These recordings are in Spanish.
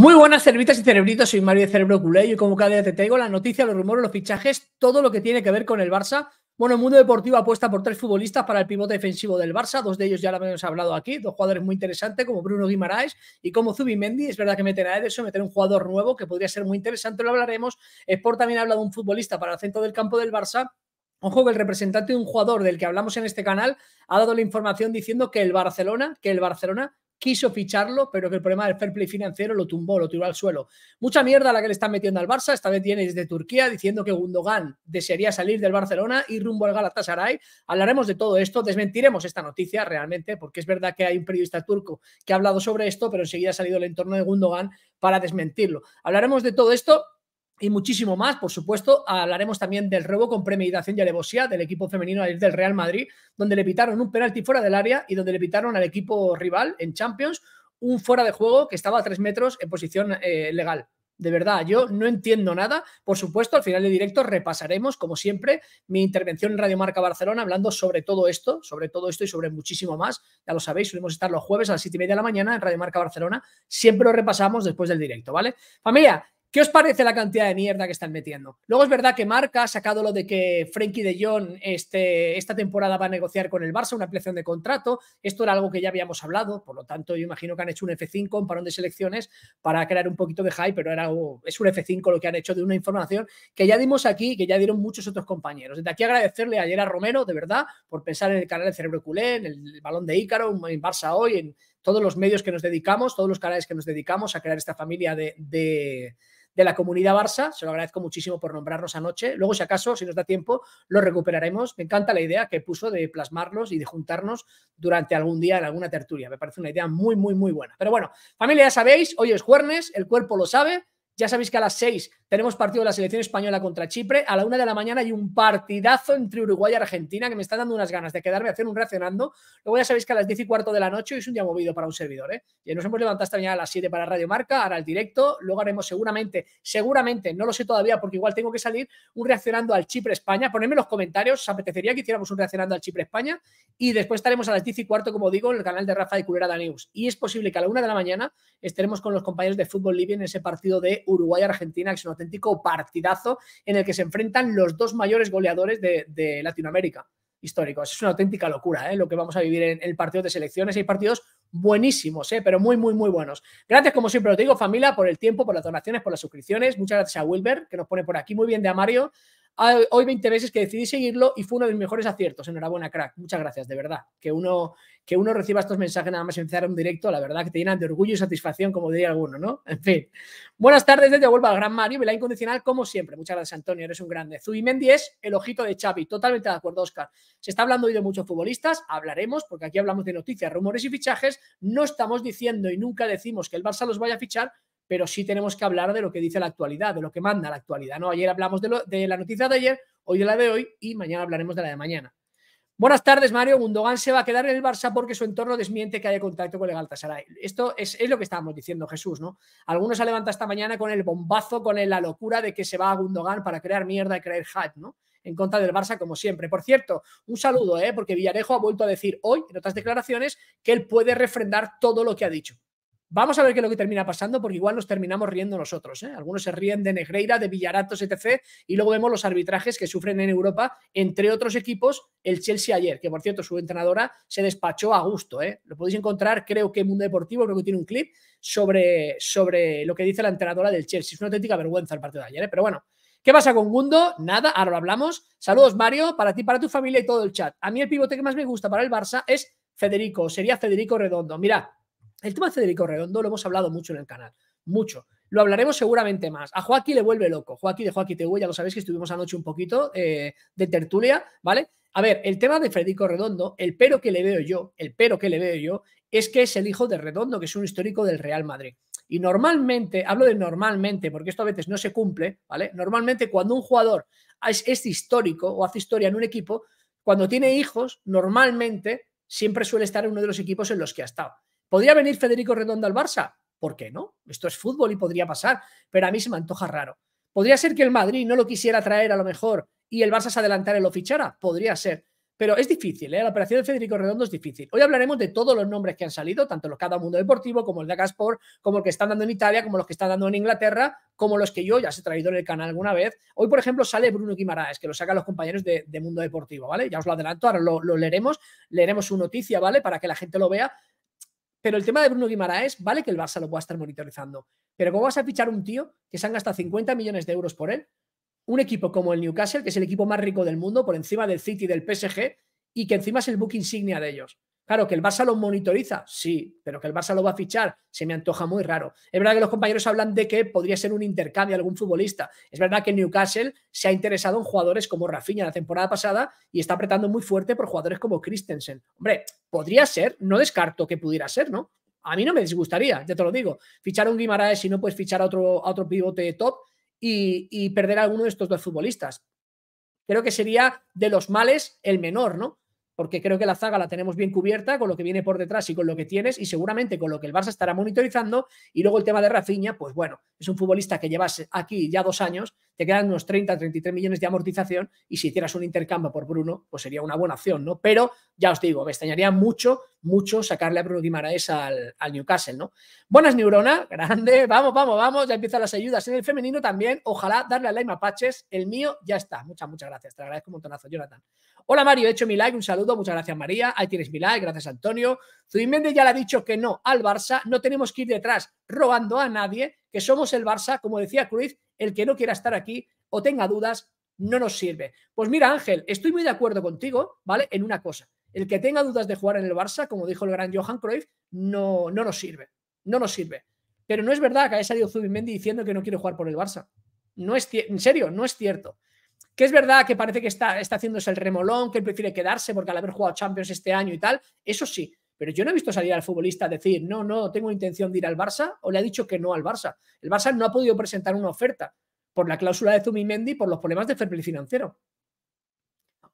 Muy buenas cervitas y cerebritos, soy Mario de Cerebro Culé y como cada día te traigo la noticia, los rumores, los fichajes, todo lo que tiene que ver con el Barça. Bueno, el mundo deportivo apuesta por tres futbolistas para el pivote defensivo del Barça, dos de ellos ya lo hemos hablado aquí, dos jugadores muy interesantes como Bruno Guimaraes y como Zubimendi, es verdad que meterá a Ederson, meter un jugador nuevo que podría ser muy interesante, lo hablaremos. Sport también ha hablado de un futbolista para el centro del campo del Barça, Ojo que el representante de un jugador del que hablamos en este canal ha dado la información diciendo que el Barcelona, que el Barcelona quiso ficharlo, pero que el problema del fair play financiero lo tumbó, lo tiró al suelo. Mucha mierda la que le están metiendo al Barça, esta vez viene desde Turquía diciendo que Gundogan desearía salir del Barcelona y rumbo al Galatasaray. Hablaremos de todo esto, desmentiremos esta noticia realmente, porque es verdad que hay un periodista turco que ha hablado sobre esto, pero enseguida ha salido el entorno de Gundogan para desmentirlo. Hablaremos de todo esto, y muchísimo más. Por supuesto, hablaremos también del robo con premeditación y alevosía del equipo femenino del Real Madrid, donde le pitaron un penalti fuera del área y donde le pitaron al equipo rival en Champions un fuera de juego que estaba a tres metros en posición eh, legal. De verdad, yo no entiendo nada. Por supuesto, al final de directo repasaremos, como siempre, mi intervención en Radio Marca Barcelona hablando sobre todo esto, sobre todo esto y sobre muchísimo más. Ya lo sabéis, solemos estar los jueves a las siete y media de la mañana en Radio Marca Barcelona. Siempre lo repasamos después del directo, ¿vale? Familia, ¿Qué os parece la cantidad de mierda que están metiendo? Luego es verdad que Marca ha sacado lo de que Frenkie de Jong este, esta temporada va a negociar con el Barça una ampliación de contrato. Esto era algo que ya habíamos hablado, por lo tanto yo imagino que han hecho un F5, un parón de selecciones para crear un poquito de hype, pero era es un F5 lo que han hecho de una información que ya dimos aquí, que ya dieron muchos otros compañeros. Desde aquí agradecerle ayer a Romero, de verdad, por pensar en el canal de Cerebro Culé, en el Balón de Ícaro, en Barça Hoy, en todos los medios que nos dedicamos, todos los canales que nos dedicamos a crear esta familia de de la comunidad Barça. Se lo agradezco muchísimo por nombrarnos anoche. Luego, si acaso, si nos da tiempo, lo recuperaremos. Me encanta la idea que puso de plasmarlos y de juntarnos durante algún día en alguna tertulia. Me parece una idea muy, muy, muy buena. Pero bueno, familia, ya sabéis, hoy es jueves, el cuerpo lo sabe. Ya sabéis que a las seis... Tenemos partido de la selección española contra Chipre. A la una de la mañana hay un partidazo entre Uruguay y Argentina que me está dando unas ganas de quedarme a hacer un reaccionando. Luego ya sabéis que a las diez y cuarto de la noche es un día movido para un servidor. ¿eh? nos hemos levantado esta mañana a las 7 para Radio Marca, ahora el directo. Luego haremos seguramente, seguramente, no lo sé todavía porque igual tengo que salir, un reaccionando al Chipre-España. Ponedme en los comentarios, os apetecería que hiciéramos un reaccionando al Chipre-España. Y después estaremos a las diez y cuarto, como digo, en el canal de Rafa y la News. Y es posible que a la una de la mañana estaremos con los compañeros de Fútbol Libia en ese partido de Uruguay-Argentina auténtico partidazo en el que se enfrentan los dos mayores goleadores de, Latinoamérica históricos. Es una auténtica locura ¿eh? lo que vamos a vivir en el partido de selecciones. Hay partidos buenísimos, ¿eh? pero muy, muy, muy buenos. Gracias, como siempre, lo digo, familia, por el tiempo, por las donaciones, por las suscripciones. Muchas gracias a Wilber, que nos pone por aquí muy bien de Amario. Ah, hoy 20 veces que decidí seguirlo y fue uno de mis mejores aciertos. Enhorabuena, crack. Muchas gracias, de verdad. Que uno, que uno reciba estos mensajes nada más empezar un directo, la verdad que te llenan de orgullo y satisfacción, como diría alguno, ¿no? En fin. Buenas tardes desde vuelvo al Gran Mario, la incondicional como siempre. Muchas gracias, Antonio, eres un grande. Zubimendi es el ojito de chapi totalmente de acuerdo, Oscar. Se está hablando hoy de muchos futbolistas, hablaremos, porque aquí hablamos de noticias, rumores y fichajes. No estamos diciendo y nunca decimos que el Barça los vaya a fichar, pero sí tenemos que hablar de lo que dice la actualidad, de lo que manda la actualidad. ¿no? Ayer hablamos de, la noticia de ayer, hoy de la de hoy y mañana hablaremos de la de mañana. Buenas tardes, Mario. Gundogan se va a quedar en el Barça porque su entorno desmiente que haya contacto con el Galatasaray. Esto es, lo que estábamos diciendo, Jesús, ¿no? Algunos se levantan esta mañana con el bombazo, con la locura de que se va a Gundogan para crear mierda y crear hat ¿no? En contra del Barça, como siempre. Por cierto, un saludo, ¿eh? Porque Villarejo ha vuelto a decir hoy, en otras declaraciones, que él puede refrendar todo lo que ha dicho. Vamos a ver qué es lo que termina pasando, porque igual nos terminamos riendo nosotros. ¿eh? Algunos se ríen de Negreira, de Villaratos, etc. Y luego vemos los arbitrajes que sufren en Europa, entre otros equipos, el Chelsea ayer, que por cierto su entrenadora se despachó a gusto. ¿eh? Lo podéis encontrar, creo que en Mundo Deportivo, creo que tiene un clip sobre, sobre lo que dice la entrenadora del Chelsea. Es una auténtica vergüenza el partido de ayer, ¿eh? pero bueno. ¿Qué pasa con Mundo Nada, ahora lo hablamos. Saludos, Mario, para ti, para tu familia y todo el chat. A mí el pivote que más me gusta para el Barça es Federico, sería Federico Redondo. Mira, el tema de Federico Redondo lo hemos hablado mucho en el canal, mucho. Lo hablaremos seguramente más. A Joaquín le vuelve loco. Joaquín de Joaquín TV, ya lo sabéis que estuvimos anoche un poquito eh, de tertulia, ¿vale? A ver, el tema de Federico Redondo, el pero que le veo yo, el pero que le veo yo, es que es el hijo de Redondo, que es un histórico del Real Madrid. Y normalmente, hablo de normalmente, porque esto a veces no se cumple, ¿vale? Normalmente cuando un jugador es histórico o hace historia en un equipo, cuando tiene hijos, normalmente siempre suele estar en uno de los equipos en los que ha estado. ¿Podría venir Federico Redondo al Barça? ¿Por qué no? Esto es fútbol y podría pasar, pero a mí se me antoja raro. ¿Podría ser que el Madrid no lo quisiera traer a lo mejor y el Barça se adelantara y lo fichara? Podría ser. Pero es difícil, ¿eh? la operación de Federico Redondo es difícil. Hoy hablaremos de todos los nombres que han salido, tanto los cada mundo deportivo, como el de Agasport, como el que están dando en Italia, como los que están dando en Inglaterra, como los que yo ya se he traído en el canal alguna vez. Hoy, por ejemplo, sale Bruno Guimaraes, que lo sacan los compañeros de, Mundo Deportivo, ¿vale? Ya os lo adelanto, ahora lo, lo leeremos, leeremos su noticia, ¿vale? Para que la gente lo vea, pero el tema de Bruno Guimaraes, vale que el Barça lo pueda estar monitorizando, pero ¿cómo vas a fichar un tío que se han gastado 50 millones de euros por él? Un equipo como el Newcastle, que es el equipo más rico del mundo, por encima del City y del PSG, y que encima es el book insignia de ellos. Claro, que el Barça lo monitoriza, sí, pero que el Barça lo va a fichar, se me antoja muy raro. Es verdad que los compañeros hablan de que podría ser un intercambio algún futbolista. Es verdad que Newcastle se ha interesado en jugadores como Rafinha la temporada pasada y está apretando muy fuerte por jugadores como Christensen. Hombre, podría ser, no descarto que pudiera ser, ¿no? A mí no me disgustaría, ya te lo digo. Fichar a un Guimaraes si no puedes fichar a otro, otro pivote top y, y perder a alguno de estos dos futbolistas. Creo que sería de los males el menor, ¿no? porque creo que la zaga la tenemos bien cubierta con lo que viene por detrás y con lo que tienes y seguramente con lo que el Barça estará monitorizando. Y luego el tema de Rafinha, pues bueno, es un futbolista que llevas aquí ya dos años, te quedan unos 30, 33 millones de amortización y si hicieras un intercambio por Bruno, pues sería una buena opción, ¿no? Pero ya os digo, me extrañaría mucho, mucho sacarle a Bruno Guimaraes al, Newcastle, ¿no? Buenas neurona, grande, vamos, vamos, vamos, ya empiezan las ayudas en el femenino también, ojalá darle a Lime Apaches, el mío ya está, muchas, muchas gracias, te agradezco un montonazo, Jonathan. Hola Mario, he hecho mi like, un saludo, muchas gracias María, ahí tienes mi like, gracias Antonio. Zubimendi ya le ha dicho que no al Barça, no tenemos que ir detrás robando a nadie, que somos el Barça, como decía Cruz, el que no quiera estar aquí o tenga dudas, no nos sirve. Pues mira Ángel, estoy muy de acuerdo contigo, ¿vale? En una cosa, el que tenga dudas de jugar en el Barça, como dijo el gran Johan Cruyff, no, no nos sirve, no nos sirve. Pero no es verdad que haya salido Zubimendi diciendo que no quiere jugar por el Barça. No es en serio, no es cierto. Que es verdad que parece que está, está haciéndose el remolón, que él prefiere quedarse porque al haber jugado Champions este año y tal, eso sí, pero yo no he visto salir al futbolista decir, no, no, tengo intención de ir al Barça, o le ha dicho que no al Barça. El Barça no ha podido presentar una oferta por la cláusula de Zumimendi por los problemas de fair financiero.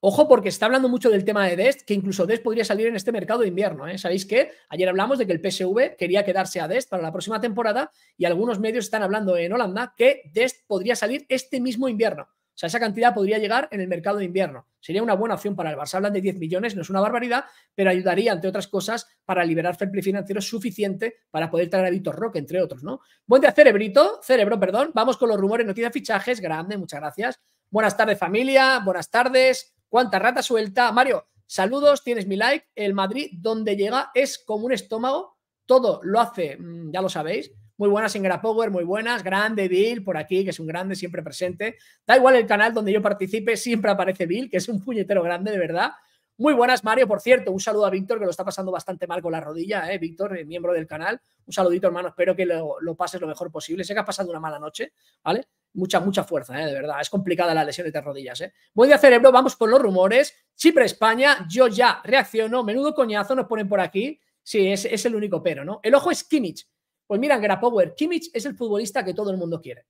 Ojo, porque está hablando mucho del tema de Dest, que incluso Dest podría salir en este mercado de invierno. ¿eh? Sabéis que ayer hablamos de que el PSV quería quedarse a Dest para la próxima temporada y algunos medios están hablando en Holanda que Dest podría salir este mismo invierno. O sea, esa cantidad podría llegar en el mercado de invierno. Sería una buena opción para el Barça. Hablan de 10 millones, no es una barbaridad, pero ayudaría, entre otras cosas, para liberar fair financiero suficiente para poder traer a Vitor Roque, entre otros, ¿no? Buen día, cerebrito, cerebro, perdón. Vamos con los rumores, noticias, fichajes. Grande, muchas gracias. Buenas tardes, familia. Buenas tardes. Cuánta rata suelta. Mario, saludos, tienes mi like. El Madrid, donde llega, es como un estómago. Todo lo hace, mm, ya lo sabéis, muy buenas, Ingra Power, muy buenas. Grande Bill por aquí, que es un grande siempre presente. Da igual el canal donde yo participe, siempre aparece Bill, que es un puñetero grande, de verdad. Muy buenas, Mario. Por cierto, un saludo a Víctor, que lo está pasando bastante mal con la rodilla, ¿eh? Víctor, eh, miembro del canal. Un saludito, hermano. Espero que lo, pases lo mejor posible. Sé que has pasado una mala noche, ¿vale? Mucha, mucha fuerza, ¿eh? De verdad. Es complicada la lesión de rodillas, ¿eh? Voy a cerebro, vamos con los rumores. Chipre, España. Yo ya reacciono. Menudo coñazo nos ponen por aquí. Sí, es, el único pero, ¿no? El ojo es Kimmich. Pues mira, Grapower, Kimmich es el futbolista que todo el mundo quiere.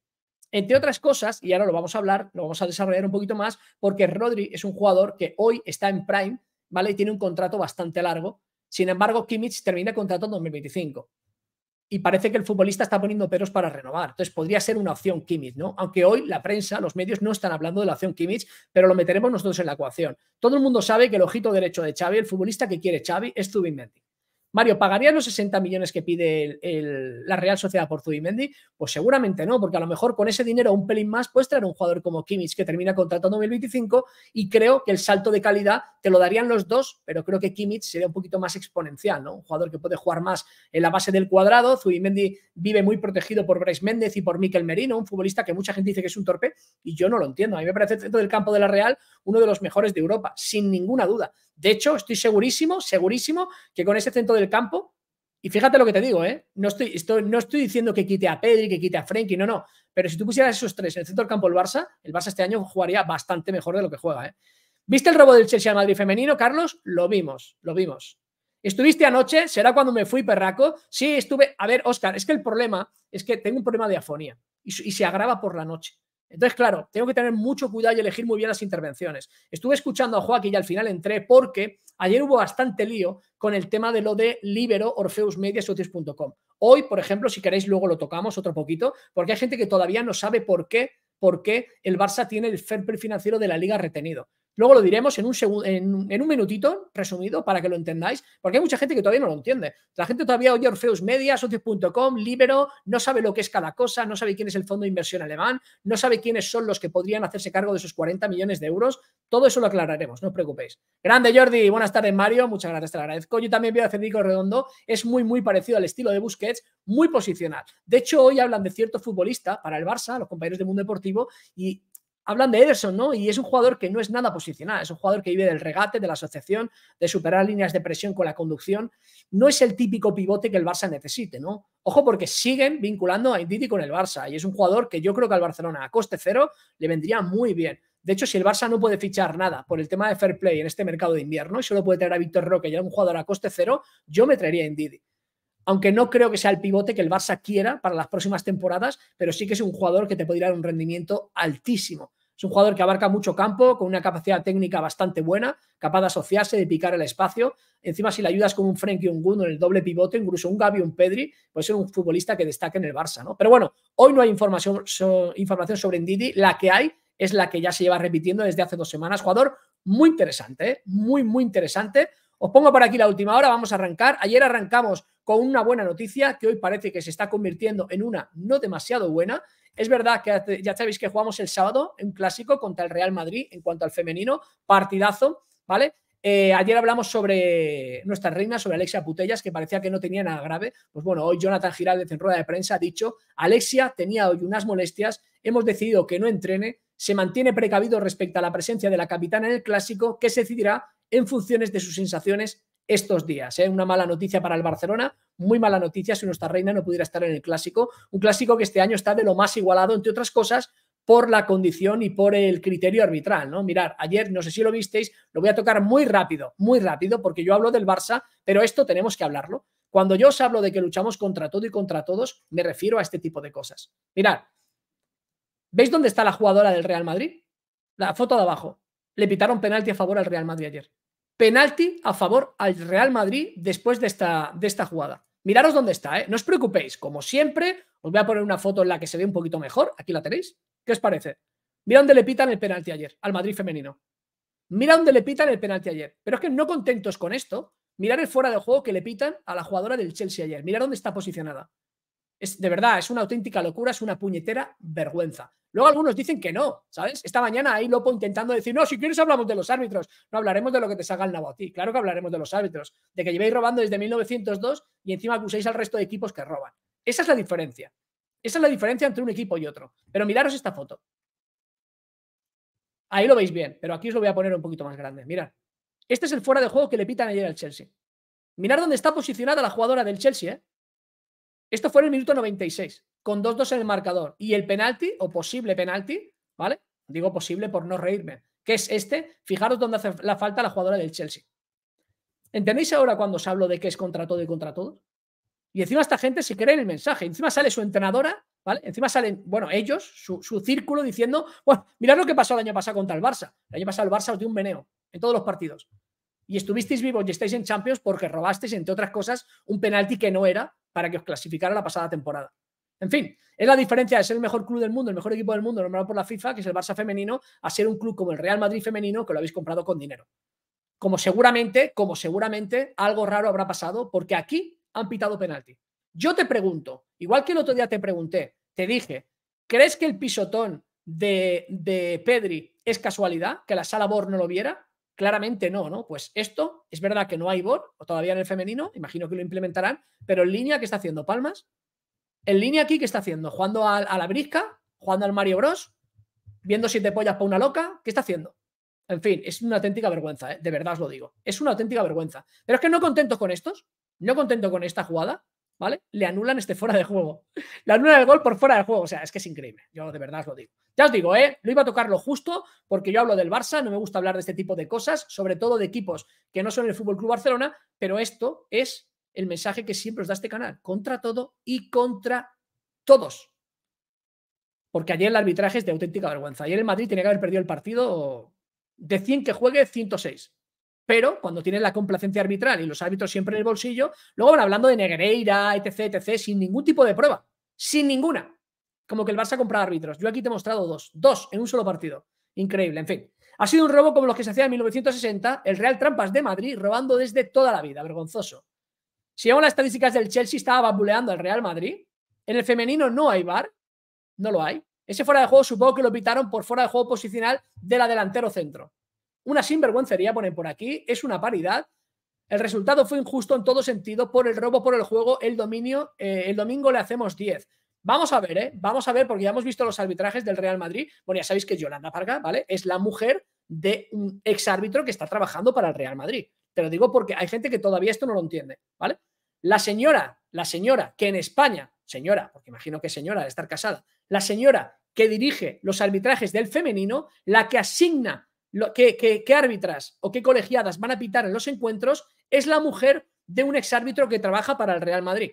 Entre otras cosas, y ahora lo vamos a hablar, lo vamos a desarrollar un poquito más, porque Rodri es un jugador que hoy está en prime, ¿vale? Y tiene un contrato bastante largo. Sin embargo, Kimmich termina el contrato en 2025. Y parece que el futbolista está poniendo peros para renovar. Entonces podría ser una opción Kimmich, ¿no? Aunque hoy la prensa, los medios no están hablando de la opción Kimmich, pero lo meteremos nosotros en la ecuación. Todo el mundo sabe que el ojito derecho de Xavi, el futbolista que quiere Xavi, es Zubin Mario, pagaría los 60 millones que pide la Real Sociedad por Zubimendi? Pues seguramente no, porque a lo mejor con ese dinero, un pelín más, puedes traer un jugador como Kimmich que termina contratando en 2025 y creo que el salto de calidad te lo darían los dos, pero creo que Kimmich sería un poquito más exponencial, ¿no? Un jugador que puede jugar más en la base del cuadrado. Zubimendi vive muy protegido por Bryce Méndez y por Miquel Merino, un futbolista que mucha gente dice que es un torpe y yo no lo entiendo. A mí me parece dentro del campo de la Real uno de los mejores de Europa, sin ninguna duda. De hecho, estoy segurísimo, segurísimo que con ese centro del campo, y fíjate lo que te digo, ¿eh? no, estoy, no estoy diciendo que quite a Pedri, que quite a Frenkie, no, no. Pero si tú pusieras esos tres en el centro del campo el Barça, el Barça este año jugaría bastante mejor de lo que juega. ¿eh? ¿Viste el robo del Chelsea al Madrid femenino, Carlos? Lo vimos, lo vimos. ¿Estuviste anoche? ¿Será cuando me fui, perraco? Sí, estuve. A ver, Oscar, es que el problema es que tengo un problema de afonía y se agrava por la noche. Entonces, claro, tengo que tener mucho cuidado y elegir muy bien las intervenciones. Estuve escuchando a Joaquín y al final entré porque ayer hubo bastante lío con el tema de lo de Libero, Orfeus Media, Hoy, por ejemplo, si queréis, luego lo tocamos otro poquito, porque hay gente que todavía no sabe por qué, por qué el Barça tiene el fair play financiero de la liga retenido. Luego lo diremos en un, en, un minutito resumido para que lo entendáis, porque hay mucha gente que todavía no lo entiende. La gente todavía oye Orfeus Media, socios.com, Libero, no sabe lo que es cada cosa, no sabe quién es el fondo de inversión alemán, no sabe quiénes son los que podrían hacerse cargo de esos 40 millones de euros. Todo eso lo aclararemos, no os preocupéis. Grande Jordi, buenas tardes Mario, muchas gracias, te lo agradezco. Yo también veo a Federico Redondo, es muy, muy parecido al estilo de Busquets, muy posicional. De hecho, hoy hablan de cierto futbolista para el Barça, los compañeros de Mundo Deportivo, y hablan de Ederson, ¿no? Y es un jugador que no es nada posicional, es un jugador que vive del regate, de la asociación, de superar líneas de presión con la conducción. No es el típico pivote que el Barça necesite, ¿no? Ojo, porque siguen vinculando a Indidi con el Barça y es un jugador que yo creo que al Barcelona a coste cero le vendría muy bien. De hecho, si el Barça no puede fichar nada por el tema de fair play en este mercado de invierno y solo puede traer a Víctor Roque y a un jugador a coste cero, yo me traería a Indidi aunque no creo que sea el pivote que el Barça quiera para las próximas temporadas, pero sí que es un jugador que te puede dar un rendimiento altísimo. Es un jugador que abarca mucho campo, con una capacidad técnica bastante buena, capaz de asociarse, de picar el espacio. Encima, si le ayudas con un Frenkie, un Gundo en el doble pivote, incluso un Gabi, un Pedri, puede ser un futbolista que destaque en el Barça, ¿no? Pero bueno, hoy no hay información, información sobre Ndidi. La que hay es la que ya se lleva repitiendo desde hace dos semanas. Jugador muy interesante, ¿eh? muy, muy interesante. Os pongo por aquí la última hora, vamos a arrancar. Ayer arrancamos con una buena noticia que hoy parece que se está convirtiendo en una no demasiado buena. Es verdad que ya sabéis que jugamos el sábado en clásico contra el Real Madrid en cuanto al femenino, partidazo, ¿vale? Eh, ayer hablamos sobre nuestra reina, sobre Alexia Putellas, que parecía que no tenía nada grave. Pues bueno, hoy Jonathan Giraldez en rueda de prensa ha dicho, Alexia tenía hoy unas molestias, hemos decidido que no entrene, se mantiene precavido respecto a la presencia de la capitana en el clásico, que se decidirá en funciones de sus sensaciones estos días. ¿eh? Una mala noticia para el Barcelona, muy mala noticia si nuestra reina no pudiera estar en el clásico. Un clásico que este año está de lo más igualado, entre otras cosas, por la condición y por el criterio arbitral, ¿no? Mirar, ayer, no sé si lo visteis, lo voy a tocar muy rápido, muy rápido, porque yo hablo del Barça, pero esto tenemos que hablarlo. Cuando yo os hablo de que luchamos contra todo y contra todos, me refiero a este tipo de cosas. Mirad, ¿veis dónde está la jugadora del Real Madrid? La foto de abajo. Le pitaron penalti a favor al Real Madrid ayer penalti a favor al Real Madrid después de esta, de esta jugada. Miraros dónde está, ¿eh? No os preocupéis. Como siempre, os voy a poner una foto en la que se ve un poquito mejor. Aquí la tenéis. ¿Qué os parece? Mira dónde le pitan el penalti ayer al Madrid femenino. Mira dónde le pitan el penalti ayer. Pero es que no contentos con esto, mirar el fuera de juego que le pitan a la jugadora del Chelsea ayer. Mira dónde está posicionada de verdad, es una auténtica locura, es una puñetera vergüenza. Luego algunos dicen que no, ¿sabes? Esta mañana ahí Lopo intentando decir, no, si quieres hablamos de los árbitros, no hablaremos de lo que te salga el nabo a ti. Claro que hablaremos de los árbitros, de que llevéis robando desde 1902 y encima acuséis al resto de equipos que roban. Esa es la diferencia. Esa es la diferencia entre un equipo y otro. Pero miraros esta foto. Ahí lo veis bien, pero aquí os lo voy a poner un poquito más grande. Mirad. Este es el fuera de juego que le pitan ayer al Chelsea. Mirad dónde está posicionada la jugadora del Chelsea, ¿eh? Esto fue en el minuto 96, con 2-2 en el marcador. Y el penalti, o posible penalti, ¿vale? Digo posible por no reírme, que es este. Fijaros dónde hace la falta la jugadora del Chelsea. ¿Entendéis ahora cuando os hablo de que es contra todo y contra todos? Y encima esta gente se cree en el mensaje. Encima sale su entrenadora, ¿vale? Encima salen, bueno, ellos, su, su círculo diciendo, bueno, mirad lo que pasó el año pasado contra el Barça. El año pasado el Barça os dio un meneo en todos los partidos. Y estuvisteis vivos y estáis en Champions porque robasteis, entre otras cosas, un penalti que no era para que os clasificara la pasada temporada. En fin, es la diferencia de ser el mejor club del mundo, el mejor equipo del mundo nombrado por la FIFA, que es el Barça femenino, a ser un club como el Real Madrid femenino que lo habéis comprado con dinero. Como seguramente, como seguramente algo raro habrá pasado porque aquí han pitado penalti. Yo te pregunto, igual que el otro día te pregunté, te dije, ¿crees que el pisotón de, de Pedri es casualidad? ¿Que la sala Bor no lo viera? Claramente no, ¿no? Pues esto es verdad que no hay bor o todavía en el femenino, imagino que lo implementarán, pero en línea que está haciendo Palmas, en línea aquí que está haciendo, jugando a, la brisca, jugando al Mario Bros, viendo siete pollas para una loca, ¿qué está haciendo? En fin, es una auténtica vergüenza, ¿eh? de verdad os lo digo, es una auténtica vergüenza. Pero es que no contento con estos, no contento con esta jugada, ¿vale? Le anulan este fuera de juego. Le anulan el gol por fuera de juego. O sea, es que es increíble. Yo de verdad os lo digo. Ya os digo, ¿eh? Lo iba a tocar lo justo porque yo hablo del Barça, no me gusta hablar de este tipo de cosas, sobre todo de equipos que no son el FC Club Barcelona, pero esto es el mensaje que siempre os da este canal, contra todo y contra todos. Porque ayer el arbitraje es de auténtica vergüenza. Ayer el Madrid tenía que haber perdido el partido de 100 que juegue, 106. Pero cuando tienen la complacencia arbitral y los árbitros siempre en el bolsillo, luego van hablando de Negreira, etc., etc., sin ningún tipo de prueba. Sin ninguna. Como que el Barça compra árbitros. Yo aquí te he mostrado dos. Dos en un solo partido. Increíble. En fin. Ha sido un robo como los que se hacían en 1960, el Real Trampas de Madrid robando desde toda la vida. Vergonzoso. Si vemos las estadísticas del Chelsea, estaba babuleando al Real Madrid. En el femenino no hay bar. No lo hay. Ese fuera de juego supongo que lo pitaron por fuera de juego posicional del delantero centro. Una sinvergüencería, ponen por aquí, es una paridad. El resultado fue injusto en todo sentido por el robo, por el juego, el dominio. Eh, el domingo le hacemos 10. Vamos a ver, ¿eh? Vamos a ver, porque ya hemos visto los arbitrajes del Real Madrid. Bueno, ya sabéis que Yolanda Parga, ¿vale? Es la mujer de un ex árbitro que está trabajando para el Real Madrid. Te lo digo porque hay gente que todavía esto no lo entiende, ¿vale? La señora, la señora que en España, señora, porque imagino que señora de estar casada, la señora que dirige los arbitrajes del femenino, la que asigna qué árbitras o qué colegiadas van a pitar en los encuentros es la mujer de un exárbitro que trabaja para el Real Madrid.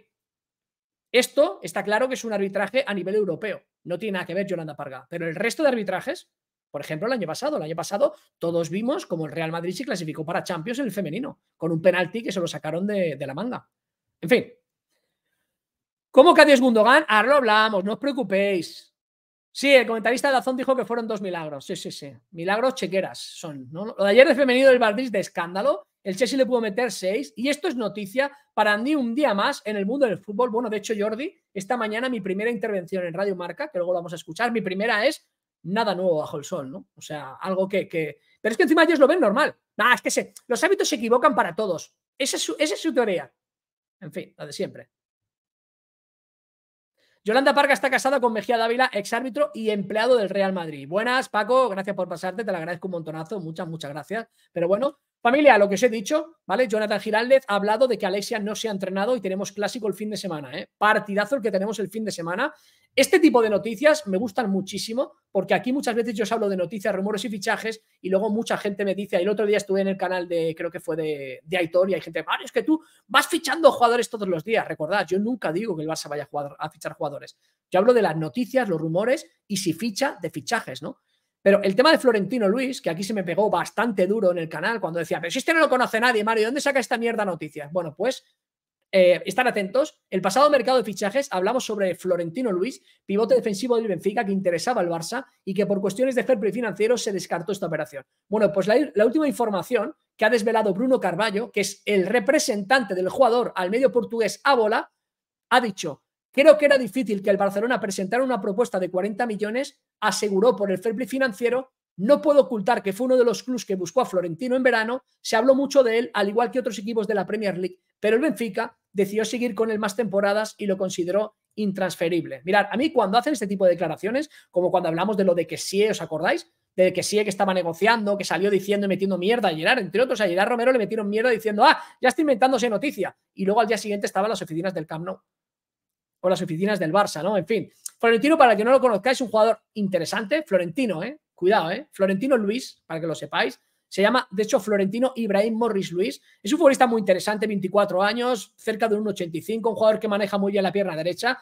Esto está claro que es un arbitraje a nivel europeo. No tiene nada que ver Yolanda Parga. Pero el resto de arbitrajes, por ejemplo, el año pasado. El año pasado todos vimos como el Real Madrid se clasificó para Champions en el femenino, con un penalti que se lo sacaron de, la manga. En fin. ¿Cómo Cádiz Gundogan? Ahora lo hablamos, no os preocupéis. Sí, el comentarista de Azón dijo que fueron dos milagros. Sí, sí, sí. Milagros chequeras son. ¿no? Lo de ayer de femenino del bardis de escándalo. El Chelsea le pudo meter seis. Y esto es noticia para Andy un día más en el mundo del fútbol. Bueno, de hecho, Jordi, esta mañana mi primera intervención en Radio Marca, que luego lo vamos a escuchar, mi primera es nada nuevo bajo el sol, ¿no? O sea, algo que. que... Pero es que encima ellos lo ven normal. Ah, es que se... los hábitos se equivocan para todos. Esa es su, esa es su teoría. En fin, la de siempre. Yolanda Parca está casada con Mejía Dávila, exárbitro y empleado del Real Madrid. Buenas, Paco, gracias por pasarte, te lo agradezco un montonazo, muchas, muchas gracias. Pero bueno, Familia, lo que os he dicho, ¿vale? Jonathan Giraldez ha hablado de que Alexia no se ha entrenado y tenemos clásico el fin de semana, ¿eh? Partidazo el que tenemos el fin de semana. Este tipo de noticias me gustan muchísimo porque aquí muchas veces yo os hablo de noticias, rumores y fichajes y luego mucha gente me dice, el otro día estuve en el canal de, creo que fue de, de Aitor y hay gente, Mario, es que tú vas fichando jugadores todos los días. Recordad, yo nunca digo que el Barça vaya jugar, a fichar jugadores. Yo hablo de las noticias, los rumores y si ficha, de fichajes, ¿no? Pero el tema de Florentino Luis, que aquí se me pegó bastante duro en el canal cuando decía, pero si este no lo conoce nadie, Mario, ¿dónde saca esta mierda noticias? Bueno, pues eh, están estar atentos. El pasado mercado de fichajes hablamos sobre Florentino Luis, pivote defensivo del Benfica que interesaba al Barça y que por cuestiones de fair financiero se descartó esta operación. Bueno, pues la, la última información que ha desvelado Bruno Carballo, que es el representante del jugador al medio portugués Ábola, ha dicho Creo que era difícil que el Barcelona presentara una propuesta de 40 millones, aseguró por el fair financiero. No puedo ocultar que fue uno de los clubes que buscó a Florentino en verano, se habló mucho de él, al igual que otros equipos de la Premier League, pero el Benfica decidió seguir con él más temporadas y lo consideró intransferible. Mirad, a mí cuando hacen este tipo de declaraciones, como cuando hablamos de lo de que sí, ¿os acordáis? de que sí que estaba negociando, que salió diciendo y metiendo mierda a Gerard, entre otros, a Gerard Romero le metieron mierda diciendo, ah, ya está inventándose noticia. Y luego al día siguiente estaban las oficinas del Camp Nou. O las oficinas del Barça, ¿no? En fin, Florentino, para que no lo conozcáis, un jugador interesante, Florentino, ¿eh? Cuidado, ¿eh? Florentino Luis, para que lo sepáis. Se llama, de hecho, Florentino Ibrahim Morris Luis. Es un futbolista muy interesante, 24 años, cerca de un 1,85, un jugador que maneja muy bien la pierna derecha.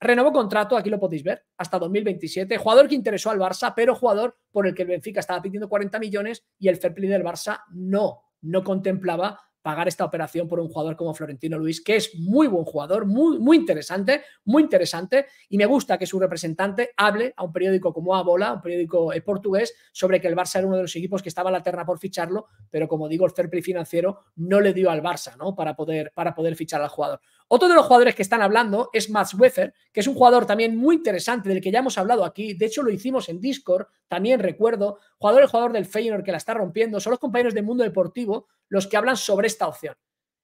Renovó contrato, aquí lo podéis ver, hasta 2027. Jugador que interesó al Barça, pero jugador por el que el Benfica estaba pidiendo 40 millones y el fair play del Barça no, no contemplaba pagar esta operación por un jugador como Florentino Luis, que es muy buen jugador, muy, muy interesante, muy interesante, y me gusta que su representante hable a un periódico como A Bola, un periódico eh, portugués, sobre que el Barça era uno de los equipos que estaba a la terna por ficharlo, pero como digo, el fair financiero no le dio al Barça, ¿no? Para poder, para poder fichar al jugador. Otro de los jugadores que están hablando es Max Wefer, que es un jugador también muy interesante, del que ya hemos hablado aquí, de hecho lo hicimos en Discord, también recuerdo, jugador el jugador del Feyenoord que la está rompiendo, son los compañeros del mundo deportivo, los que hablan sobre esta opción.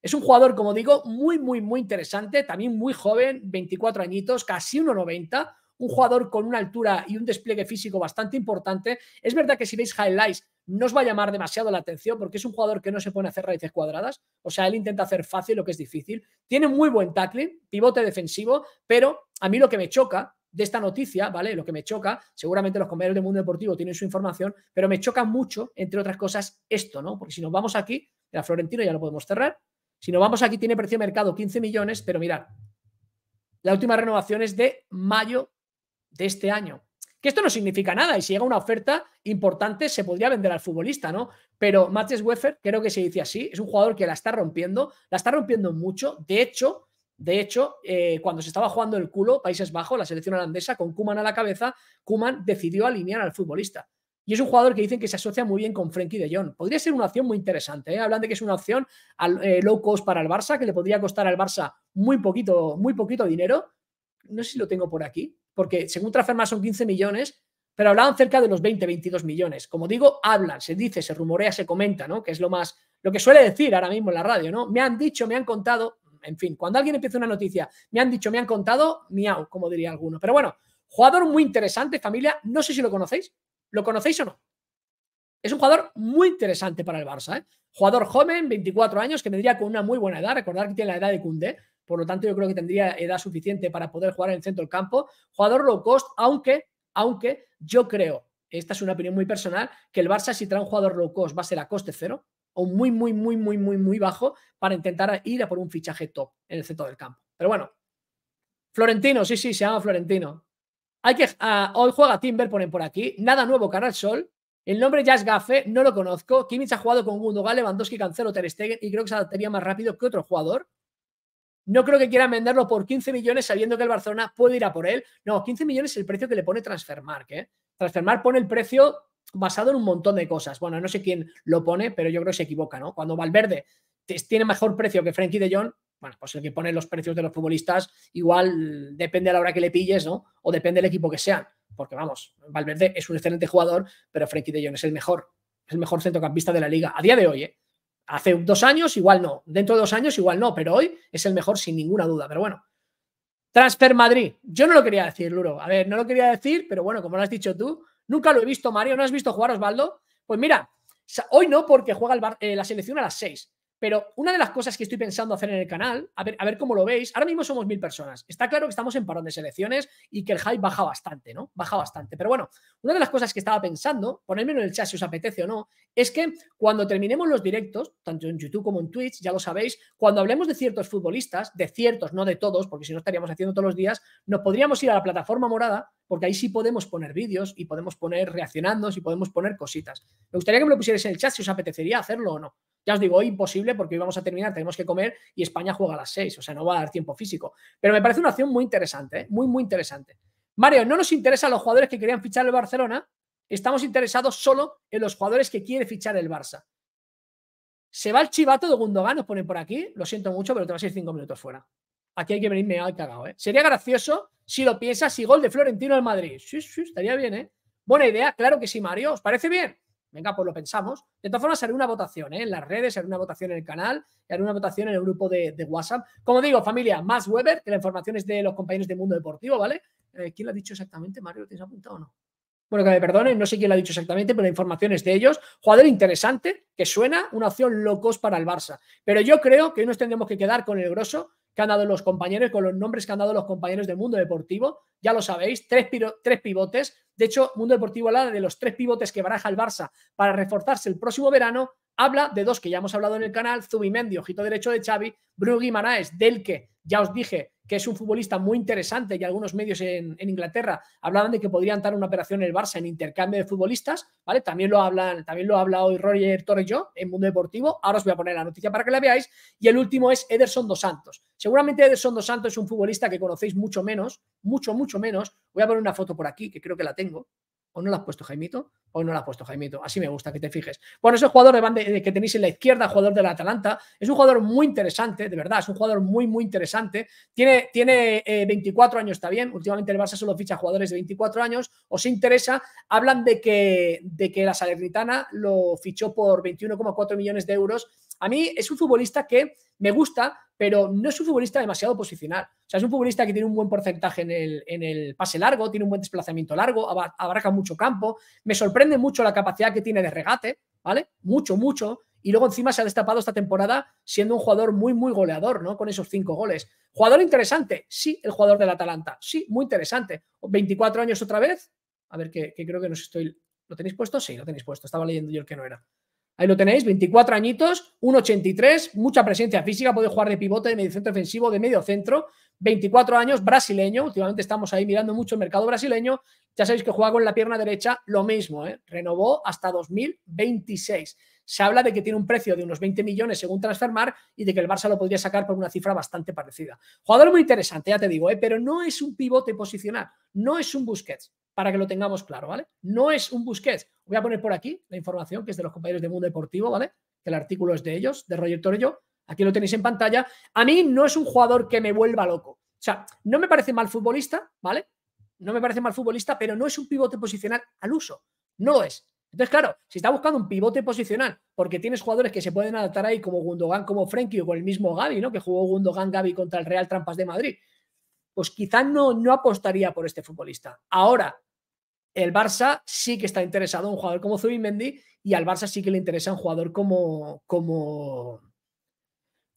Es un jugador, como digo, muy, muy, muy interesante, también muy joven, 24 añitos, casi 1,90, un jugador con una altura y un despliegue físico bastante importante. Es verdad que si veis highlights no os va a llamar demasiado la atención porque es un jugador que no se pone a hacer raíces cuadradas, o sea, él intenta hacer fácil lo que es difícil. Tiene muy buen tackling, pivote defensivo, pero a mí lo que me choca de esta noticia, ¿vale? Lo que me choca, seguramente los compañeros del mundo deportivo tienen su información, pero me choca mucho, entre otras cosas, esto, ¿no? Porque si nos vamos aquí, era Florentino, ya lo podemos cerrar. Si nos vamos aquí, tiene precio de mercado 15 millones, pero mirad, la última renovación es de mayo de este año. Que esto no significa nada y si llega una oferta importante se podría vender al futbolista, ¿no? Pero Matches Wefer creo que se dice así, es un jugador que la está rompiendo, la está rompiendo mucho. De hecho, de hecho, eh, cuando se estaba jugando el culo, Países Bajos, la selección holandesa, con Kuman a la cabeza, Kuman decidió alinear al futbolista. Y es un jugador que dicen que se asocia muy bien con Frenkie de Jong. Podría ser una opción muy interesante. ¿eh? Hablan de que es una opción eh, low cost para el Barça, que le podría costar al Barça muy poquito, muy poquito dinero. No sé si lo tengo por aquí, porque según Traferma son 15 millones, pero hablaban cerca de los 20, 22 millones. Como digo, hablan, se dice, se rumorea, se comenta, ¿no? Que es lo más, lo que suele decir ahora mismo en la radio, ¿no? Me han dicho, me han contado, en fin, cuando alguien empieza una noticia, me han dicho, me han contado, miau, como diría alguno. Pero bueno, jugador muy interesante, familia, no sé si lo conocéis, ¿Lo conocéis o no? Es un jugador muy interesante para el Barça. ¿eh? Jugador joven, 24 años, que vendría con una muy buena edad. Recordar que tiene la edad de Cundé. Por lo tanto, yo creo que tendría edad suficiente para poder jugar en el centro del campo. Jugador low cost, aunque, aunque yo creo, esta es una opinión muy personal, que el Barça si trae un jugador low cost va a ser a coste cero o muy, muy, muy, muy, muy, muy bajo para intentar ir a por un fichaje top en el centro del campo. Pero bueno, Florentino, sí, sí, se llama Florentino. Hay que, uh, hoy juega Timber, ponen por aquí. Nada nuevo, Canal Sol. El nombre ya es no lo conozco. Kimmich ha jugado con Gundogan, Lewandowski, Cancelo, Ter Stegen y creo que se adaptaría más rápido que otro jugador. No creo que quieran venderlo por 15 millones sabiendo que el Barcelona puede ir a por él. No, 15 millones es el precio que le pone Transfermark. ¿eh? Transfermark pone el precio basado en un montón de cosas. Bueno, no sé quién lo pone, pero yo creo que se equivoca, ¿no? Cuando Valverde tiene mejor precio que Frenkie de Jong, bueno, pues el que pone los precios de los futbolistas, igual depende a la hora que le pilles, ¿no? O depende del equipo que sean. Porque vamos, Valverde es un excelente jugador, pero Frenkie de Jong es el mejor, es el mejor centrocampista de la liga. A día de hoy, ¿eh? Hace dos años igual no, dentro de dos años igual no, pero hoy es el mejor sin ninguna duda. Pero bueno, Transfer Madrid. Yo no lo quería decir, Luro. A ver, no lo quería decir, pero bueno, como lo has dicho tú, nunca lo he visto, Mario. ¿No has visto jugar Osvaldo? Pues mira, hoy no porque juega eh, la selección a las seis pero una de las cosas que estoy pensando hacer en el canal, a ver, a ver cómo lo veis, ahora mismo somos mil personas. Está claro que estamos en parón de selecciones y que el hype baja bastante, ¿no? Baja bastante. Pero bueno, una de las cosas que estaba pensando, ponerme en el chat si os apetece o no, es que cuando terminemos los directos, tanto en YouTube como en Twitch, ya lo sabéis, cuando hablemos de ciertos futbolistas, de ciertos, no de todos, porque si no estaríamos haciendo todos los días, nos podríamos ir a la plataforma morada porque ahí sí podemos poner vídeos y podemos poner reaccionando y podemos poner cositas. Me gustaría que me lo pusierais en el chat si os apetecería hacerlo o no. Ya os digo, hoy imposible porque hoy vamos a terminar, tenemos que comer y España juega a las seis, o sea, no va a dar tiempo físico. Pero me parece una opción muy interesante, ¿eh? muy, muy interesante. Mario, no nos interesan los jugadores que querían fichar el Barcelona, estamos interesados solo en los jugadores que quiere fichar el Barça. Se va el chivato de Gundogan, nos ponen por aquí. Lo siento mucho, pero te vas a ir cinco minutos fuera. Aquí hay que venirme al cagado. ¿eh? Sería gracioso si lo piensas, si gol de Florentino al Madrid. Sí, sí, estaría bien, ¿eh? Buena idea, claro que sí, Mario. ¿Os parece bien? Venga, pues lo pensamos. De todas formas, haré una votación ¿eh? en las redes, haré una votación en el canal, haré una votación en el grupo de, WhatsApp. Como digo, familia, más Weber, que la información es de los compañeros de Mundo Deportivo, ¿vale? Eh, ¿Quién lo ha dicho exactamente, Mario? ¿Lo tienes apuntado o no? Bueno, que me perdonen, no sé quién lo ha dicho exactamente, pero la información es de ellos. Jugador interesante, que suena una opción locos para el Barça. Pero yo creo que hoy nos tendremos que quedar con el grosso que han dado los compañeros, con los nombres que han dado los compañeros del mundo deportivo. Ya lo sabéis, tres, tres pivotes. De hecho, Mundo Deportivo habla de los tres pivotes que baraja el Barça para reforzarse el próximo verano habla de dos que ya hemos hablado en el canal, Zubimendi, ojito derecho de Xavi, Bruno Guimaraes, del que ya os dije que es un futbolista muy interesante y algunos medios en, Inglaterra hablaban de que podrían dar una operación en el Barça en intercambio de futbolistas, ¿vale? También lo hablan, también lo ha hablado hoy Roger yo en Mundo Deportivo, ahora os voy a poner la noticia para que la veáis, y el último es Ederson Dos Santos. Seguramente Ederson Dos Santos es un futbolista que conocéis mucho menos, mucho, mucho menos. Voy a poner una foto por aquí, que creo que la tengo, ¿O no lo has puesto, Jaimito? o no lo ha puesto, Jaimito. Así me gusta que te fijes. Bueno, ese jugador de eh, que tenéis en la izquierda, jugador del Atalanta, es un jugador muy interesante, de verdad, es un jugador muy, muy interesante. Tiene, tiene 24 eh, años, está bien. Últimamente el Barça solo ficha jugadores de 24 años. ¿Os interesa? Hablan de que, de que la Salernitana lo fichó por 21,4 millones de euros a mí es un futbolista que me gusta, pero no es un futbolista demasiado posicional. O sea, es un futbolista que tiene un buen porcentaje en el, pase largo, tiene un buen desplazamiento largo, abarca mucho campo. Me sorprende mucho la capacidad que tiene de regate, ¿vale? Mucho, mucho. Y luego encima se ha destapado esta temporada siendo un jugador muy, muy goleador, ¿no? Con esos cinco goles. Jugador interesante, sí, el jugador del Atalanta, sí, muy interesante. 24 años otra vez. A ver, que, creo que nos estoy... ¿Lo tenéis puesto? Sí, lo tenéis puesto. Estaba leyendo yo el que no era. Ahí lo tenéis, 24 añitos, 1,83, mucha presencia física, puede jugar de pivote, de mediocentro defensivo, de medio centro, 24 años, brasileño, últimamente estamos ahí mirando mucho el mercado brasileño, ya sabéis que juega con la pierna derecha, lo mismo, ¿eh? renovó hasta 2026 se habla de que tiene un precio de unos 20 millones según Transfermar y de que el Barça lo podría sacar por una cifra bastante parecida. Jugador muy interesante, ya te digo, ¿eh? pero no es un pivote posicional, no es un Busquets, para que lo tengamos claro, ¿vale? No es un Busquets. Voy a poner por aquí la información que es de los compañeros de Mundo Deportivo, ¿vale? Que el artículo es de ellos, de Roger Torello. Aquí lo tenéis en pantalla. A mí no es un jugador que me vuelva loco. O sea, no me parece mal futbolista, ¿vale? No me parece mal futbolista, pero no es un pivote posicional al uso. No lo es. Entonces, claro, si está buscando un pivote posicional, porque tienes jugadores que se pueden adaptar ahí, como Gundogan, como Frenkie o con el mismo Gavi, ¿no? Que jugó Gundogan Gavi contra el Real Trampas de Madrid. Pues quizá no, no apostaría por este futbolista. Ahora, el Barça sí que está interesado en un jugador como Zubimendi y al Barça sí que le interesa un jugador como, como,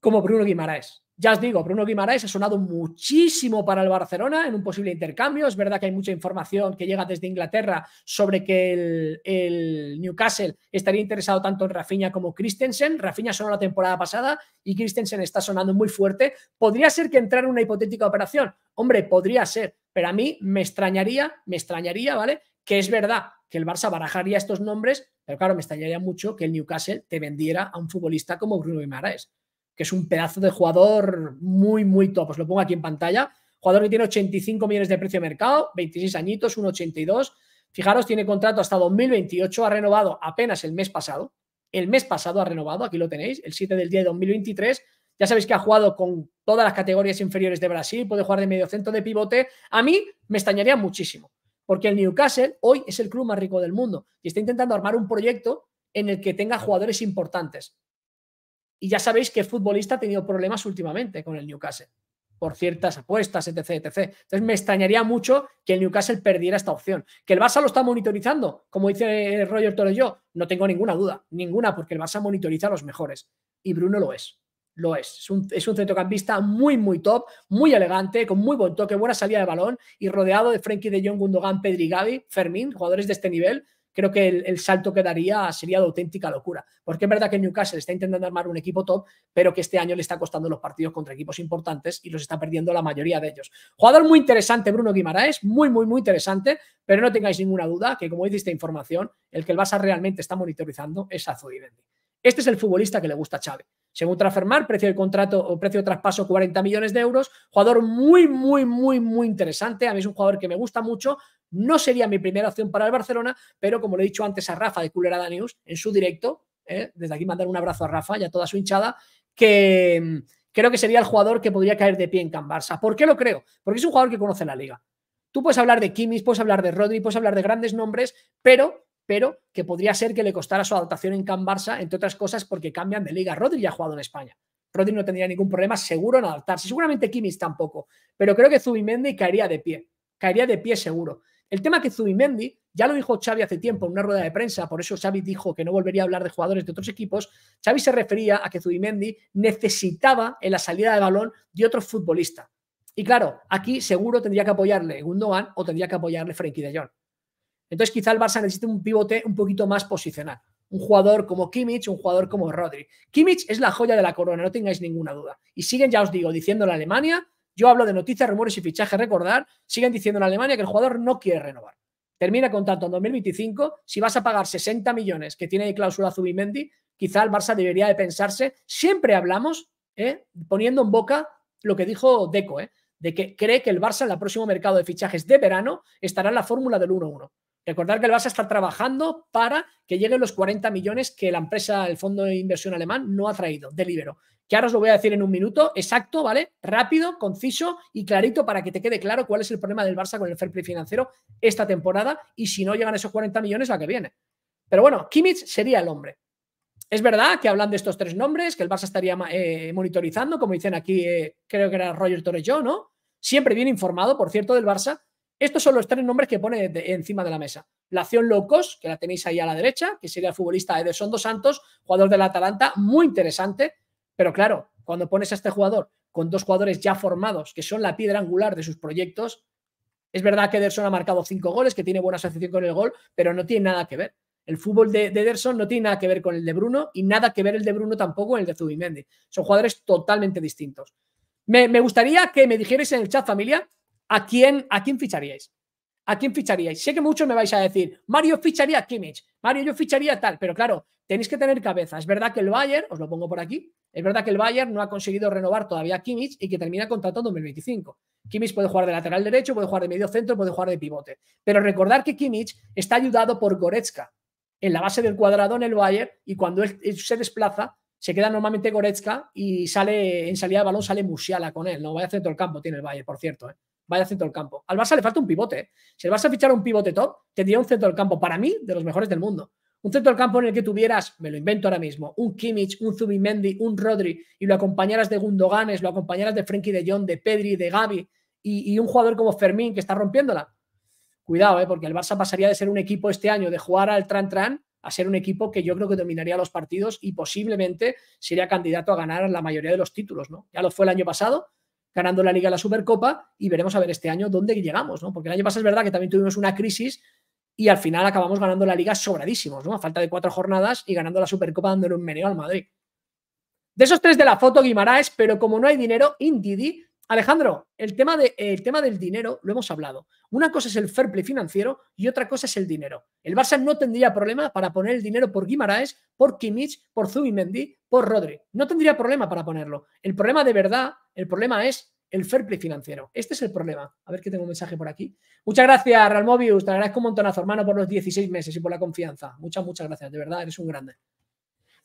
como Bruno Guimaraes. Ya os digo, Bruno Guimaraes ha sonado muchísimo para el Barcelona en un posible intercambio. Es verdad que hay mucha información que llega desde Inglaterra sobre que el, Newcastle estaría interesado tanto en Rafinha como Christensen. Rafinha sonó la temporada pasada y Christensen está sonando muy fuerte. Podría ser que entrara una hipotética operación. Hombre, podría ser, pero a mí me extrañaría, me extrañaría, ¿vale? Que es verdad que el Barça barajaría estos nombres, pero claro, me extrañaría mucho que el Newcastle te vendiera a un futbolista como Bruno Guimaraes que es un pedazo de jugador muy, muy top. Os lo pongo aquí en pantalla. Jugador que tiene 85 millones de precio de mercado, 26 añitos, 1,82. Fijaros, tiene contrato hasta 2028, ha renovado apenas el mes pasado. El mes pasado ha renovado, aquí lo tenéis, el 7 del día de 2023. Ya sabéis que ha jugado con todas las categorías inferiores de Brasil, puede jugar de medio centro de pivote. A mí me extrañaría muchísimo, porque el Newcastle hoy es el club más rico del mundo y está intentando armar un proyecto en el que tenga jugadores importantes. Y ya sabéis que el futbolista ha tenido problemas últimamente con el Newcastle por ciertas apuestas, etc, etc. Entonces me extrañaría mucho que el Newcastle perdiera esta opción. Que el Barça lo está monitorizando, como dice Roger Torres yo, no tengo ninguna duda, ninguna, porque el Barça monitoriza a los mejores. Y Bruno lo es, lo es. Es un, centrocampista muy, muy top, muy elegante, con muy buen toque, buena salida de balón y rodeado de Frenkie de Jong, Gundogan, Pedri, Gavi, Fermín, jugadores de este nivel, creo que el, salto que daría sería de auténtica locura. Porque es verdad que Newcastle está intentando armar un equipo top, pero que este año le está costando los partidos contra equipos importantes y los está perdiendo la mayoría de ellos. Jugador muy interesante, Bruno Guimaraes, muy, muy, muy interesante, pero no tengáis ninguna duda que, como dice esta información, el que el Barça realmente está monitorizando es Bendy. Este es el futbolista que le gusta a Chávez. Según Transfermar, precio de contrato o precio de traspaso 40 millones de euros. Jugador muy, muy, muy, muy interesante. A mí es un jugador que me gusta mucho. No sería mi primera opción para el Barcelona, pero como le he dicho antes a Rafa de Culera News en su directo, eh, desde aquí mandar un abrazo a Rafa y a toda su hinchada, que mm, creo que sería el jugador que podría caer de pie en Can Barça. ¿Por qué lo creo? Porque es un jugador que conoce la liga. Tú puedes hablar de Kimmich, puedes hablar de Rodri, puedes hablar de grandes nombres, pero pero que podría ser que le costara su adaptación en Camp Barça, entre otras cosas porque cambian de liga. Rodri ya ha jugado en España. Rodri no tendría ningún problema seguro en adaptarse. Seguramente Kimmich tampoco, pero creo que Zubimendi caería de pie. Caería de pie seguro. El tema que Zubimendi, ya lo dijo Xavi hace tiempo en una rueda de prensa, por eso Xavi dijo que no volvería a hablar de jugadores de otros equipos, Xavi se refería a que Zubimendi necesitaba en la salida de balón de otro futbolista. Y claro, aquí seguro tendría que apoyarle Gundogan o tendría que apoyarle Frenkie de Jong. Entonces, quizá el Barça necesite un pivote un poquito más posicional. Un jugador como Kimmich, un jugador como Rodri. Kimmich es la joya de la corona, no tengáis ninguna duda. Y siguen, ya os digo, diciendo en Alemania, yo hablo de noticias, rumores y fichajes, recordar, siguen diciendo en Alemania que el jugador no quiere renovar. Termina contrato en 2025, si vas a pagar 60 millones que tiene de cláusula Zubimendi, quizá el Barça debería de pensarse, siempre hablamos, ¿eh? poniendo en boca lo que dijo Deco, ¿eh? de que cree que el Barça en el próximo mercado de fichajes de verano estará en la fórmula del 1-1. Recordar que el Barça está trabajando para que lleguen los 40 millones que la empresa, el fondo de inversión alemán, no ha traído delibero Que ahora os lo voy a decir en un minuto, exacto, ¿vale? Rápido, conciso y clarito para que te quede claro cuál es el problema del Barça con el fair play financiero esta temporada y si no llegan esos 40 millones la que viene. Pero bueno, Kimmich sería el hombre. Es verdad que hablan de estos tres nombres, que el Barça estaría eh, monitorizando, como dicen aquí, eh, creo que era Roger yo ¿no? Siempre bien informado, por cierto, del Barça, estos son los tres nombres que pone encima de la mesa. La acción Locos, que la tenéis ahí a la derecha, que sería el futbolista Ederson Dos Santos, jugador del Atalanta, muy interesante, pero claro, cuando pones a este jugador con dos jugadores ya formados, que son la piedra angular de sus proyectos, es verdad que Ederson ha marcado cinco goles, que tiene buena asociación con el gol, pero no tiene nada que ver. El fútbol de, Ederson no tiene nada que ver con el de Bruno y nada que ver el de Bruno tampoco con el de Zubimendi. Son jugadores totalmente distintos. Me, me gustaría que me dijerais en el chat, familia, ¿a quién, ¿a quién ficharíais? ¿A quién ficharíais? Sé que muchos me vais a decir, Mario ficharía a Kimmich, Mario yo ficharía tal, pero claro, tenéis que tener cabeza. Es verdad que el Bayern, os lo pongo por aquí, es verdad que el Bayern no ha conseguido renovar todavía a Kimmich y que termina contratando en 2025. Kimmich puede jugar de lateral derecho, puede jugar de medio centro, puede jugar de pivote. Pero recordar que Kimmich está ayudado por Goretzka en la base del cuadrado en el Bayern y cuando él, se desplaza se queda normalmente Goretzka y sale en salida de balón sale Musiala con él. No vaya a hacer todo el campo, tiene el Bayern, por cierto. ¿eh? vaya centro del campo. Al Barça le falta un pivote. ¿eh? Si el Barça fichara un pivote top, tendría un centro del campo, para mí, de los mejores del mundo. Un centro del campo en el que tuvieras, me lo invento ahora mismo, un Kimmich, un Zubimendi, un Rodri, y lo acompañaras de Gundoganes, lo acompañaras de Frenkie de Jong, de Pedri, de Gaby, y, un jugador como Fermín que está rompiéndola. Cuidado, ¿eh? porque el Barça pasaría de ser un equipo este año de jugar al Tran-Tran a ser un equipo que yo creo que dominaría los partidos y posiblemente sería candidato a ganar la mayoría de los títulos, ¿no? Ya lo fue el año pasado ganando la Liga la Supercopa y veremos a ver este año dónde llegamos, ¿no? Porque el año pasado es verdad que también tuvimos una crisis y al final acabamos ganando la Liga sobradísimos, ¿no? A falta de cuatro jornadas y ganando la Supercopa dándole un meneo al Madrid. De esos tres de la foto, Guimaraes, pero como no hay dinero, Indidi Alejandro, el tema, el tema del dinero lo hemos hablado. Una cosa es el fair play financiero y otra cosa es el dinero. El Barça no tendría problema para poner el dinero por Guimaraes, por Kimmich, por Zubimendi, por Rodri. No tendría problema para ponerlo. El problema de verdad, el problema es el fair play financiero. Este es el problema. A ver que tengo un mensaje por aquí. Muchas gracias, Ralmovius. Te agradezco un montonazo, hermano, por los 16 meses y por la confianza. Muchas, muchas gracias. De verdad, eres un grande.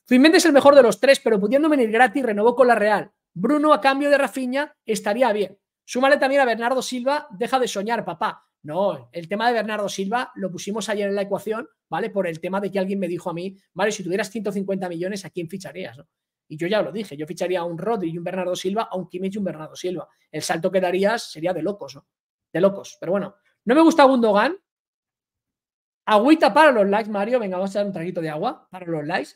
Zubimendi es el mejor de los tres, pero pudiendo venir gratis, renovó con la Real. Bruno a cambio de Rafinha estaría bien. Súmale también a Bernardo Silva, deja de soñar, papá. No, el tema de Bernardo Silva lo pusimos ayer en la ecuación, ¿vale? Por el tema de que alguien me dijo a mí, vale, si tuvieras 150 millones, ¿a quién ficharías? No? Y yo ya lo dije, yo ficharía a un Rodri y un Bernardo Silva, a un Kimmich y un Bernardo Silva. El salto que darías sería de locos, ¿no? De locos. Pero bueno, no me gusta Gundogan. Agüita para los likes, Mario. Venga, vamos a dar un traguito de agua para los likes.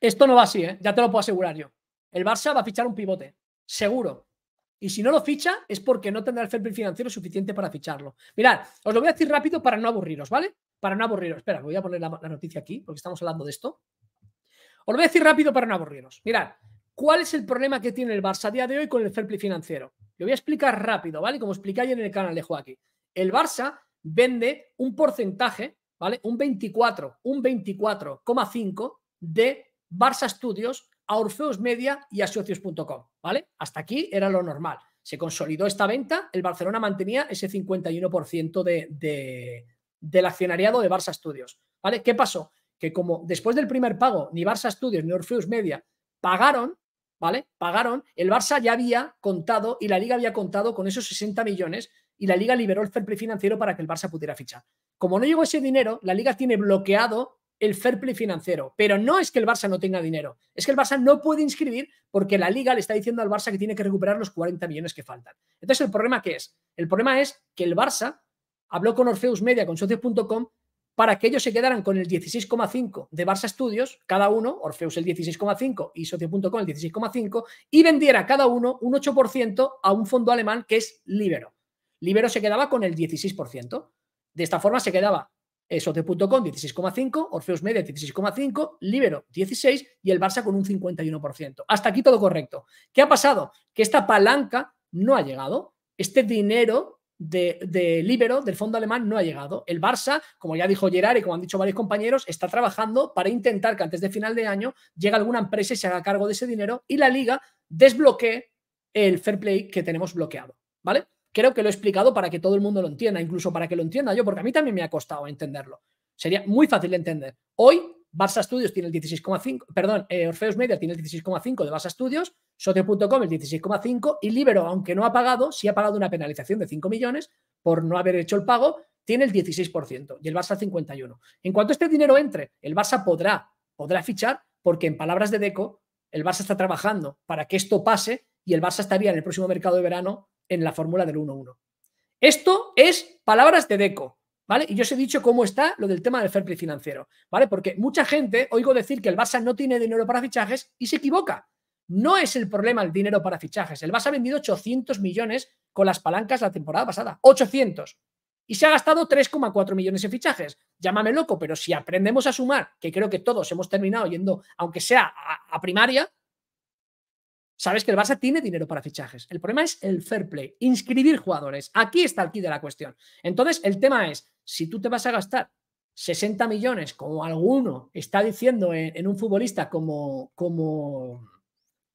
Esto no va así, ¿eh? ya te lo puedo asegurar yo. El Barça va a fichar un pivote, seguro. Y si no lo ficha es porque no tendrá el fair financiero suficiente para ficharlo. Mirad, os lo voy a decir rápido para no aburriros, ¿vale? Para no aburriros. Espera, voy a poner la, noticia aquí porque estamos hablando de esto. Os lo voy a decir rápido para no aburriros. Mirad, ¿cuál es el problema que tiene el Barça a día de hoy con el fair play financiero? Lo voy a explicar rápido, ¿vale? Como expliqué ayer en el canal de Joaquín. El Barça vende un porcentaje, ¿vale? Un 24, un 24,5 de Barça Studios, a Orfeus Media y a socios.com, ¿vale? Hasta aquí era lo normal. Se consolidó esta venta, el Barcelona mantenía ese 51% del accionariado de Barça Studios, ¿vale? ¿Qué pasó? Que como después del primer pago, ni Barça Studios ni Orfeus Media pagaron, ¿vale? Pagaron, el Barça ya había contado y la Liga había contado con esos 60 millones y la Liga liberó el fair financiero para que el Barça pudiera fichar. Como no llegó ese dinero, la Liga tiene bloqueado el fair play financiero. Pero no es que el Barça no tenga dinero, es que el Barça no puede inscribir porque la liga le está diciendo al Barça que tiene que recuperar los 40 millones que faltan. Entonces, ¿el problema qué es? El problema es que el Barça habló con Orfeus Media, con socios.com, para que ellos se quedaran con el 16,5 de Barça Studios, cada uno, Orfeus el 16,5 y socio.com el 16,5, y vendiera cada uno un 8% a un fondo alemán que es Libero. Libero se quedaba con el 16%. De esta forma se quedaba Sote.com 16,5, Orfeus Media 16,5, Libero 16 y el Barça con un 51%. Hasta aquí todo correcto. ¿Qué ha pasado? Que esta palanca no ha llegado. Este dinero de, de, Libero, del fondo alemán, no ha llegado. El Barça, como ya dijo Gerard y como han dicho varios compañeros, está trabajando para intentar que antes de final de año llegue alguna empresa y se haga cargo de ese dinero y la liga desbloquee el fair play que tenemos bloqueado. ¿Vale? creo que lo he explicado para que todo el mundo lo entienda, incluso para que lo entienda yo, porque a mí también me ha costado entenderlo. Sería muy fácil de entender. Hoy, Barça Studios tiene el 16,5, perdón, eh, Orfeos Media tiene el 16,5 de Barça Studios, Socio.com el 16,5 y Libero, aunque no ha pagado, sí ha pagado una penalización de 5 millones por no haber hecho el pago, tiene el 16% y el Barça el 51%. En cuanto este dinero entre, el Barça podrá, podrá fichar, porque en palabras de Deco, el Barça está trabajando para que esto pase y el Barça estaría en el próximo mercado de verano en la fórmula del 1-1. Esto es palabras de Deco, ¿vale? Y yo os he dicho cómo está lo del tema del fair play financiero, ¿vale? Porque mucha gente oigo decir que el Barça no tiene dinero para fichajes y se equivoca. No es el problema el dinero para fichajes. El Barça ha vendido 800 millones con las palancas la temporada pasada. 800. Y se ha gastado 3,4 millones en fichajes. Llámame loco, pero si aprendemos a sumar, que creo que todos hemos terminado yendo, aunque sea a primaria, Sabes que el Barça tiene dinero para fichajes. El problema es el fair play, inscribir jugadores. Aquí está el quid de la cuestión. Entonces, el tema es, si tú te vas a gastar 60 millones, como alguno está diciendo en, un futbolista como, como,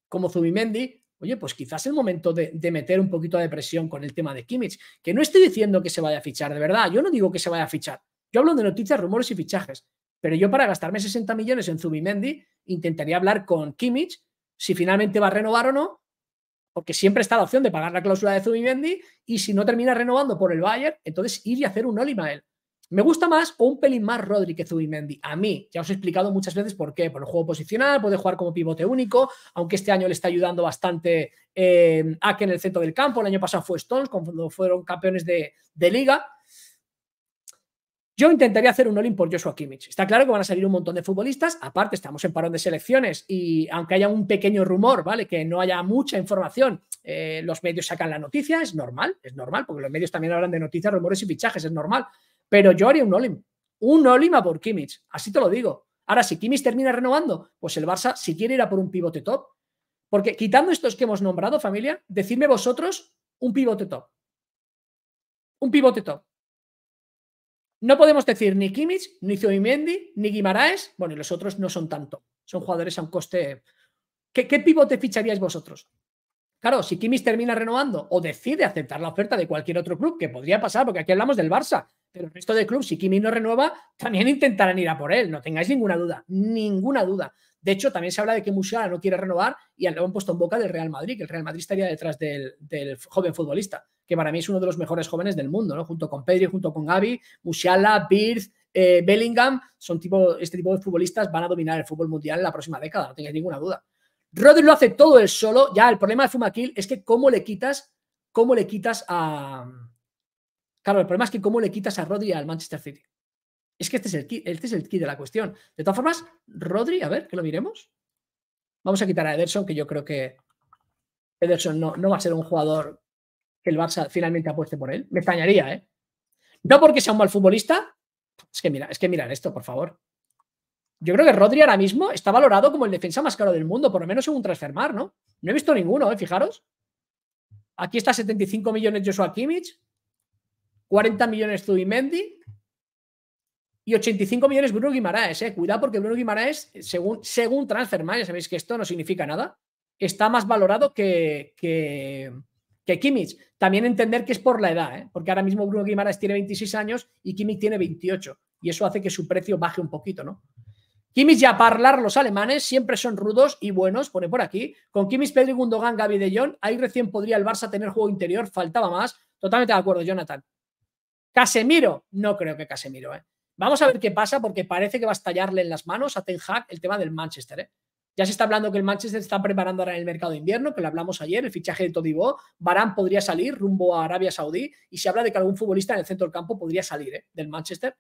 como Zubimendi, oye, pues quizás es el momento de, de, meter un poquito de presión con el tema de Kimmich. Que no estoy diciendo que se vaya a fichar, de verdad. Yo no digo que se vaya a fichar. Yo hablo de noticias, rumores y fichajes. Pero yo para gastarme 60 millones en Zubimendi, intentaría hablar con Kimmich si finalmente va a renovar o no, porque siempre está la opción de pagar la cláusula de Zubimendi y si no termina renovando por el Bayern, entonces ir y hacer un Olimael. Me gusta más o un pelín más Rodri que Zubimendi. A mí, ya os he explicado muchas veces por qué. Por el juego posicional, puede jugar como pivote único, aunque este año le está ayudando bastante eh, a que en el centro del campo. El año pasado fue Stones, cuando fueron campeones de, de liga. Yo intentaría hacer un all por Joshua Kimmich. Está claro que van a salir un montón de futbolistas. Aparte, estamos en parón de selecciones y aunque haya un pequeño rumor, ¿vale? Que no haya mucha información, eh, los medios sacan la noticia. Es normal, es normal, porque los medios también hablan de noticias, rumores y fichajes, es normal. Pero yo haría un Olim, Un all a por Kimmich. Así te lo digo. Ahora, si Kimmich termina renovando, pues el Barça, si quiere ir a por un pivote top, porque quitando estos que hemos nombrado, familia, decidme vosotros un pivote top. Un pivote top. No podemos decir ni Kimmich, ni Zubimendi, ni Guimaraes. Bueno, y los otros no son tanto. Son jugadores a un coste. ¿Qué, pivote ficharíais vosotros? Claro, si Kimmich termina renovando o decide aceptar la oferta de cualquier otro club, que podría pasar, porque aquí hablamos del Barça, pero el resto de club, si Kimmich no renueva, también intentarán ir a por él. No tengáis ninguna duda, ninguna duda. De hecho, también se habla de que Musiala no quiere renovar y lo han puesto en boca del Real Madrid, que el Real Madrid estaría detrás del joven futbolista que para mí es uno de los mejores jóvenes del mundo, ¿no? Junto con Pedri, junto con Gaby, Musiala, Birth, eh, Bellingham, son tipo, este tipo de futbolistas van a dominar el fútbol mundial en la próxima década, no tengáis ninguna duda. Rodri lo hace todo él solo, ya el problema de Fumaquil es que cómo le quitas, cómo le quitas a... Claro, el problema es que cómo le quitas a Rodri al Manchester City. Es que este es el key, este es el de la cuestión. De todas formas, Rodri, a ver, que lo miremos. Vamos a quitar a Ederson, que yo creo que Ederson no, no va a ser un jugador que el Barça finalmente apueste por él. Me extrañaría, ¿eh? No porque sea un mal futbolista. Es que mira, es que esto, por favor. Yo creo que Rodri ahora mismo está valorado como el defensa más caro del mundo, por lo menos según Transfermar, ¿no? No he visto ninguno, ¿eh? Fijaros. Aquí está 75 millones Joshua Kimmich, 40 millones Mendy y 85 millones Bruno Guimaraes, ¿eh? Cuidado porque Bruno Guimaraes, según, según Transfermar, ya sabéis que esto no significa nada, está más valorado que, que que Kimmich, también entender que es por la edad, ¿eh? porque ahora mismo Bruno Guimaraes tiene 26 años y Kimmich tiene 28, y eso hace que su precio baje un poquito, ¿no? Kimmich ya parlar los alemanes, siempre son rudos y buenos, pone por aquí. Con Kimmich, Pedri, Gundogan, Gaby de Jong, ahí recién podría el Barça tener juego interior, faltaba más. Totalmente de acuerdo, Jonathan. Casemiro, no creo que Casemiro, ¿eh? Vamos a ver qué pasa porque parece que va a estallarle en las manos a Ten Hag el tema del Manchester, ¿eh? Ya se está hablando que el Manchester está preparando ahora en el mercado de invierno, que lo hablamos ayer, el fichaje de Todibo. Barán podría salir rumbo a Arabia Saudí y se habla de que algún futbolista en el centro del campo podría salir ¿eh? del Manchester.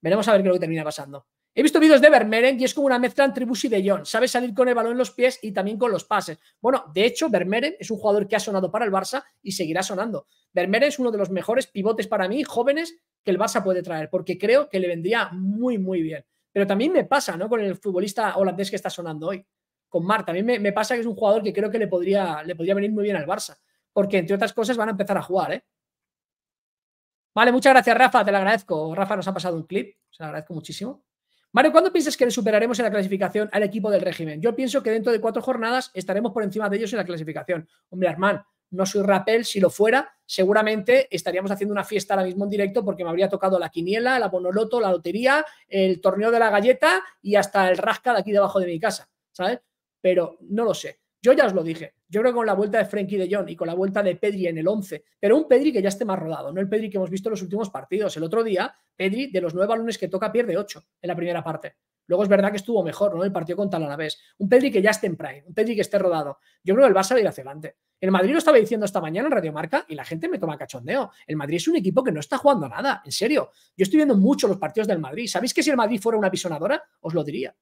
Veremos a ver qué es lo que termina pasando. He visto vídeos de Vermeeren y es como una mezcla entre Busi y De Jong. Sabe salir con el balón en los pies y también con los pases. Bueno, de hecho, Vermeeren es un jugador que ha sonado para el Barça y seguirá sonando. Vermeeren es uno de los mejores pivotes para mí, jóvenes, que el Barça puede traer, porque creo que le vendría muy, muy bien. Pero también me pasa, ¿no? Con el futbolista holandés que está sonando hoy, con Marta. También me, me, pasa que es un jugador que creo que le podría, le podría venir muy bien al Barça, porque entre otras cosas van a empezar a jugar, ¿eh? Vale, muchas gracias, Rafa, te lo agradezco. Rafa nos ha pasado un clip, se lo agradezco muchísimo. Mario, ¿cuándo piensas que le superaremos en la clasificación al equipo del régimen? Yo pienso que dentro de cuatro jornadas estaremos por encima de ellos en la clasificación. Hombre, Armán, no soy rappel, si lo fuera, seguramente estaríamos haciendo una fiesta ahora mismo en directo porque me habría tocado la quiniela, la bonoloto, la lotería, el torneo de la galleta y hasta el rasca de aquí debajo de mi casa, ¿sabes? Pero no lo sé. Yo ya os lo dije. Yo creo que con la vuelta de Frenkie de Jong y con la vuelta de Pedri en el 11, pero un Pedri que ya esté más rodado, no el Pedri que hemos visto en los últimos partidos. El otro día, Pedri, de los nueve balones que toca, pierde ocho en la primera parte. Luego es verdad que estuvo mejor, ¿no? El partido contra la vez. Un Pedri que ya esté en prime, un Pedri que esté rodado. Yo creo que el Barça va a ir hacia adelante. El Madrid lo estaba diciendo esta mañana en Radio Marca y la gente me toma cachondeo. El Madrid es un equipo que no está jugando nada, en serio. Yo estoy viendo mucho los partidos del Madrid. ¿Sabéis que si el Madrid fuera una pisonadora? Os lo diría.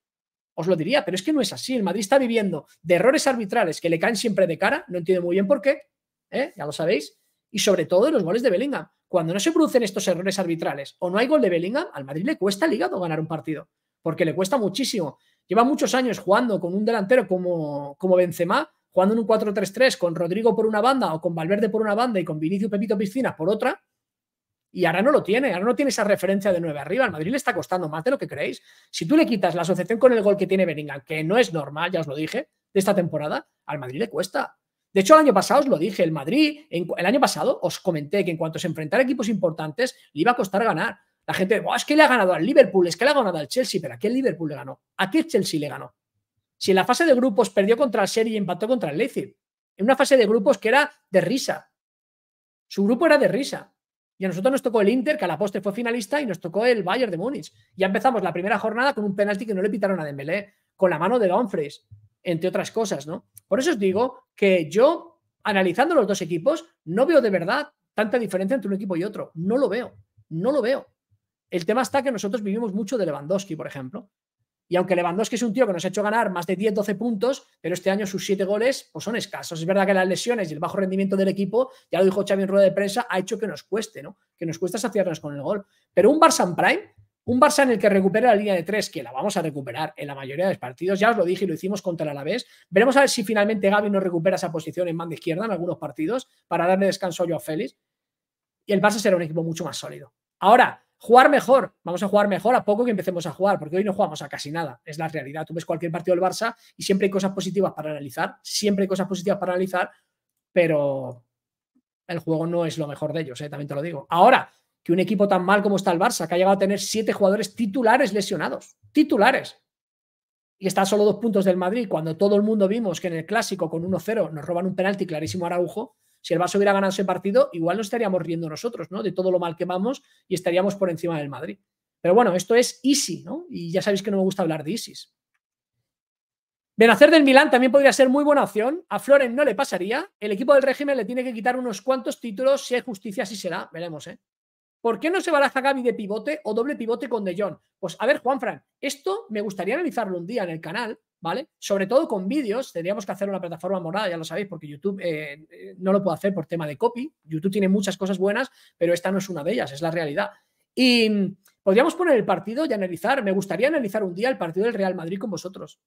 Os lo diría, pero es que no es así. El Madrid está viviendo de errores arbitrales que le caen siempre de cara. No entiendo muy bien por qué. ¿eh? Ya lo sabéis. Y sobre todo de los goles de Bellingham. Cuando no se producen estos errores arbitrales o no hay gol de Bellingham, al Madrid le cuesta el hígado ganar un partido porque le cuesta muchísimo. Lleva muchos años jugando con un delantero como, como Benzema, jugando en un 4-3-3 con Rodrigo por una banda o con Valverde por una banda y con Vinicio Pepito Piscina por otra. Y ahora no lo tiene, ahora no tiene esa referencia de nueve arriba. Al Madrid le está costando más de lo que creéis. Si tú le quitas la asociación con el gol que tiene Beringa, que no es normal, ya os lo dije, de esta temporada, al Madrid le cuesta. De hecho, el año pasado os lo dije, el Madrid, el año pasado os comenté que en cuanto se enfrentara a equipos importantes, le iba a costar ganar. La gente, oh, es que le ha ganado al Liverpool, es que le ha ganado al Chelsea, pero ¿a qué Liverpool le ganó? ¿A qué Chelsea le ganó? Si en la fase de grupos perdió contra el Serie y empató contra el Leipzig, en una fase de grupos que era de risa. Su grupo era de risa. Y a nosotros nos tocó el Inter, que a la poste fue finalista, y nos tocó el Bayern de Múnich. Ya empezamos la primera jornada con un penalti que no le pitaron a Dembélé, con la mano de Donfres, entre otras cosas, ¿no? Por eso os digo que yo, analizando los dos equipos, no veo de verdad tanta diferencia entre un equipo y otro. No lo veo, no lo veo. El tema está que nosotros vivimos mucho de Lewandowski, por ejemplo. Y aunque Lewandowski es un tío que nos ha hecho ganar más de 10, 12 puntos, pero este año sus 7 goles pues, son escasos. Es verdad que las lesiones y el bajo rendimiento del equipo, ya lo dijo Xavi en rueda de prensa, ha hecho que nos cueste, ¿no? Que nos cuesta saciarnos con el gol. Pero un Barça en Prime, un Barça en el que recupera la línea de 3, que la vamos a recuperar en la mayoría de los partidos, ya os lo dije y lo hicimos contra el Alavés. Veremos a ver si finalmente Gaby no recupera esa posición en banda izquierda en algunos partidos para darle descanso a Joao Félix. Y el Barça será un equipo mucho más sólido. Ahora, Jugar mejor, vamos a jugar mejor a poco que empecemos a jugar, porque hoy no jugamos a casi nada, es la realidad. Tú ves cualquier partido del Barça y siempre hay cosas positivas para analizar, siempre hay cosas positivas para analizar, pero el juego no es lo mejor de ellos, ¿eh? también te lo digo. Ahora, que un equipo tan mal como está el Barça, que ha llegado a tener siete jugadores titulares lesionados, titulares, y está a solo dos puntos del Madrid, cuando todo el mundo vimos que en el clásico con 1-0 nos roban un penalti clarísimo a Araujo, si el Barça hubiera ganado ese partido, igual no estaríamos riendo nosotros, ¿no? De todo lo mal que vamos y estaríamos por encima del Madrid. Pero bueno, esto es Easy, ¿no? Y ya sabéis que no me gusta hablar de Isis. Benacer del Milán también podría ser muy buena opción. A Floren no le pasaría. El equipo del régimen le tiene que quitar unos cuantos títulos. Si hay justicia, así será. Veremos, ¿eh? ¿Por qué no se baraja Gaby de pivote o doble pivote con De Jong? Pues a ver, Juan Juanfran, esto me gustaría analizarlo un día en el canal, ¿vale? Sobre todo con vídeos, tendríamos que hacer una plataforma morada, ya lo sabéis, porque YouTube eh, eh, no lo puede hacer por tema de copy. YouTube tiene muchas cosas buenas, pero esta no es una de ellas, es la realidad. Y mm, podríamos poner el partido y analizar, me gustaría analizar un día el partido del Real Madrid con vosotros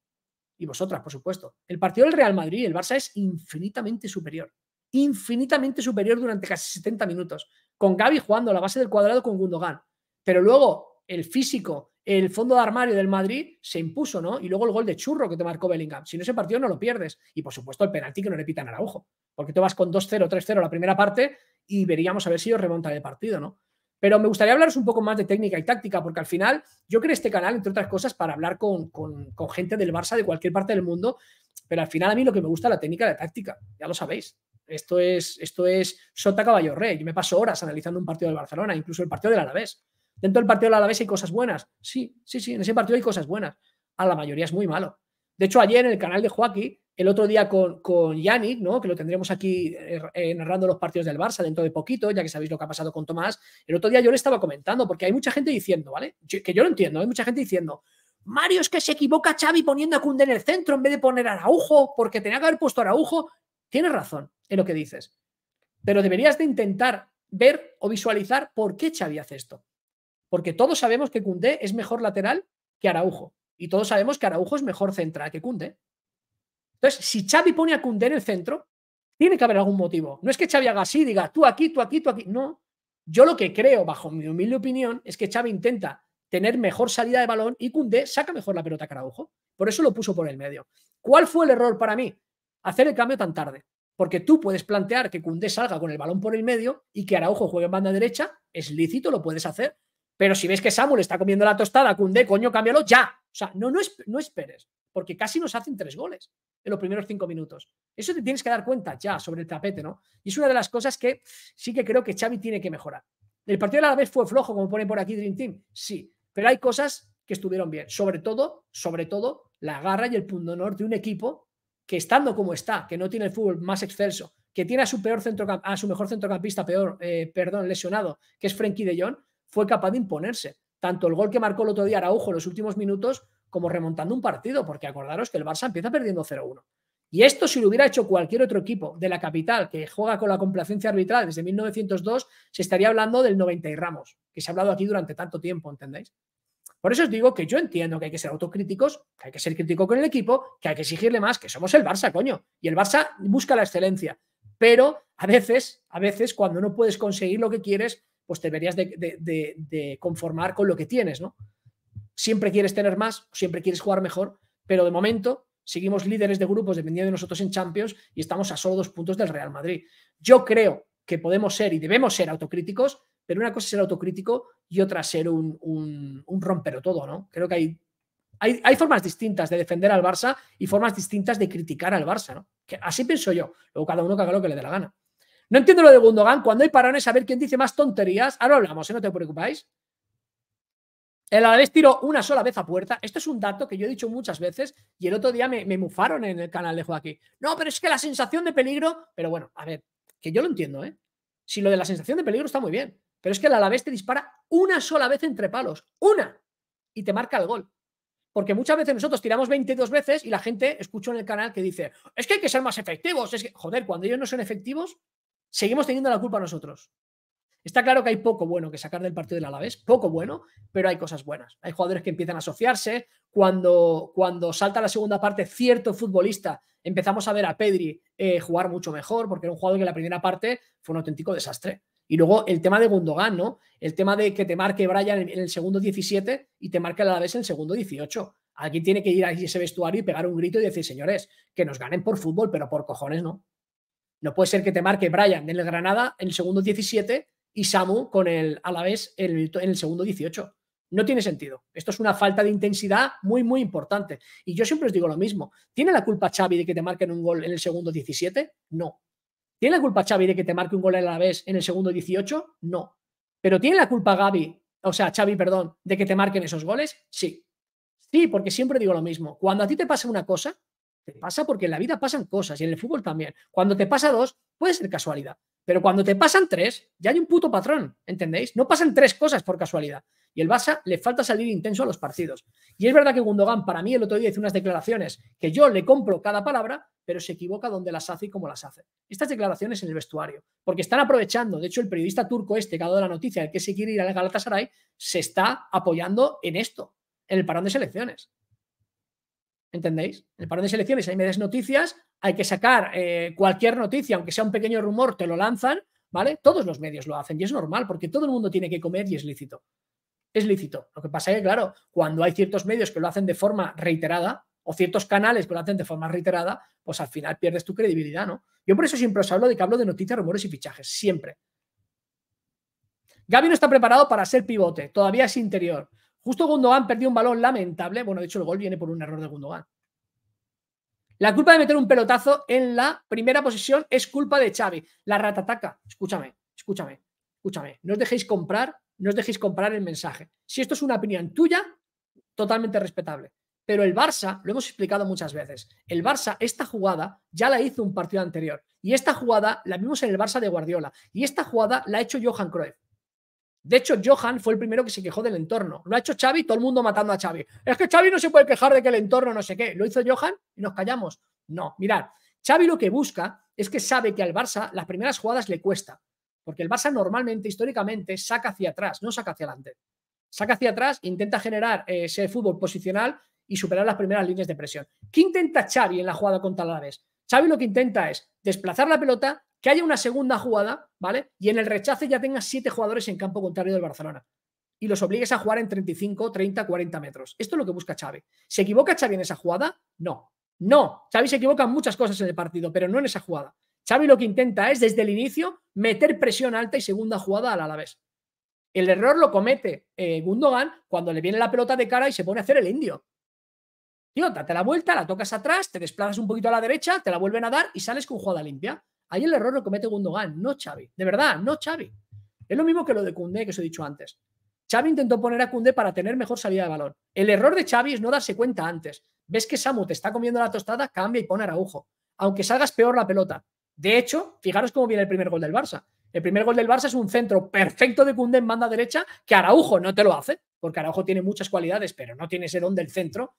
y vosotras, por supuesto. El partido del Real Madrid el Barça es infinitamente superior. Infinitamente superior durante casi 70 minutos. Con Gaby jugando a la base del cuadrado con Gundogan. Pero luego el físico, el fondo de armario del Madrid se impuso, ¿no? Y luego el gol de churro que te marcó Bellingham. Si no ese partido no lo pierdes. Y por supuesto el penalti que no le pitan a Araujo, porque te vas con 2-0, 3-0 la primera parte y veríamos a ver si os remontan el partido, ¿no? Pero me gustaría hablaros un poco más de técnica y táctica, porque al final yo creé este canal, entre otras cosas, para hablar con, gente del Barça de cualquier parte del mundo, pero al final a mí lo que me gusta es la técnica y la táctica, ya lo sabéis. Esto es, esto es sota caballo rey. Yo me paso horas analizando un partido del Barcelona, incluso el partido del Alavés Dentro del partido de la Alavés hay cosas buenas. Sí, sí, sí, en ese partido hay cosas buenas. A la mayoría es muy malo. De hecho, ayer en el canal de Joaquín, el otro día con, con Yannick, ¿no? que lo tendremos aquí eh, eh, narrando los partidos del Barça dentro de poquito, ya que sabéis lo que ha pasado con Tomás, el otro día yo le estaba comentando, porque hay mucha gente diciendo, ¿vale? que yo lo entiendo, hay mucha gente diciendo, Mario es que se equivoca Xavi poniendo a Cunde en el centro en vez de poner a Araujo, porque tenía que haber puesto a Araujo. Tienes razón en lo que dices, pero deberías de intentar ver o visualizar por qué Xavi hace esto. Porque todos sabemos que Cundé es mejor lateral que Araujo. Y todos sabemos que Araujo es mejor central que Cundé. Entonces, si Xavi pone a Cundé en el centro, tiene que haber algún motivo. No es que Xavi haga así, diga tú aquí, tú aquí, tú aquí. No. Yo lo que creo, bajo mi humilde opinión, es que Xavi intenta tener mejor salida de balón y Cundé saca mejor la pelota que Araujo. Por eso lo puso por el medio. ¿Cuál fue el error para mí? Hacer el cambio tan tarde. Porque tú puedes plantear que Cundé salga con el balón por el medio y que Araujo juegue en banda derecha. Es lícito, lo puedes hacer. Pero si ves que Samuel está comiendo la tostada, cunde, coño, cámbialo ya. O sea, no, no, no esperes, porque casi nos hacen tres goles en los primeros cinco minutos. Eso te tienes que dar cuenta ya sobre el tapete, ¿no? Y es una de las cosas que sí que creo que Xavi tiene que mejorar. El partido de la vez fue flojo, como pone por aquí Dream Team, sí, pero hay cosas que estuvieron bien. Sobre todo, sobre todo, la garra y el punto honor de un equipo que estando como está, que no tiene el fútbol más excelso, que tiene a su peor a su mejor centrocampista peor, eh, perdón, lesionado, que es Frenkie de Jong, fue capaz de imponerse. Tanto el gol que marcó el otro día Araujo en los últimos minutos como remontando un partido, porque acordaros que el Barça empieza perdiendo 0-1. Y esto si lo hubiera hecho cualquier otro equipo de la capital que juega con la complacencia arbitral desde 1902, se estaría hablando del 90 y Ramos, que se ha hablado aquí durante tanto tiempo, ¿entendéis? Por eso os digo que yo entiendo que hay que ser autocríticos, que hay que ser crítico con el equipo, que hay que exigirle más, que somos el Barça, coño. Y el Barça busca la excelencia. Pero a veces, a veces, cuando no puedes conseguir lo que quieres, pues te deberías de, conformar con lo que tienes, ¿no? Siempre quieres tener más, siempre quieres jugar mejor, pero de momento seguimos líderes de grupos dependiendo de nosotros en Champions y estamos a solo dos puntos del Real Madrid. Yo creo que podemos ser y debemos ser autocríticos, pero una cosa es ser autocrítico y otra ser un, un, rompero todo, ¿no? Creo que hay, hay, formas distintas de defender al Barça y formas distintas de criticar al Barça, ¿no? Que así pienso yo. Luego cada uno que haga lo que le dé la gana. No entiendo lo de Gundogan. Cuando hay parones, a ver quién dice más tonterías. Ahora hablamos, ¿eh? no te preocupáis. El Alavés tiró una sola vez a puerta. Esto es un dato que yo he dicho muchas veces y el otro día me, mufaron en el canal de Joaquín. No, pero es que la sensación de peligro. Pero bueno, a ver, que yo lo entiendo, ¿eh? Si lo de la sensación de peligro está muy bien, pero es que el Alavés te dispara una sola vez entre palos. ¡Una! Y te marca el gol. Porque muchas veces nosotros tiramos 22 veces y la gente escucha en el canal que dice, es que hay que ser más efectivos. Es que, joder, cuando ellos no son efectivos, seguimos teniendo la culpa nosotros. Está claro que hay poco bueno que sacar del partido del Alavés, poco bueno, pero hay cosas buenas. Hay jugadores que empiezan a asociarse. Cuando, cuando salta la segunda parte, cierto futbolista, empezamos a ver a Pedri eh, jugar mucho mejor, porque era un jugador que en la primera parte fue un auténtico desastre. Y luego el tema de Gundogan, ¿no? El tema de que te marque Brian en el segundo 17 y te marque el Alavés en el segundo 18. Aquí tiene que ir a ese vestuario y pegar un grito y decir, señores, que nos ganen por fútbol, pero por cojones no. No puede ser que te marque Brian en el Granada en el segundo 17 y Samu con el Alavés en el, segundo 18. No tiene sentido. Esto es una falta de intensidad muy, muy importante. Y yo siempre os digo lo mismo. ¿Tiene la culpa Xavi de que te marquen un gol en el segundo 17? No. ¿Tiene la culpa Xavi de que te marque un gol a la vez en el segundo 18? No. ¿Pero tiene la culpa Gaby, o sea, Xavi, perdón, de que te marquen esos goles? Sí. Sí, porque siempre digo lo mismo. Cuando a ti te pasa una cosa, te pasa porque en la vida pasan cosas y en el fútbol también. Cuando te pasa dos, puede ser casualidad. Pero cuando te pasan tres, ya hay un puto patrón, ¿entendéis? No pasan tres cosas por casualidad. Y el Barça le falta salir intenso a los partidos. Y es verdad que Gundogan, para mí, el otro día hizo unas declaraciones que yo le compro cada palabra, pero se equivoca donde las hace y cómo las hace. Estas declaraciones en el vestuario, porque están aprovechando, de hecho, el periodista turco este que ha dado la noticia de que se quiere ir al Galatasaray, se está apoyando en esto, en el parón de selecciones. ¿Entendéis? El mm. parón de selecciones, hay medias noticias, hay que sacar eh, cualquier noticia, aunque sea un pequeño rumor, te lo lanzan, ¿vale? Todos los medios lo hacen y es normal porque todo el mundo tiene que comer y es lícito. Es lícito. Lo que pasa es que, claro, cuando hay ciertos medios que lo hacen de forma reiterada o ciertos canales que lo hacen de forma reiterada, pues al final pierdes tu credibilidad, ¿no? Yo por eso siempre os hablo de que hablo de noticias, rumores y fichajes, siempre. Gaby no está preparado para ser pivote, todavía es interior. Justo Gundogan perdió un balón lamentable. Bueno, de hecho, el gol viene por un error de Gundogan. La culpa de meter un pelotazo en la primera posición es culpa de Xavi. La ataca. Escúchame, escúchame, escúchame. No os dejéis comprar, no os dejéis comprar el mensaje. Si esto es una opinión tuya, totalmente respetable. Pero el Barça, lo hemos explicado muchas veces, el Barça esta jugada ya la hizo un partido anterior. Y esta jugada la vimos en el Barça de Guardiola. Y esta jugada la ha hecho Johan Cruyff. De hecho, Johan fue el primero que se quejó del entorno. Lo ha hecho Xavi, todo el mundo matando a Xavi. Es que Xavi no se puede quejar de que el entorno no sé qué. Lo hizo Johan y nos callamos. No, mirad, Xavi lo que busca es que sabe que al Barça las primeras jugadas le cuesta. Porque el Barça normalmente, históricamente, saca hacia atrás, no saca hacia adelante. Saca hacia atrás, intenta generar eh, ese fútbol posicional y superar las primeras líneas de presión. ¿Qué intenta Xavi en la jugada contra el Xavi lo que intenta es desplazar la pelota, que haya una segunda jugada, ¿vale? Y en el rechace ya tengas siete jugadores en campo contrario del Barcelona y los obligues a jugar en 35, 30, 40 metros. Esto es lo que busca Xavi. ¿Se equivoca Xavi en esa jugada? No. No, Xavi se equivoca en muchas cosas en el partido, pero no en esa jugada. Xavi lo que intenta es desde el inicio meter presión alta y segunda jugada al vez. El error lo comete eh, Gundogan cuando le viene la pelota de cara y se pone a hacer el indio. Tío, te la vuelta, la tocas atrás, te desplazas un poquito a la derecha, te la vuelven a dar y sales con jugada limpia. Ahí el error lo comete Gundogan, no Xavi. De verdad, no Xavi. Es lo mismo que lo de Cunde que os he dicho antes. Xavi intentó poner a Cunde para tener mejor salida de balón. El error de Xavi es no darse cuenta antes. Ves que Samu te está comiendo la tostada, cambia y pone a Araujo. Aunque salgas peor la pelota. De hecho, fijaros cómo viene el primer gol del Barça. El primer gol del Barça es un centro perfecto de Cunde, en banda derecha que Araujo no te lo hace, porque Araujo tiene muchas cualidades, pero no tiene ese don del centro.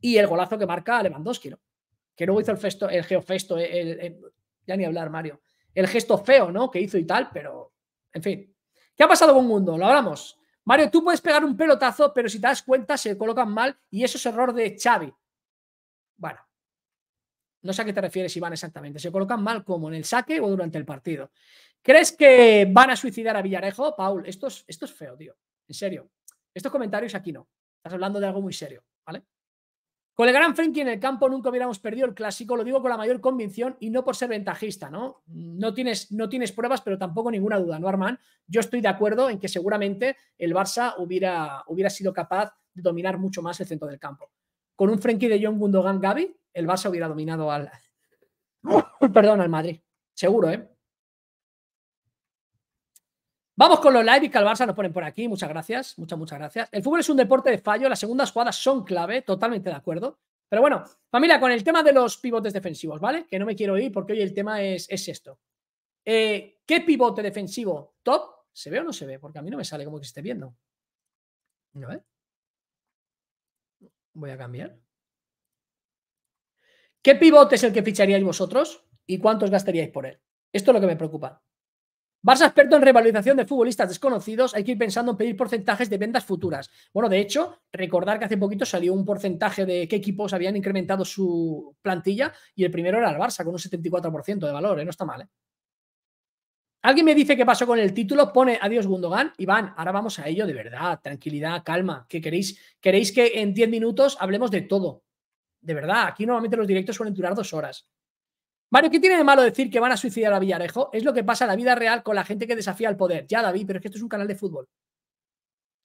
Y el golazo que marca Lewandowski, que luego hizo el, festo, el geofesto, el, ya ni hablar, Mario. El gesto feo, ¿no? Que hizo y tal, pero. En fin. ¿Qué ha pasado con Mundo? Lo hablamos. Mario, tú puedes pegar un pelotazo, pero si te das cuenta, se colocan mal y eso es error de Xavi. Bueno, no sé a qué te refieres, Iván, exactamente. ¿Se colocan mal como en el saque o durante el partido? ¿Crees que van a suicidar a Villarejo? Paul, esto es, esto es feo, tío. En serio. Estos comentarios aquí no. Estás hablando de algo muy serio. Con el gran Frenkie en el campo nunca hubiéramos perdido el clásico, lo digo con la mayor convicción y no por ser ventajista, ¿no? No tienes, no tienes pruebas, pero tampoco ninguna duda, ¿no, Armán? Yo estoy de acuerdo en que seguramente el Barça hubiera, hubiera sido capaz de dominar mucho más el centro del campo. Con un Frenkie de John Gundogan Gaby, el Barça hubiera dominado al. Perdón, al Madrid. Seguro, ¿eh? Vamos con los live y que nos ponen por aquí. Muchas gracias, muchas, muchas gracias. El fútbol es un deporte de fallo, las segundas jugadas son clave, totalmente de acuerdo. Pero bueno, familia, con el tema de los pivotes defensivos, ¿vale? Que no me quiero ir porque hoy el tema es, es esto. Eh, ¿Qué pivote defensivo top? ¿Se ve o no se ve? Porque a mí no me sale como que se esté viendo. ¿No ve? Voy a cambiar. ¿Qué pivote es el que ficharíais vosotros y cuántos gastaríais por él? Esto es lo que me preocupa. Barça experto en revalorización de futbolistas desconocidos, hay que ir pensando en pedir porcentajes de ventas futuras. Bueno, de hecho, recordar que hace poquito salió un porcentaje de qué equipos habían incrementado su plantilla y el primero era el Barça con un 74% de valor, ¿eh? no está mal. ¿eh? Alguien me dice qué pasó con el título, pone adiós Gundogan. Iván, ahora vamos a ello de verdad, tranquilidad, calma, ¿Qué queréis, queréis que en 10 minutos hablemos de todo. De verdad, aquí normalmente los directos suelen durar dos horas. Mario, ¿qué tiene de malo decir que van a suicidar a Villarejo? Es lo que pasa en la vida real con la gente que desafía al poder. Ya, David, pero es que esto es un canal de fútbol.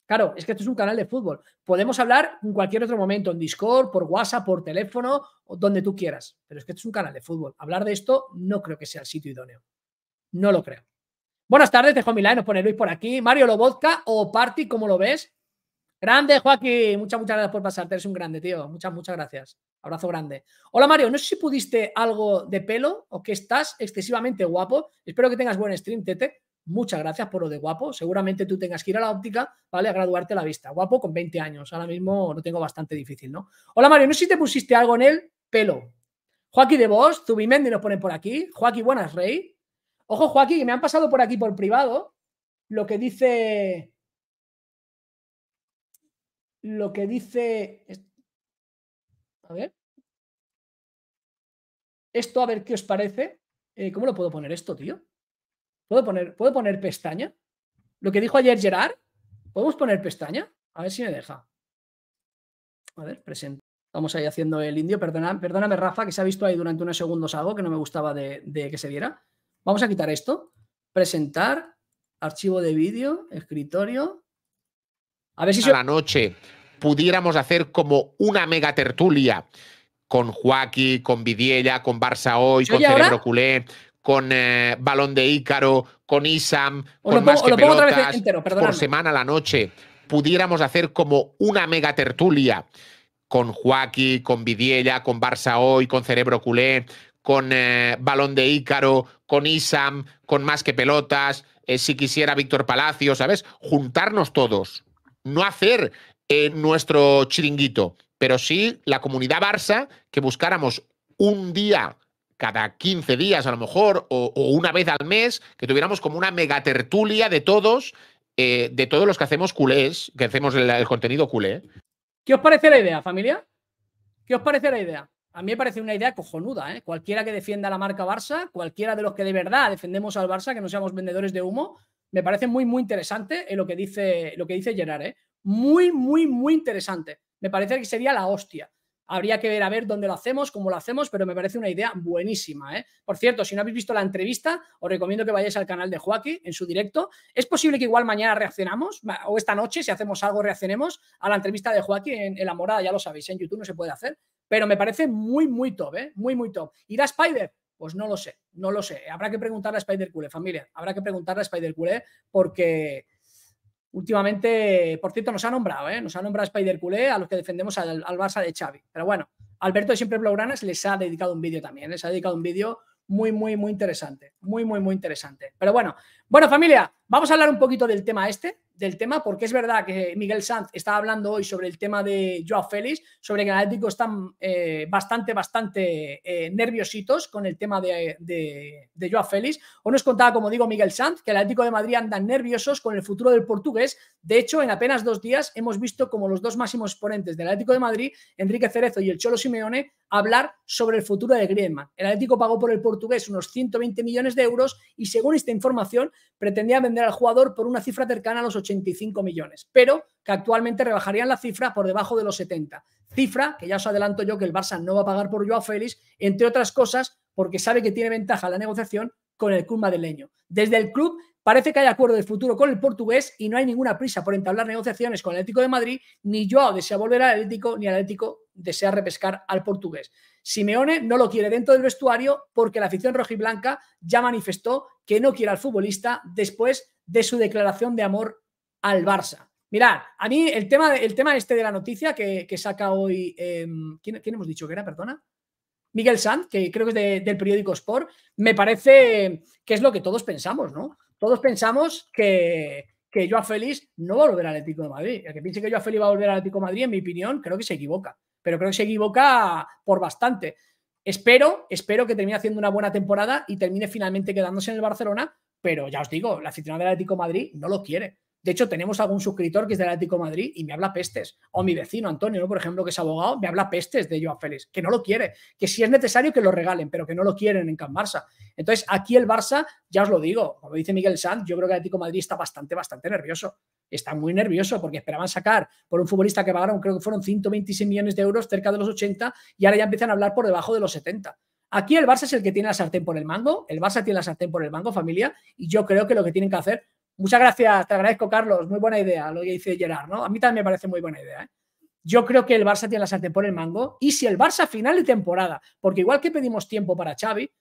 Claro, es que esto es un canal de fútbol. Podemos hablar en cualquier otro momento, en Discord, por WhatsApp, por teléfono, donde tú quieras. Pero es que esto es un canal de fútbol. Hablar de esto no creo que sea el sitio idóneo. No lo creo. Buenas tardes, dejo mi like, nos pone Luis por aquí. Mario vodka o Party, ¿cómo lo ves? Grande, Joaquín. Muchas, muchas gracias por pasarte. Eres un grande, tío. Muchas, muchas gracias. Abrazo grande. Hola, Mario. No sé si pudiste algo de pelo o que estás excesivamente guapo. Espero que tengas buen stream, Tete. Muchas gracias por lo de guapo. Seguramente tú tengas que ir a la óptica, ¿vale? A graduarte la vista. Guapo con 20 años. Ahora mismo lo tengo bastante difícil, ¿no? Hola, Mario. No sé si te pusiste algo en el pelo. Joaquín de Vos, Zubimendi nos pone por aquí. Joaquín, buenas, Rey. Ojo, Joaquín, que me han pasado por aquí por privado lo que dice lo que dice... A ver. Esto, a ver qué os parece. Eh, ¿Cómo lo puedo poner esto, tío? ¿Puedo poner, ¿Puedo poner pestaña? Lo que dijo ayer Gerard. ¿Podemos poner pestaña? A ver si me deja. A ver, presente. Vamos ahí haciendo el indio. Perdona, perdóname, Rafa, que se ha visto ahí durante unos segundos algo que no me gustaba de, de que se viera. Vamos a quitar esto. Presentar, archivo de vídeo, escritorio, a ver si a la noche pudiéramos hacer como una mega tertulia con Joaquín, con Vidiella, con Barça hoy, con Cerebro Culé, con eh, Balón de Ícaro, con Isam, con más que pelotas, por semana a la noche pudiéramos hacer como una mega tertulia con Joaquín, con Vidiella, con Barça hoy, con Cerebro Culé, con eh, Balón de Ícaro, con Isam, con Más que Pelotas, eh, si quisiera Víctor Palacio, ¿sabes? Juntarnos todos no hacer eh, nuestro chiringuito, pero sí la comunidad Barça que buscáramos un día cada 15 días a lo mejor, o, una vez al mes, que tuviéramos como una mega tertulia de todos, eh, de todos los que hacemos culés, que hacemos el, contenido culé. ¿Qué os parece la idea, familia? ¿Qué os parece la idea? A mí me parece una idea cojonuda, ¿eh? Cualquiera que defienda la marca Barça, cualquiera de los que de verdad defendemos al Barça, que no seamos vendedores de humo, me parece muy, muy interesante eh, lo que dice, lo que dice Gerard, ¿eh? Muy, muy, muy interesante. Me parece que sería la hostia. Habría que ver a ver dónde lo hacemos, cómo lo hacemos, pero me parece una idea buenísima. ¿eh? Por cierto, si no habéis visto la entrevista, os recomiendo que vayáis al canal de Joaquín en su directo. Es posible que igual mañana reaccionamos, o esta noche, si hacemos algo, reaccionemos a la entrevista de Joaquín en, La Morada, ya lo sabéis, en YouTube no se puede hacer, pero me parece muy, muy top, ¿eh? muy, muy top. ¿Irá Spider? Pues no lo sé, no lo sé. Habrá que preguntarle a Spider Cule, familia. Habrá que preguntarle a Spider Cule porque últimamente, por cierto, nos ha nombrado, ¿eh? nos ha nombrado a Spider Cule a los que defendemos al, Barça de Xavi. Pero bueno, Alberto de Siempre Blaugranas les ha dedicado un vídeo también, les ha dedicado un vídeo muy, muy, muy interesante. Muy, muy, muy interesante. Pero bueno, bueno, familia, vamos a hablar un poquito del tema este, del tema, porque es verdad que Miguel Sanz está hablando hoy sobre el tema de Joao Félix, sobre que el Atlético están eh, bastante, bastante eh, nerviositos con el tema de, de, Joao Félix. o nos contaba, como digo, Miguel Sanz, que el Atlético de Madrid andan nerviosos con el futuro del portugués. De hecho, en apenas dos días hemos visto como los dos máximos exponentes del Atlético de Madrid, Enrique Cerezo y el Cholo Simeone, hablar sobre el futuro de Griezmann. El Atlético pagó por el portugués unos 120 millones de euros y según esta información pretendía vender al jugador por una cifra cercana a los 80 millones, pero que actualmente rebajarían la cifra por debajo de los 70. Cifra que ya os adelanto yo que el Barça no va a pagar por Joao Félix, entre otras cosas, porque sabe que tiene ventaja la negociación con el club madrileño. Desde el club parece que hay acuerdo del futuro con el portugués y no hay ninguna prisa por entablar negociaciones con el Atlético de Madrid, ni Joao desea volver al Atlético, ni el Atlético desea repescar al portugués. Simeone no lo quiere dentro del vestuario porque la afición rojiblanca ya manifestó que no quiere al futbolista después de su declaración de amor al Barça. Mirad, a mí el tema, el tema este de la noticia que, saca hoy, em, ¿quién, hemos dicho que era, perdona? Miguel Sanz, que creo que es del periódico Sport, me parece que es lo que todos pensamos, ¿no? Todos pensamos que, que Joao Félix no va a volver al Atlético de Madrid. El que piense que Joa Félix va a volver al Atlético de Madrid, en mi opinión, creo que se equivoca. Pero creo que se equivoca por bastante. Espero, espero que termine haciendo una buena temporada y termine finalmente quedándose en el Barcelona, pero ya os digo, la aficionada del Atlético de Madrid no lo quiere. De hecho, tenemos algún suscriptor que es del Atlético Madrid y me habla pestes. O mi mm. vecino Antonio, por ejemplo, que es abogado, me habla pestes de Joan Félix, que no lo quiere, que si es necesario que lo regalen, pero que no lo quieren en Can Barça. Entonces, aquí el Barça, ya os lo digo, como dice Miguel Sanz, yo creo que el Atlético Madrid está bastante, bastante nervioso. Está muy nervioso porque esperaban sacar por un futbolista que pagaron, creo que fueron 126 millones de euros, cerca de los 80, y ahora ya empiezan a hablar por debajo de los 70. Aquí el Barça es el que tiene la sartén por el mango, el Barça tiene la sartén por el mango, familia, y yo creo que lo que tienen que hacer Muchas gracias, te agradezco, Carlos. Muy buena idea, lo que dice Gerard, ¿no? A mí también me parece muy buena idea. ¿eh? Yo creo que el Barça tiene la sartén por el mango. Y si el Barça final de temporada, porque igual que pedimos tiempo para Xavi,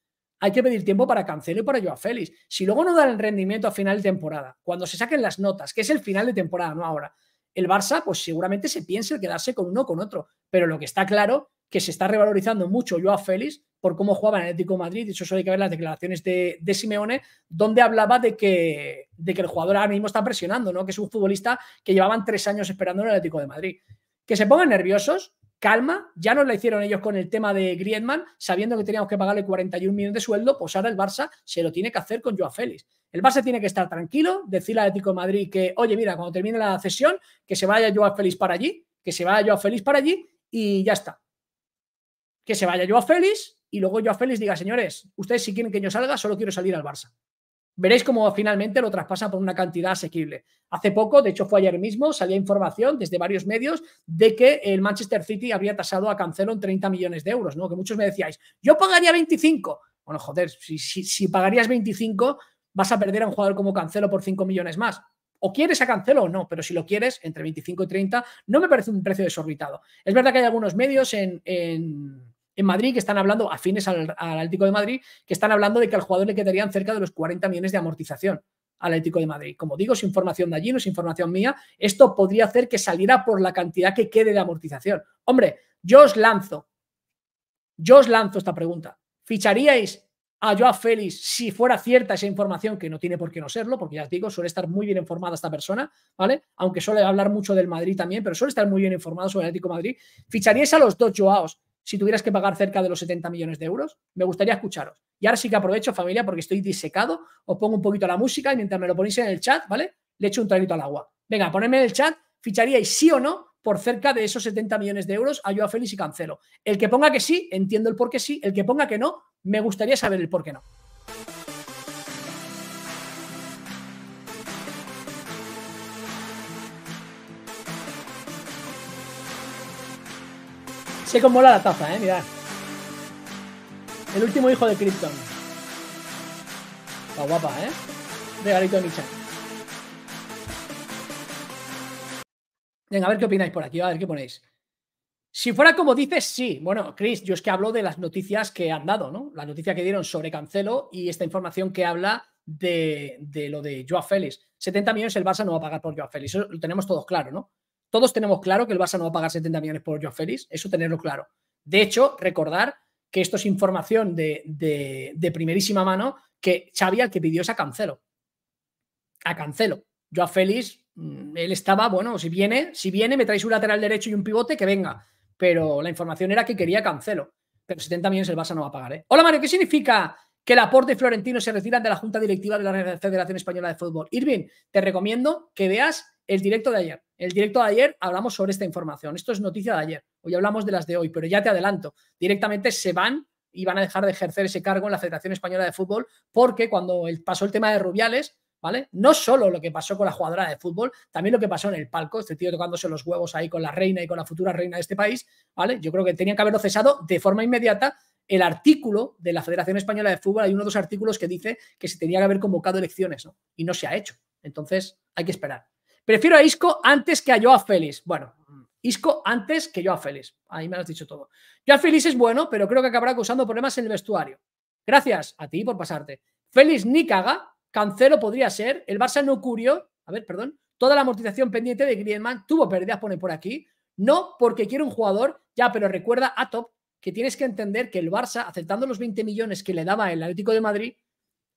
hay que pedir tiempo para Cancelo y para Joao Félix. Si luego no dan el rendimiento a final de temporada, cuando se saquen las notas, que es el final de temporada, no ahora, el Barça, pues seguramente se piense el quedarse con uno o con otro. Pero lo que está claro que se está revalorizando mucho Joao Félix por cómo jugaba en Atlético de Madrid. y eso solo hay que ver las declaraciones de, Simeone, donde hablaba de que, de que el jugador ahora mismo está presionando, ¿no? Que es un futbolista que llevaban tres años esperando en el Atlético de Madrid. Que se pongan nerviosos, calma, ya nos la hicieron ellos con el tema de Griezmann, sabiendo que teníamos que pagarle 41 millones de sueldo, pues ahora el Barça se lo tiene que hacer con Joao Félix. El Barça tiene que estar tranquilo, decirle al Atlético de Madrid que, oye, mira, cuando termine la cesión, que se vaya Joao Félix para allí, que se vaya Joao Félix para allí y ya está. Que se vaya Joao Félix, y luego yo a Félix diga, señores, ustedes si quieren que yo salga, solo quiero salir al Barça. Veréis cómo finalmente lo traspasa por una cantidad asequible. Hace poco, de hecho fue ayer mismo, salía información desde varios medios de que el Manchester City habría tasado a Cancelo en 30 millones de euros, ¿no? Que muchos me decíais, yo pagaría 25. Bueno, joder, si, pagarías 25, vas a perder a un jugador como Cancelo por 5 millones más o quieres a Cancelo o no, pero si lo quieres, entre 25 y 30, no me parece un precio desorbitado. Es verdad que hay algunos medios en, en Madrid que están hablando, afines al, Atlético de Madrid, que están hablando de que al jugador le quedarían cerca de los 40 millones de amortización al Atlético de Madrid. Como digo, es información de allí, no es información mía. Esto podría hacer que saliera por la cantidad que quede de amortización. Hombre, yo os lanzo, yo os lanzo esta pregunta. ¿Ficharíais a Joao Félix si fuera cierta esa información, que no tiene por qué no serlo, porque ya os digo, suele estar muy bien informada esta persona, ¿vale? Aunque suele hablar mucho del Madrid también, pero suele estar muy bien informado sobre el Atlético de Madrid. ¿Ficharíais a los dos Joaos si tuvieras que pagar cerca de los 70 millones de euros? Me gustaría escucharos. Y ahora sí que aprovecho, familia, porque estoy disecado. Os pongo un poquito la música y mientras me lo ponéis en el chat, ¿vale? Le echo un traguito al agua. Venga, ponedme en el chat. ¿Ficharíais sí o no por cerca de esos 70 millones de euros a Joao Félix y Cancelo? El que ponga que sí, entiendo el por qué sí. El que ponga que no, me gustaría saber el por qué no. Sé cómo mola la taza, eh, mirad. El último hijo de Krypton. Está guapa, eh. Regalito de chat. Venga, a ver qué opináis por aquí, a ver qué ponéis. Si fuera como dices, sí. Bueno, Chris, yo es que hablo de las noticias que han dado, ¿no? La noticia que dieron sobre Cancelo y esta información que habla de, lo de Joao Félix. 70 millones el Barça no va a pagar por Joao Félix, eso lo tenemos todos claro, ¿no? todos tenemos claro que el Barça no va a pagar 70 millones por Joao Félix, eso tenerlo claro. De hecho, recordar que esto es información de, de, primerísima mano que Xavi al que pidió es a Cancelo. A Cancelo. Joa Félix, mm, él estaba, bueno, si viene, si viene, me traéis un lateral derecho y un pivote, que venga. Pero la información era que quería Cancelo. Pero 70 millones el Barça no va a pagar. ¿eh? Hola Mario, ¿qué significa que Laporte y Florentino se retiran de la Junta Directiva de la Federación Española de Fútbol. Irving, te recomiendo que veas el directo de ayer. El directo de ayer hablamos sobre esta información. Esto es noticia de ayer. Hoy hablamos de las de hoy, pero ya te adelanto. Directamente se van y van a dejar de ejercer ese cargo en la Federación Española de Fútbol porque cuando pasó el tema de Rubiales, ¿vale? No solo lo que pasó con la jugadora de fútbol, también lo que pasó en el palco, este tío tocándose los huevos ahí con la reina y con la futura reina de este país, ¿vale? Yo creo que tenían que haberlo cesado de forma inmediata el artículo de la Federación Española de Fútbol, hay uno de los artículos que dice que se tenía que haber convocado elecciones, ¿no? Y no se ha hecho. Entonces, hay que esperar. Prefiero a Isco antes que a Joao Félix. Bueno, Isco antes que Joao Félix. Ahí me lo has dicho todo. Joao Félix es bueno, pero creo que acabará causando problemas en el vestuario. Gracias a ti por pasarte. Félix ni Cancelo podría ser. El Barça no curió. A ver, perdón. Toda la amortización pendiente de Griezmann tuvo pérdidas, pone por aquí. No porque quiere un jugador, ya, pero recuerda a Top que tienes que entender que el Barça, aceptando los 20 millones que le daba el Atlético de Madrid,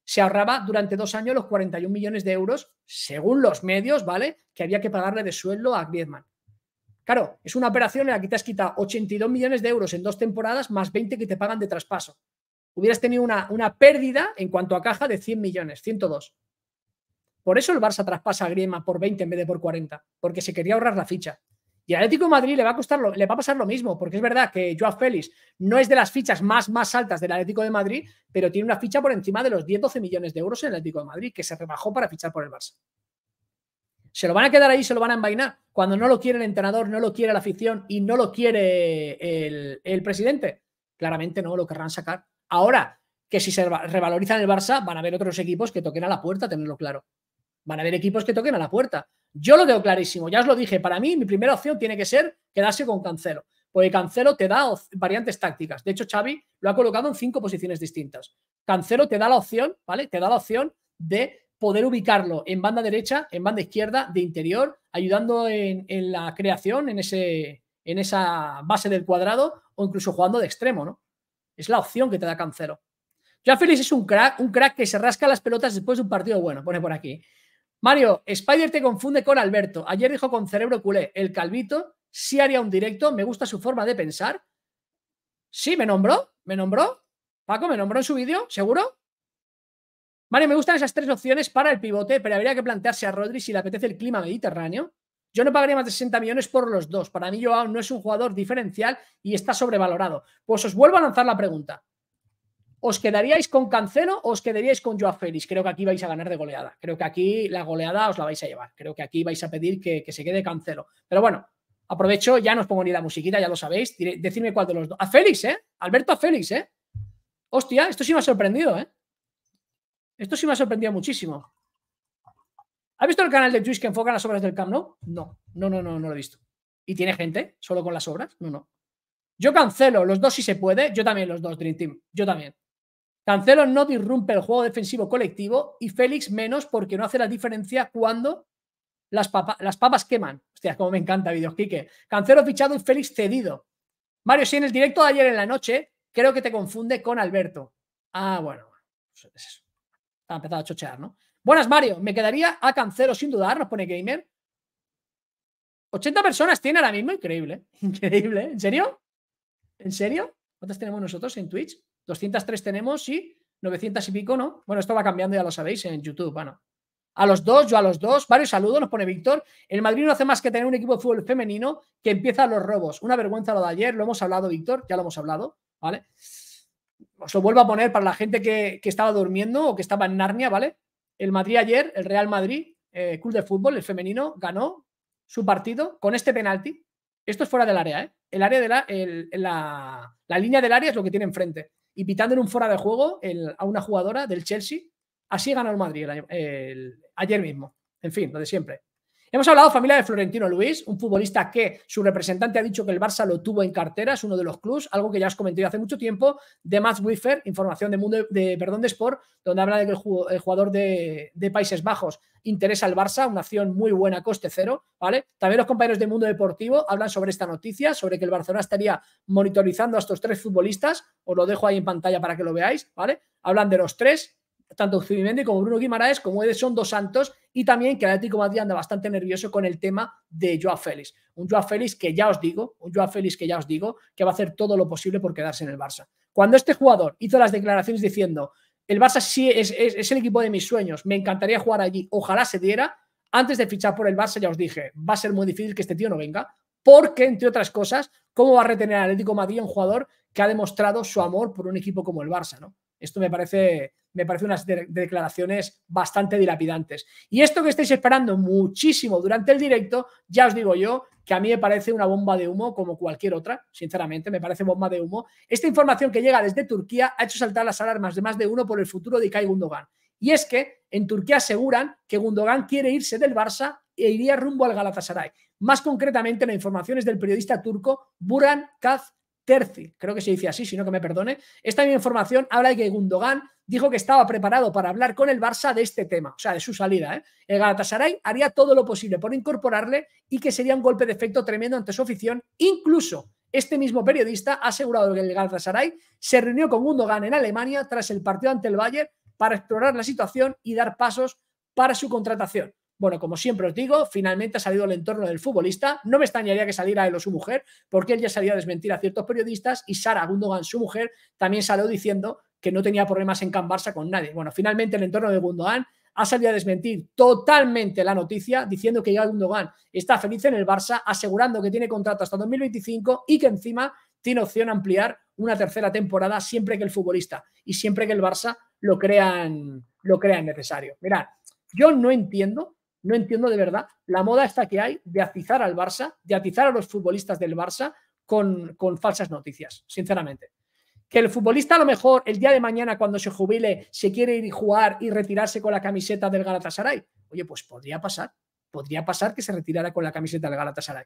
se ahorraba durante dos años los 41 millones de euros, según los medios, ¿vale? Que había que pagarle de sueldo a Griezmann. Claro, es una operación en la que te has quitado 82 millones de euros en dos temporadas más 20 que te pagan de traspaso. Hubieras tenido una, una pérdida en cuanto a caja de 100 millones, 102. Por eso el Barça traspasa a Griezmann por 20 en vez de por 40, porque se quería ahorrar la ficha. Y al Atlético de Madrid le va a le va a pasar lo mismo, porque es verdad que Joao Félix no es de las fichas más, más altas del Atlético de Madrid, pero tiene una ficha por encima de los 10-12 millones de euros en el Atlético de Madrid, que se rebajó para fichar por el Barça. Se lo van a quedar ahí, se lo van a envainar. Cuando no lo quiere el entrenador, no lo quiere la afición y no lo quiere el, el presidente, claramente no lo querrán sacar. Ahora, que si se revalorizan el Barça, van a haber otros equipos que toquen a la puerta, tenerlo claro. Van a haber equipos que toquen a la puerta. Yo lo veo clarísimo, ya os lo dije, para mí mi primera opción tiene que ser quedarse con Cancelo, porque Cancelo te da variantes tácticas. De hecho, Xavi lo ha colocado en cinco posiciones distintas. Cancelo te da la opción, ¿vale? Te da la opción de poder ubicarlo en banda derecha, en banda izquierda, de interior, ayudando en, la creación, en, ese, en esa base del cuadrado o incluso jugando de extremo, ¿no? Es la opción que te da Cancelo. Ya Félix es un crack, un crack que se rasca las pelotas después de un partido bueno, pone por aquí. Mario, Spider te confunde con Alberto. Ayer dijo con cerebro culé, el calvito sí haría un directo, me gusta su forma de pensar. Sí, me nombró, me nombró. Paco, me nombró en su vídeo, seguro. Mario, me gustan esas tres opciones para el pivote, pero habría que plantearse a Rodri si le apetece el clima mediterráneo. Yo no pagaría más de 60 millones por los dos. Para mí, Joao no es un jugador diferencial y está sobrevalorado. Pues os vuelvo a lanzar la pregunta. ¿Os quedaríais con Cancelo o os quedaríais con Joao Félix? Creo que aquí vais a ganar de goleada. Creo que aquí la goleada os la vais a llevar. Creo que aquí vais a pedir que, se quede Cancelo. Pero bueno, aprovecho, ya no os pongo ni la musiquita, ya lo sabéis. Decidme cuál de los dos. A Félix, ¿eh? Alberto a Félix, ¿eh? Hostia, esto sí me ha sorprendido, ¿eh? Esto sí me ha sorprendido muchísimo. ¿Has visto el canal de Twitch que enfoca las obras del Camp Nou? No, no, no, no, no lo he visto. ¿Y tiene gente solo con las obras? No, no. Yo cancelo los dos si se puede. Yo también los dos, Dream Team. Yo también. Cancelo no disrumpe el juego defensivo colectivo y Félix menos porque no hace la diferencia cuando las, papas queman. Hostia, como me encanta vídeos, Kike. Cancelo fichado y Félix cedido. Mario, si en el directo de ayer en la noche creo que te confunde con Alberto. Ah, bueno. Ha pues empezado a chochear, ¿no? Buenas, Mario. Me quedaría a Cancelo sin dudar, nos pone Gamer. 80 personas tiene ahora mismo, increíble. ¿eh? Increíble. ¿eh? ¿En serio? ¿En serio? ¿Cuántas tenemos nosotros en Twitch? 203 tenemos, y 900 y pico, ¿no? Bueno, esto va cambiando, ya lo sabéis, en YouTube. Bueno, a los dos, yo a los dos. Varios saludos, nos pone Víctor. El Madrid no hace más que tener un equipo de fútbol femenino que empieza a los robos. Una vergüenza lo de ayer, lo hemos hablado, Víctor, ya lo hemos hablado, ¿vale? Os lo vuelvo a poner para la gente que, estaba durmiendo o que estaba en Narnia, ¿vale? El Madrid ayer, el Real Madrid, eh, Club de Fútbol, el femenino, ganó su partido con este penalti. Esto es fuera del área, ¿eh? El área de la, la, la línea del área es lo que tiene enfrente y pitando en un fora de juego a una jugadora del Chelsea. Así ganó el Madrid ayer mismo. En fin, lo de siempre. Hemos hablado, familia de Florentino Luis, un futbolista que su representante ha dicho que el Barça lo tuvo en cartera, es uno de los clubs, algo que ya os comenté hace mucho tiempo, de Max Wiffer, información de, Mundo, de, perdón, de Sport, donde habla de que el jugador de, Países Bajos interesa al Barça, una acción muy buena, coste cero, ¿vale? También los compañeros de Mundo Deportivo hablan sobre esta noticia, sobre que el Barcelona estaría monitorizando a estos tres futbolistas, os lo dejo ahí en pantalla para que lo veáis, ¿vale? Hablan de los tres, tanto Zubimendi como Bruno Guimaraes, como son Dos Santos, y también que el Atlético Madrid anda bastante nervioso con el tema de Joao Félix. Un Joao Félix que ya os digo, un Joao Félix que ya os digo, que va a hacer todo lo posible por quedarse en el Barça. Cuando este jugador hizo las declaraciones diciendo, el Barça sí es, el equipo de mis sueños, me encantaría jugar allí, ojalá se diera, antes de fichar por el Barça ya os dije, va a ser muy difícil que este tío no venga, porque, entre otras cosas, ¿cómo va a retener al Atlético de Madrid un jugador que ha demostrado su amor por un equipo como el Barça, ¿no? Esto me parece, me parece unas declaraciones bastante dilapidantes. Y esto que estáis esperando muchísimo durante el directo, ya os digo yo que a mí me parece una bomba de humo como cualquier otra, sinceramente, me parece bomba de humo. Esta información que llega desde Turquía ha hecho saltar las alarmas de más de uno por el futuro de Kai Gundogan. Y es que en Turquía aseguran que Gundogan quiere irse del Barça e iría rumbo al Galatasaray. Más concretamente, la información es del periodista turco Buran Kaz Terzi, creo que se dice así, si no que me perdone. Esta misma información habla de que Gundogan dijo que estaba preparado para hablar con el Barça de este tema, o sea, de su salida. ¿eh? El Galatasaray haría todo lo posible por incorporarle y que sería un golpe de efecto tremendo ante su afición. Incluso este mismo periodista ha asegurado que el Galatasaray se reunió con Gundogan en Alemania tras el partido ante el Bayern para explorar la situación y dar pasos para su contratación. Bueno, como siempre os digo, finalmente ha salido el entorno del futbolista. No me extrañaría que saliera él o su mujer, porque él ya salía a desmentir a ciertos periodistas y Sara Gundogan, su mujer, también salió diciendo que no tenía problemas en Can Barça con nadie. Bueno, finalmente el entorno de Gundogan ha salido a desmentir totalmente la noticia diciendo que ya Gundogan está feliz en el Barça, asegurando que tiene contrato hasta 2025 y que encima tiene opción a ampliar una tercera temporada siempre que el futbolista y siempre que el Barça lo crean, lo crean necesario. Mirad, yo no entiendo no entiendo de verdad la moda esta que hay de atizar al Barça, de atizar a los futbolistas del Barça con, falsas noticias, sinceramente. Que el futbolista a lo mejor el día de mañana cuando se jubile se quiere ir y jugar y retirarse con la camiseta del Galatasaray. Oye, pues podría pasar, podría pasar que se retirara con la camiseta del Galatasaray.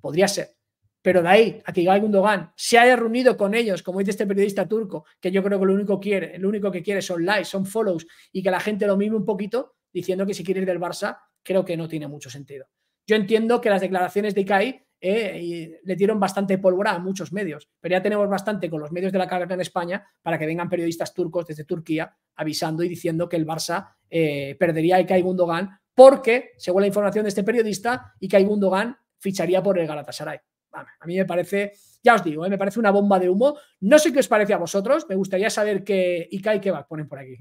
Podría ser. Pero de ahí a que algún Gundogan se haya reunido con ellos, como dice este periodista turco, que yo creo que lo único, quiere, lo único que quiere son likes, son follows y que la gente lo mime un poquito, diciendo que si quiere ir del Barça, creo que no tiene mucho sentido. Yo entiendo que las declaraciones de ICAI eh, le dieron bastante pólvora a muchos medios, pero ya tenemos bastante con los medios de la carrera en España para que vengan periodistas turcos desde Turquía avisando y diciendo que el Barça eh, perdería a Icai Gundogan porque, según la información de este periodista, Icai Gundogan ficharía por el Galatasaray. a mí me parece, ya os digo, eh, me parece una bomba de humo. No sé qué os parece a vosotros, me gustaría saber qué IKAI qué va ponen por aquí.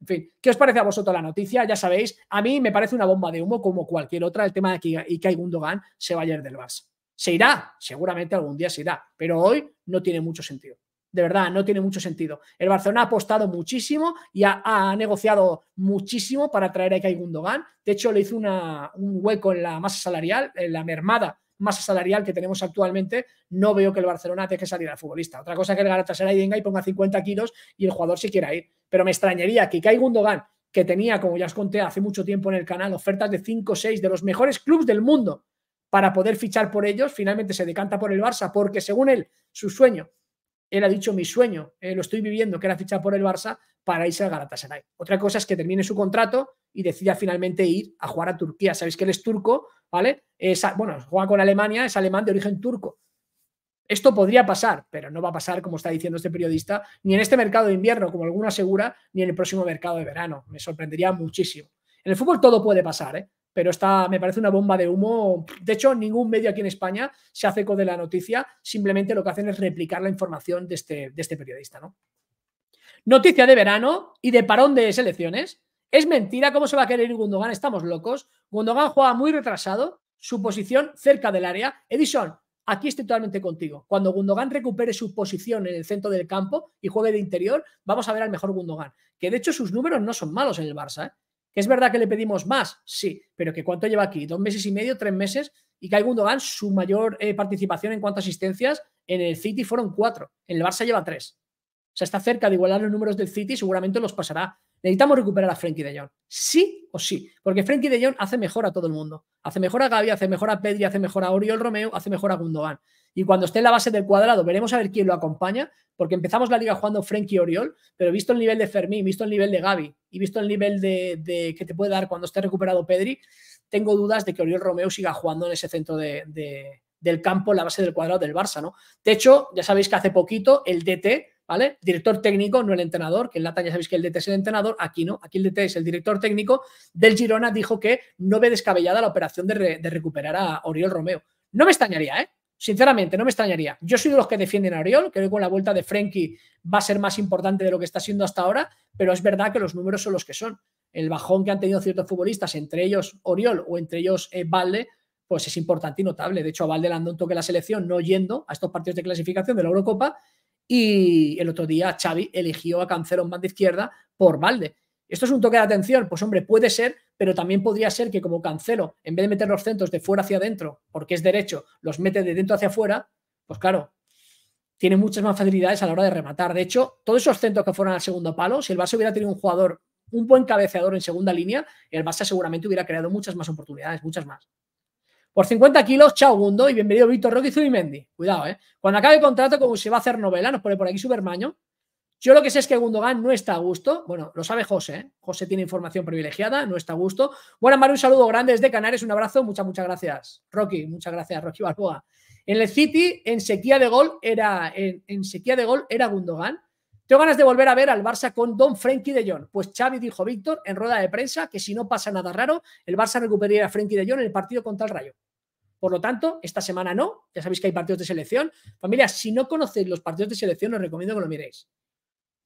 En fin, ¿qué os parece a vosotros la noticia? Ya sabéis, a mí me parece una bomba de humo como cualquier otra el tema de que Ikay Gundogan se vaya a ir del Barça. Se irá, seguramente algún día se irá, pero hoy no tiene mucho sentido. De verdad, no tiene mucho sentido. El Barcelona ha apostado muchísimo y ha, negociado muchísimo para traer a Ikay Gundogan. De hecho, le hizo un hueco en la masa salarial, en la mermada más salarial que tenemos actualmente, no veo que el Barcelona que salir al futbolista. Otra cosa que el Galatasaray venga y ponga 50 kilos y el jugador si quiera ir. Pero me extrañaría que Kai Gundogan, que tenía, como ya os conté hace mucho tiempo en el canal, ofertas de 5 o 6 de los mejores clubes del mundo para poder fichar por ellos, finalmente se decanta por el Barça, porque según él, su sueño, él ha dicho mi sueño, eh, lo estoy viviendo, que era fichar por el Barça para irse al Galatasaray. Otra cosa es que termine su contrato y decida finalmente ir a jugar a Turquía. Sabéis que él es turco, ¿vale? bueno, juega con Alemania, es alemán de origen turco. Esto podría pasar, pero no va a pasar, como está diciendo este periodista, ni en este mercado de invierno, como alguno asegura, ni en el próximo mercado de verano. Me sorprendería muchísimo. En el fútbol todo puede pasar, ¿eh? pero está, me parece una bomba de humo. De hecho, ningún medio aquí en España se hace eco de la noticia, simplemente lo que hacen es replicar la información de este, de este periodista. ¿no? Noticia de verano y de parón de selecciones. Es mentira, ¿cómo se va a querer ir Gundogan? Estamos locos. Gundogan juega muy retrasado, su posición cerca del área. Edison, aquí estoy totalmente contigo. Cuando Gundogan recupere su posición en el centro del campo y juegue de interior, vamos a ver al mejor Gundogan. Que de hecho sus números no son malos en el Barça. ¿eh? ¿Que es verdad que le pedimos más? Sí, pero que cuánto lleva aquí? ¿Dos meses y medio? ¿Tres meses? Y que hay Gundogan, su mayor eh, participación en cuanto a asistencias en el City fueron cuatro. En el Barça lleva tres. O sea, está cerca de igualar los números del City, seguramente los pasará. Necesitamos recuperar a Frenkie de Jong. Sí o sí. Porque Frenkie de Jong hace mejor a todo el mundo. Hace mejor a Gaby, hace mejor a Pedri, hace mejor a Oriol Romeo, hace mejor a Gundogan. Y cuando esté en la base del cuadrado, veremos a ver quién lo acompaña. Porque empezamos la liga jugando Frenkie Oriol, pero visto el nivel de Fermín, visto el nivel de Gaby y visto el nivel de, que te puede dar cuando esté recuperado Pedri, tengo dudas de que Oriol Romeo siga jugando en ese centro del campo, en la base del cuadrado del Barça. ¿no? De hecho, ya sabéis que hace poquito el DT ¿vale? Director técnico, no el entrenador, que en Lata ya sabéis que el DT es el entrenador, aquí no, aquí el DT es el director técnico del Girona, dijo que no ve descabellada la operación de, recuperar a Oriol Romeo. No me extrañaría, ¿eh? Sinceramente, no me extrañaría. Yo soy de los que defienden a Oriol, creo que con la vuelta de Frenkie va a ser más importante de lo que está siendo hasta ahora, pero es verdad que los números son los que son. El bajón que han tenido ciertos futbolistas, entre ellos Oriol o entre ellos eh, Valde, pues es importante y notable. De hecho, a Valde le un toque la selección no yendo a estos partidos de clasificación de la Eurocopa y el otro día Xavi eligió a Cancelo en banda izquierda por Valde. ¿Esto es un toque de atención? Pues hombre, puede ser, pero también podría ser que como Cancelo, en vez de meter los centros de fuera hacia adentro, porque es derecho, los mete de dentro hacia afuera, pues claro, tiene muchas más facilidades a la hora de rematar. De hecho, todos esos centros que fueron al segundo palo, si el Barça hubiera tenido un jugador, un buen cabeceador en segunda línea, el Barça seguramente hubiera creado muchas más oportunidades, muchas más. Por 50 kilos, chao Gundo y bienvenido Víctor Rocky y Cuidado, ¿eh? Cuando acabe el contrato, como se va a hacer novela, nos pone por aquí Supermaño. Yo lo que sé es que Gundogan no está a gusto. Bueno, lo sabe José. ¿eh? José tiene información privilegiada, no está a gusto. Bueno, Mario, un saludo grande desde Canarias, un abrazo, muchas, muchas gracias. Rocky, muchas gracias, Rocky Balboa. En el City, en sequía de gol, era, en, sequía de gol era Gundogan. Tengo ganas de volver a ver al Barça con Don Frenkie de Jong. Pues Xavi dijo Víctor en rueda de prensa que si no pasa nada raro, el Barça recuperaría a Frenkie de Jong en el partido contra el Rayo. Por lo tanto, esta semana no, ya sabéis que hay partidos de selección. Familia, si no conocéis los partidos de selección, os recomiendo que lo miréis.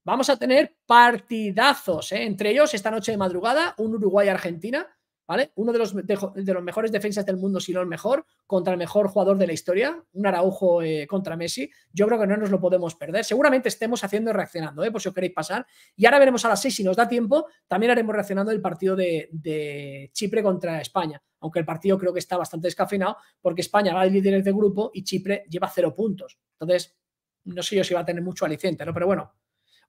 Vamos a tener partidazos, ¿eh? entre ellos esta noche de madrugada, un Uruguay-Argentina, ¿vale? Uno de los, de, los, mejores defensas del mundo, si no el mejor, contra el mejor jugador de la historia, un Araujo eh, contra Messi. Yo creo que no nos lo podemos perder. Seguramente estemos haciendo y reaccionando, ¿eh? por si os queréis pasar. Y ahora veremos a las seis. si nos da tiempo, también haremos reaccionando el partido de Chipre contra España aunque el partido creo que está bastante descafeinado, porque España va líderes de grupo y Chipre lleva cero puntos. Entonces, no sé yo si va a tener mucho aliciente, ¿no? Pero bueno.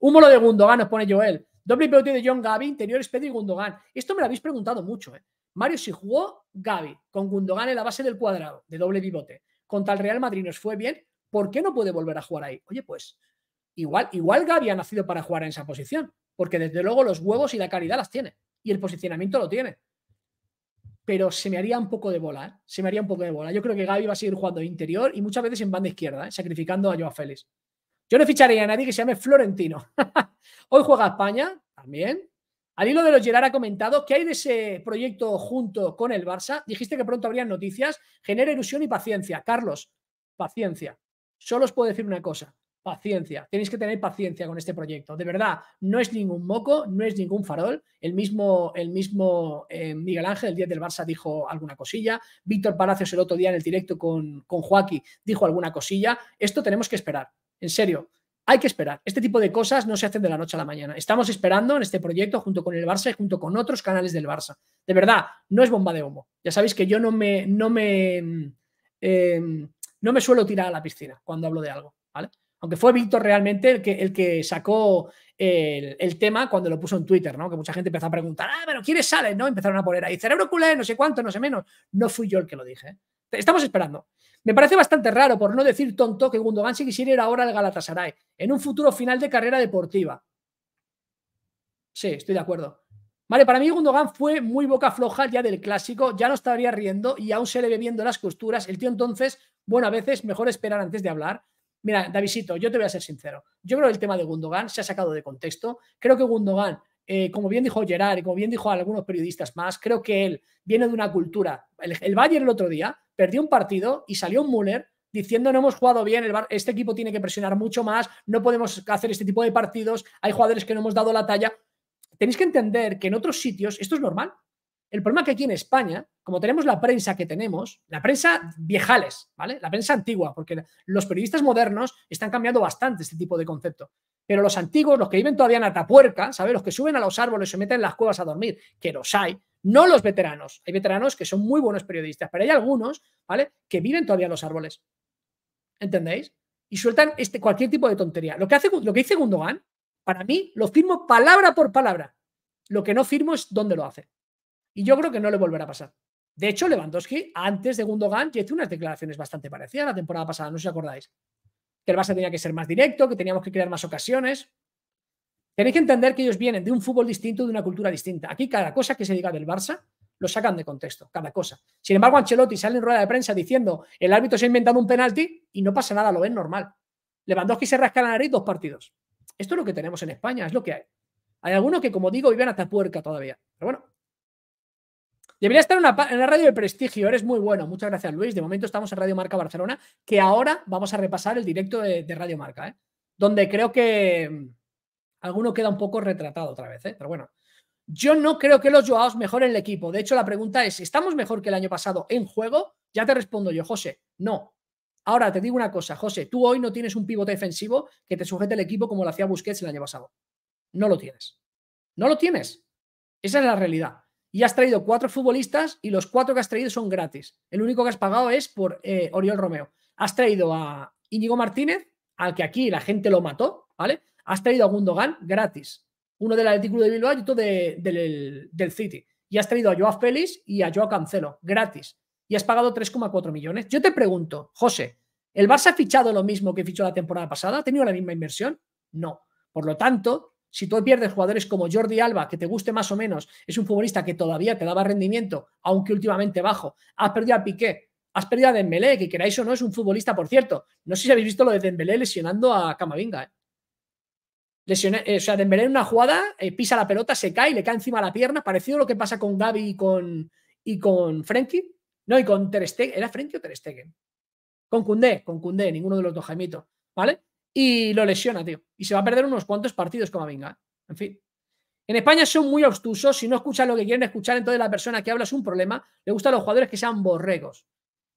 Un molo de Gundogan, nos pone Joel. Doble pivote de John Gaby, interiores Pedro y Gundogan. Esto me lo habéis preguntado mucho, ¿eh? Mario, si jugó Gaby con Gundogan en la base del cuadrado, de doble pivote, contra el Real Madrid nos fue bien, ¿por qué no puede volver a jugar ahí? Oye, pues, igual, igual Gaby ha nacido para jugar en esa posición, porque desde luego los huevos y la calidad las tiene, y el posicionamiento lo tiene pero se me haría un poco de bola, ¿eh? se me haría un poco de bola. Yo creo que Gaby va a seguir jugando interior y muchas veces en banda izquierda, ¿eh? sacrificando a Joao Félix. Yo no ficharía a nadie que se llame Florentino. Hoy juega España, también. Al hilo de los Gerard ha comentado que hay de ese proyecto junto con el Barça. Dijiste que pronto habrían noticias. Genera ilusión y paciencia. Carlos, paciencia. Solo os puedo decir una cosa paciencia, tenéis que tener paciencia con este proyecto. De verdad, no es ningún moco, no es ningún farol. El mismo, el mismo eh, Miguel Ángel, el día del Barça, dijo alguna cosilla. Víctor Palacios el otro día en el directo con, con Joaquín dijo alguna cosilla. Esto tenemos que esperar, en serio. Hay que esperar. Este tipo de cosas no se hacen de la noche a la mañana. Estamos esperando en este proyecto junto con el Barça y junto con otros canales del Barça. De verdad, no es bomba de humo. Ya sabéis que yo no me, no me, em, no me suelo tirar a la piscina cuando hablo de algo, ¿vale? aunque fue Víctor realmente el que, sacó el, tema cuando lo puso en Twitter, ¿no? Que mucha gente empezó a preguntar, ah, pero ¿quiénes salen? ¿No? Empezaron a poner ahí, cerebro culé, no sé cuánto, no sé menos. No fui yo el que lo dije. ¿eh? Estamos esperando. Me parece bastante raro, por no decir tonto, que Gundogan se quisiera ir ahora al Galatasaray, en un futuro final de carrera deportiva. Sí, estoy de acuerdo. Vale, para mí Gundogan fue muy boca floja ya del clásico, ya no estaría riendo y aún se le ve viendo las costuras. El tío entonces, bueno, a veces mejor esperar antes de hablar. Mira, Davisito, yo te voy a ser sincero. Yo creo que el tema de Gundogan se ha sacado de contexto. Creo que Gundogan, eh, como bien dijo Gerard y como bien dijo algunos periodistas más, creo que él viene de una cultura. El, Bayern el otro día perdió un partido y salió un Müller diciendo no hemos jugado bien, el este equipo tiene que presionar mucho más, no podemos hacer este tipo de partidos, hay jugadores que no hemos dado la talla. Tenéis que entender que en otros sitios esto es normal. El problema es que aquí en España, como tenemos la prensa que tenemos, la prensa viejales, ¿vale? La prensa antigua, porque los periodistas modernos están cambiando bastante este tipo de concepto. Pero los antiguos, los que viven todavía en Atapuerca, ¿sabes? Los que suben a los árboles y se meten en las cuevas a dormir, que los hay, no los veteranos. Hay veteranos que son muy buenos periodistas, pero hay algunos, ¿vale? Que viven todavía en los árboles. ¿Entendéis? Y sueltan este, cualquier tipo de tontería. Lo que, hace, lo que dice Gundogan, para mí, lo firmo palabra por palabra. Lo que no firmo es dónde lo hace. Y yo creo que no le volverá a pasar. De hecho, Lewandowski, antes de Gundogan, ya hizo unas declaraciones bastante parecidas la temporada pasada, no sé si os acordáis. Que el Barça tenía que ser más directo, que teníamos que crear más ocasiones. Tenéis que entender que ellos vienen de un fútbol distinto, de una cultura distinta. Aquí cada cosa que se diga del Barça lo sacan de contexto, cada cosa. Sin embargo, Ancelotti sale en rueda de prensa diciendo el árbitro se ha inventado un penalti y no pasa nada, lo ven normal. Lewandowski se rasca la nariz dos partidos. Esto es lo que tenemos en España, es lo que hay. Hay algunos que, como digo, viven hasta puerca todavía. Pero bueno, Debería estar en una, radio de prestigio, eres muy bueno. Muchas gracias, Luis. De momento estamos en Radio Marca Barcelona, que ahora vamos a repasar el directo de, Radio Marca, ¿eh? donde creo que mm, alguno queda un poco retratado otra vez, ¿eh? pero bueno. Yo no creo que los mejor mejoren el equipo. De hecho, la pregunta es, ¿estamos mejor que el año pasado en juego? Ya te respondo yo, José, no. Ahora te digo una cosa, José, tú hoy no tienes un pivote defensivo que te sujete el equipo como lo hacía Busquets el año pasado. No lo tienes. No lo tienes. Esa es la realidad y has traído cuatro futbolistas y los cuatro que has traído son gratis. El único que has pagado es por eh, Oriol Romeo. Has traído a Íñigo Martínez, al que aquí la gente lo mató, ¿vale? Has traído a Gundogan gratis. Uno del artículo de Bilbao y otro del, del, City. Y has traído a Joao Félix y a Joao Cancelo gratis. Y has pagado 3,4 millones. Yo te pregunto, José, ¿el Barça ha fichado lo mismo que fichó la temporada pasada? ¿Ha tenido la misma inversión? No. Por lo tanto, si tú pierdes jugadores como Jordi Alba, que te guste más o menos, es un futbolista que todavía te daba rendimiento, aunque últimamente bajo, has perdido a Piqué, has perdido a Dembélé, que queráis o no, es un futbolista, por cierto. No sé si habéis visto lo de Dembélé lesionando a Camavinga. ¿eh? Eh, o sea, Dembélé en una jugada eh, pisa la pelota, se cae, le cae encima la pierna, parecido a lo que pasa con Gaby y con, y con Frenkie. No, y con Ter Stegen. ¿Era Frenkie o Ter Stegen? Con Cundé, con Cundé, ninguno de los dos, Jaimito. ¿Vale? y lo lesiona, tío. Y se va a perder unos cuantos partidos como venga. ¿eh? En fin. En España son muy obtusos Si no escuchan lo que quieren escuchar, entonces la persona que habla es un problema. Le gusta a los jugadores que sean borregos.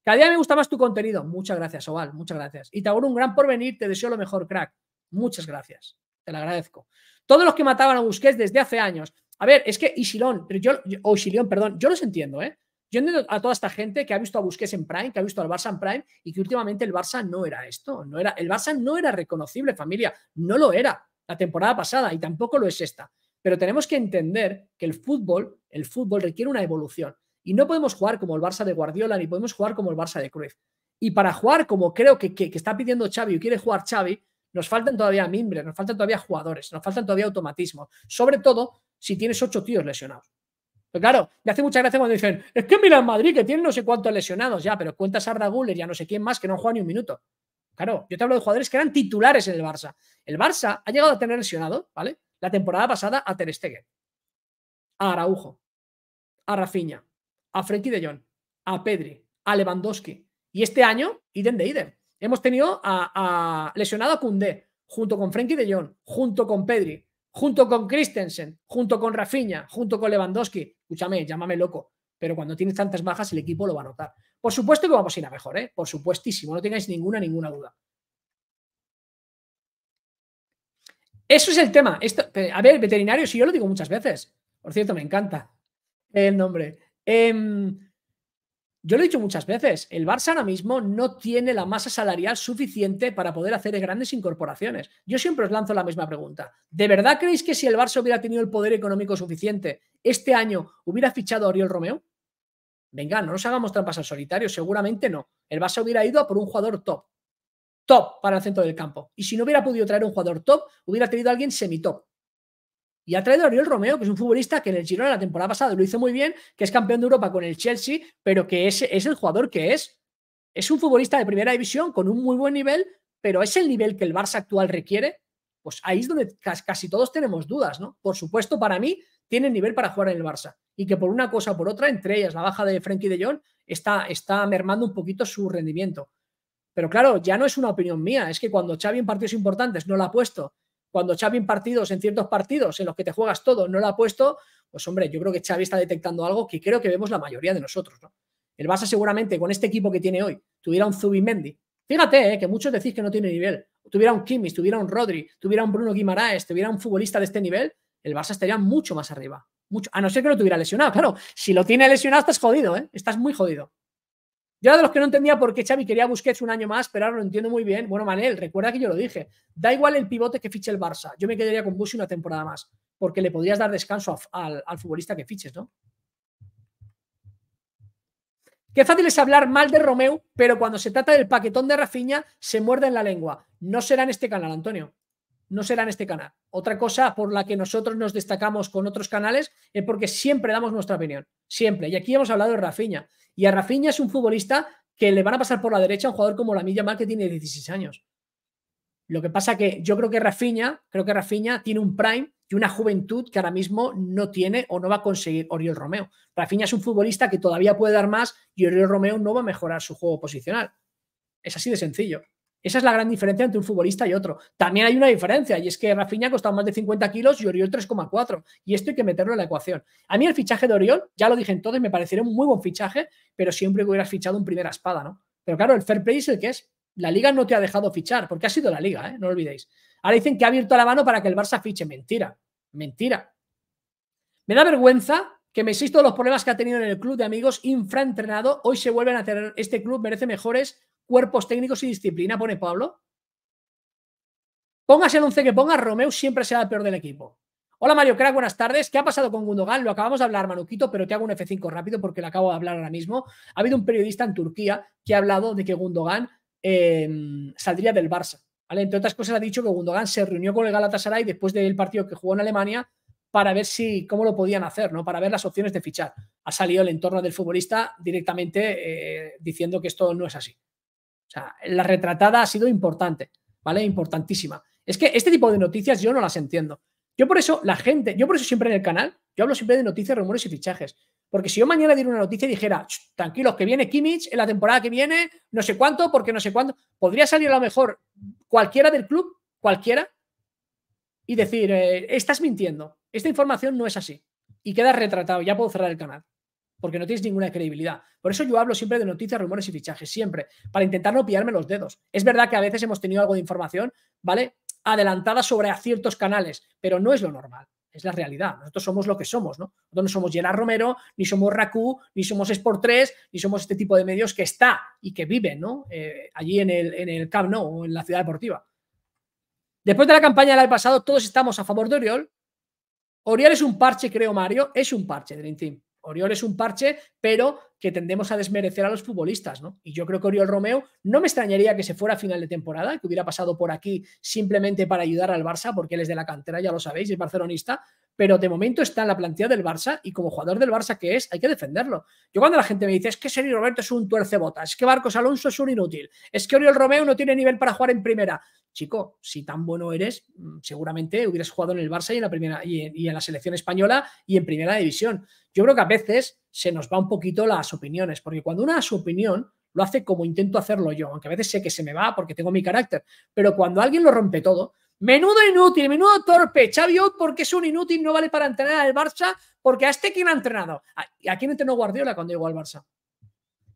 Cada día me gusta más tu contenido. Muchas gracias, Oval. Muchas gracias. Y te auguro un gran porvenir. Te deseo lo mejor, crack. Muchas gracias. Te lo agradezco. Todos los que mataban a Busquets desde hace años. A ver, es que Isilón, pero yo, o Isilón, perdón, yo los entiendo, ¿eh? Yo entiendo a toda esta gente que ha visto a Busquets en Prime, que ha visto al Barça en Prime y que últimamente el Barça no era esto, no era, el Barça no era reconocible, familia, no lo era la temporada pasada y tampoco lo es esta. Pero tenemos que entender que el fútbol, el fútbol requiere una evolución y no podemos jugar como el Barça de Guardiola ni podemos jugar como el Barça de Cruz. Y para jugar como creo que, que, está pidiendo Xavi y quiere jugar Xavi, nos faltan todavía mimbres, nos faltan todavía jugadores, nos faltan todavía automatismo, sobre todo si tienes ocho tíos lesionados. Pero claro, me hace mucha gracia cuando dicen, es que mira en Madrid que tiene no sé cuántos lesionados ya, pero cuentas a Guller y a no sé quién más que no juega jugado ni un minuto. Claro, yo te hablo de jugadores que eran titulares en el Barça. El Barça ha llegado a tener lesionado, ¿vale? La temporada pasada a Ter Stegen, a Araujo, a Rafinha, a Frenkie de Jong, a Pedri, a Lewandowski. Y este año, idem de idem. Hemos tenido a, lesionado a Koundé, junto con Frenkie de Jong, junto con Pedri, junto con Christensen, junto con Rafinha, junto con Lewandowski, escúchame, llámame loco, pero cuando tienes tantas bajas el equipo lo va a notar. Por supuesto que vamos a ir a mejor, ¿eh? por supuestísimo, no tengáis ninguna, ninguna duda. Eso es el tema. Esto, a ver, veterinario, sí, yo lo digo muchas veces. Por cierto, me encanta el nombre. Eh, yo lo he dicho muchas veces, el Barça ahora mismo no tiene la masa salarial suficiente para poder hacer grandes incorporaciones. Yo siempre os lanzo la misma pregunta. ¿De verdad creéis que si el Barça hubiera tenido el poder económico suficiente, este año hubiera fichado a Oriol Romeo? Venga, no nos hagamos trampas al solitario, seguramente no. El Barça hubiera ido a por un jugador top, top para el centro del campo. Y si no hubiera podido traer un jugador top, hubiera tenido a alguien semi-top. Y ha traído a Ariel Romeo, que es un futbolista que en el Girona la temporada pasada lo hizo muy bien, que es campeón de Europa con el Chelsea, pero que es, es el jugador que es. Es un futbolista de primera división con un muy buen nivel, pero es el nivel que el Barça actual requiere. Pues ahí es donde casi todos tenemos dudas, ¿no? Por supuesto, para mí tiene nivel para jugar en el Barça y que por una cosa o por otra, entre ellas la baja de Frenkie de Jong, está, está mermando un poquito su rendimiento. Pero claro, ya no es una opinión mía, es que cuando Xavi en partidos importantes no la ha puesto cuando Xavi en partidos, en ciertos partidos en los que te juegas todo, no lo ha puesto, pues hombre, yo creo que Xavi está detectando algo que creo que vemos la mayoría de nosotros, El Barça seguramente con este equipo que tiene hoy tuviera un Zubimendi. Fíjate, ¿eh? que muchos decís que no tiene nivel. Tuviera un Kimmich, tuviera un Rodri, tuviera un Bruno Guimaraes, tuviera un futbolista de este nivel, el Barça estaría mucho más arriba. a no ser que lo tuviera lesionado, claro. Si lo tiene lesionado, estás jodido, ¿eh? Estás muy jodido. Yo era de los que no entendía por qué Xavi quería Busquets un año más, pero ahora lo entiendo muy bien. Bueno, Manel, recuerda que yo lo dije. Da igual el pivote que fiche el Barça. Yo me quedaría con Busi una temporada más, porque le podrías dar descanso al, al futbolista que fiches, ¿no? Qué fácil es hablar mal de Romeu, pero cuando se trata del paquetón de Rafiña, se muerde en la lengua. No será en este canal, Antonio. No será en este canal. Otra cosa por la que nosotros nos destacamos con otros canales es porque siempre damos nuestra opinión. Siempre. Y aquí hemos hablado de Rafiña. Y a Rafinha es un futbolista que le van a pasar por la derecha a un jugador como la Milla que tiene 16 años. Lo que pasa que yo creo que Rafinha, creo que Rafinha tiene un prime y una juventud que ahora mismo no tiene o no va a conseguir Oriol Romeo. Rafinha es un futbolista que todavía puede dar más y Oriol Romeo no va a mejorar su juego posicional. Es así de sencillo. Esa es la gran diferencia entre un futbolista y otro. También hay una diferencia y es que Rafinha ha costado más de 50 kilos y Oriol 3,4 y esto hay que meterlo en la ecuación. A mí el fichaje de Oriol, ya lo dije entonces, me parecería un muy buen fichaje, pero siempre que hubieras fichado un primera espada, ¿no? Pero claro, el fair play es el que es. La liga no te ha dejado fichar, porque ha sido la liga, ¿eh? no lo olvidéis. Ahora dicen que ha abierto la mano para que el Barça fiche. Mentira, mentira. Me da vergüenza que me todos los problemas que ha tenido en el club de amigos infraentrenado. Hoy se vuelven a tener. Este club merece mejores cuerpos técnicos y disciplina, pone Pablo. Póngase el 11 que ponga, Romeu siempre será el peor del equipo. Hola Mario Crack, buenas tardes. ¿Qué ha pasado con Gundogan? Lo acabamos de hablar, Manuquito, pero te hago un F5 rápido porque lo acabo de hablar ahora mismo. Ha habido un periodista en Turquía que ha hablado de que Gundogan em, saldría del Barça. Entre otras cosas, ha dicho que Gundogan se reunió con el Galatasaray después del partido que jugó en Alemania para ver si cómo lo podían hacer, ¿no? Para ver las opciones de fichar. Ha salido el entorno del futbolista directamente eh, diciendo que esto no es así. O sea, la retratada ha sido importante, ¿vale? Importantísima. Es que este tipo de noticias yo no las entiendo. Yo por eso, la gente, yo por eso siempre en el canal, yo hablo siempre de noticias, rumores y fichajes. Porque si yo mañana diera una noticia y dijera, tranquilos, que viene Kimmich en la temporada que viene, no sé cuánto, porque no sé cuánto, podría salir a lo mejor cualquiera del club, cualquiera, y decir, eh, estás mintiendo, esta información no es así. Y queda retratado, ya puedo cerrar el canal porque no tienes ninguna credibilidad. Por eso yo hablo siempre de noticias, rumores y fichajes, siempre, para intentar no pillarme los dedos. Es verdad que a veces hemos tenido algo de información, ¿vale? Adelantada sobre ciertos canales, pero no es lo normal. Es la realidad. Nosotros somos lo que somos, ¿no? Nosotros no somos Gerard Romero, ni somos Raku, ni somos Sport 3, ni somos este tipo de medios que está y que vive, ¿no? Eh, allí en el, en el Camp o en la ciudad deportiva. Después de la campaña del año pasado, todos estamos a favor de Oriol. Oriol es un parche, creo, Mario. Es un parche del Intim Oriol es un parche, pero que tendemos a desmerecer a los futbolistas, ¿no? Y yo creo que Oriol Romeo no me extrañaría que se fuera a final de temporada, que hubiera pasado por aquí simplemente para ayudar al Barça, porque él es de la cantera, ya lo sabéis, es barcelonista, pero de momento está en la plantilla del Barça y como jugador del Barça que es, hay que defenderlo. Yo cuando la gente me dice, es que Sergio Roberto es un tuercebota, es que Marcos Alonso es un inútil, es que Oriol Romeo no tiene nivel para jugar en primera. Chico, si tan bueno eres, mm, seguramente hubieras jugado en el Barça y en la, primera, y en, la selección española y en primera división. Yo creo que a veces se nos va un poquito las opiniones, porque cuando una su opinión lo hace como intento hacerlo yo, aunque a veces sé que se me va porque tengo mi carácter, pero cuando alguien lo rompe todo, Menudo inútil, menudo torpe. Xavi porque es un inútil, no vale para entrenar al Barça, porque a este quién ha entrenado. ¿A, quién entrenó Guardiola cuando llegó al Barça?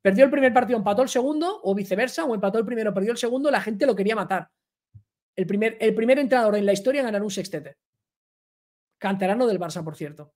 Perdió el primer partido, empató el segundo, o viceversa, o empató el primero, perdió el segundo, la gente lo quería matar. El primer, el primer entrenador en la historia en ganar un sextete. Canterano del Barça, por cierto.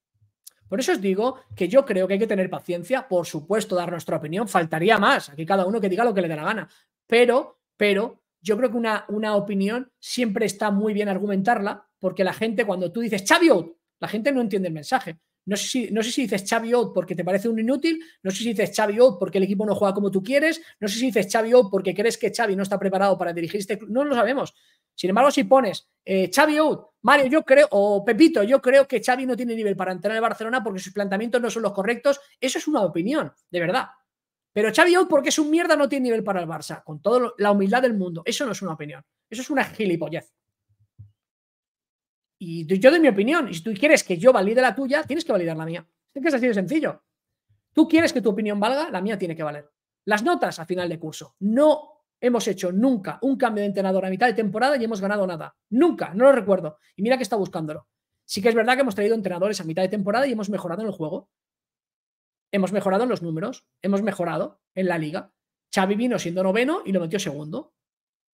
Por eso os digo que yo creo que hay que tener paciencia, por supuesto, dar nuestra opinión, faltaría más. Aquí cada uno que diga lo que le dé la gana. Pero, pero, yo creo que una, una opinión siempre está muy bien argumentarla, porque la gente cuando tú dices Xavi Out, la gente no entiende el mensaje. No sé, si, no sé si dices Xavi Out porque te parece un inútil, no sé si dices Xavi Out porque el equipo no juega como tú quieres, no sé si dices Xavi Out porque crees que Xavi no está preparado para dirigir este club, no lo sabemos. Sin embargo, si pones eh, Xavi Out, Mario, yo creo, o Pepito, yo creo que Xavi no tiene nivel para entrar en Barcelona porque sus planteamientos no son los correctos, eso es una opinión, de verdad. Pero Xavi Out, porque es un mierda, no tiene nivel para el Barça, con toda la humildad del mundo. Eso no es una opinión. Eso es una gilipollez. Y yo doy mi opinión. Y si tú quieres que yo valide la tuya, tienes que validar la mía. Es que es así de sencillo. Tú quieres que tu opinión valga, la mía tiene que valer. Las notas a final de curso. No hemos hecho nunca un cambio de entrenador a mitad de temporada y hemos ganado nada. Nunca, no lo recuerdo. Y mira que está buscándolo. Sí que es verdad que hemos traído entrenadores a mitad de temporada y hemos mejorado en el juego. Hemos mejorado en los números, hemos mejorado en la liga. Xavi vino siendo noveno y lo metió segundo.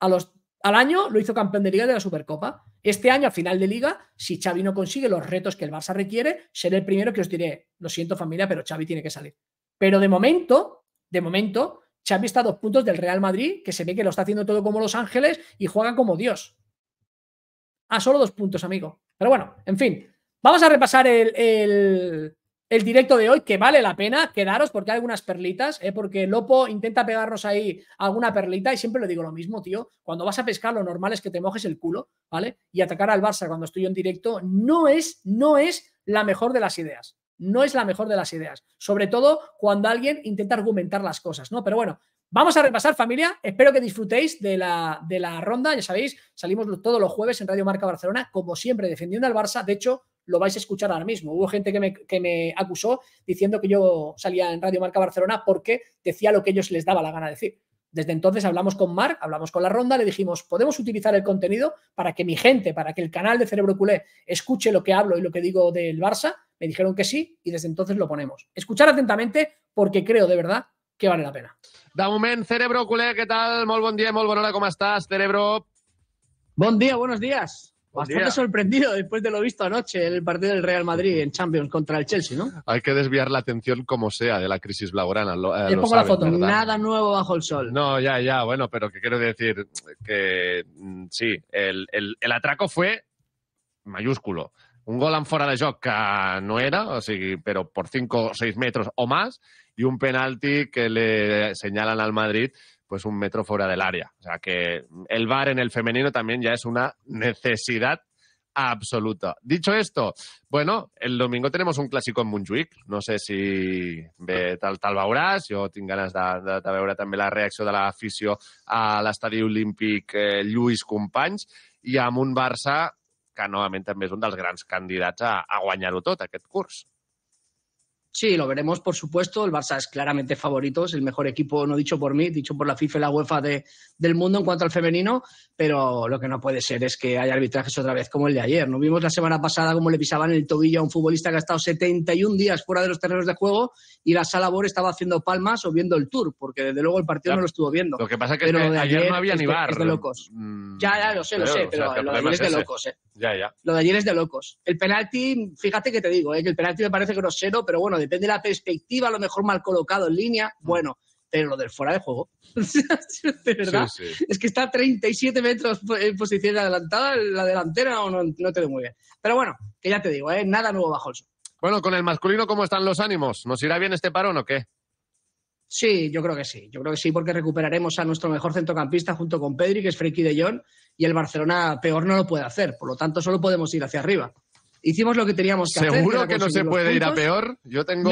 al año lo hizo campeón de liga de la Supercopa. Este año, a final de liga, si Xavi no consigue los retos que el Barça requiere, seré el primero que os diré, lo siento familia, pero Xavi tiene que salir. Pero de momento, de momento, Xavi está a dos puntos del Real Madrid, que se ve que lo está haciendo todo como Los Ángeles y juega como Dios. A solo dos puntos, amigo. Pero bueno, en fin. Vamos a repasar el, el directo de hoy, que vale la pena quedaros porque hay algunas perlitas, ¿eh? porque Lopo intenta pegarnos ahí alguna perlita y siempre le digo lo mismo, tío. Cuando vas a pescar, lo normal es que te mojes el culo, ¿vale? Y atacar al Barça cuando estoy yo en directo no es, no es la mejor de las ideas. No es la mejor de las ideas. Sobre todo cuando alguien intenta argumentar las cosas, ¿no? Pero bueno, Vamos a repasar, familia. Espero que disfrutéis de la, de la ronda. Ya sabéis, salimos todos los jueves en Radio Marca Barcelona, como siempre, defendiendo al Barça. De hecho, lo vais a escuchar ahora mismo. Hubo gente que me, acusó diciendo que yo salía en Radio Marca Barcelona porque decía lo que ellos les daba la gana de decir. Desde entonces hablamos con Marc, hablamos con la ronda, le dijimos, podemos utilizar el contenido para que mi gente, para que el canal de Cerebro Culé escuche lo que hablo y lo que digo del Barça. Me dijeron que sí y desde entonces lo ponemos. Escuchar atentamente porque creo de verdad que vale la pena. Da Cerebro Culé, ¿qué tal? Muy buen día, muy buena hora, ¿cómo estás, Cerebro? Buen día, buenos días. Bastante sorprendido después de lo visto anoche el partido del Real Madrid en Champions contra el Chelsea, ¿no? Hay que desviar la atención como sea de la crisis laboral eh, Lo, pongo la foto. Nada nuevo bajo el sol. No, ya, ya, bueno, pero que quiero decir que mm, sí, el, atraco fue mayúsculo. Un gol en fuera de joc no era, pero por 5 o 6 metros o más, y un penalti que le señalan al Madrid pues un metro fuera del área. O sea que el bar en el femenino también ya es una necesidad absoluta. Dicho esto, bueno, el domingo tenemos un clàssic en Montjuïc. No sé si ve tal tal veuràs. Jo tinc ganes de, de, de veure també la reacció de l'afició a l'estadi olímpic eh, Lluís Companys i amb un Barça que novament també és un dels grans candidats a, a guanyar-ho tot aquest curs. Sí, lo veremos, por supuesto. El Barça es claramente favorito, es el mejor equipo, no dicho por mí, dicho por la FIFA y la UEFA del mundo en cuanto al femenino, pero lo que no puede ser es que haya arbitrajes otra vez como el de ayer. No vimos la semana pasada cómo le pisaban el tobillo a un futbolista que ha estado 71 días fuera de los terrenos de juego y la sala Bor estaba haciendo palmas o viendo el tour, porque desde luego el partido no lo estuvo viendo. Lo que pasa es que, de ayer, no había ni bar. Es de locos. Mm, ya, ya, lo sé, lo sé, pero lo de ayer es, de locos, ¿eh? Ya, ya. Lo de ayer es de locos. El penalti, fíjate que te digo, ¿eh? que el penalti me parece grosero, pero bueno, depende de la perspectiva, a lo mejor mal colocado en línea, mm. bueno, pero lo del fuera de juego, verdad, es que está a 37 metros en posición adelantada, la delantera o no, no, te veo muy bien. Pero bueno, que ya te digo, ¿eh? nada nuevo bajo el sol. Bueno, con el masculino, ¿cómo están los ánimos? ¿Nos irá bien este parón o qué? Sí, yo creo que sí. Yo creo que sí, porque recuperaremos a nuestro mejor centrocampista junto con Pedri, que es Frenkie de Jong, y el Barcelona peor no lo puede hacer. Por lo tanto, solo podemos ir hacia arriba hicimos lo que teníamos que hacer. ¿Seguro que no se puede ir a peor? Yo tengo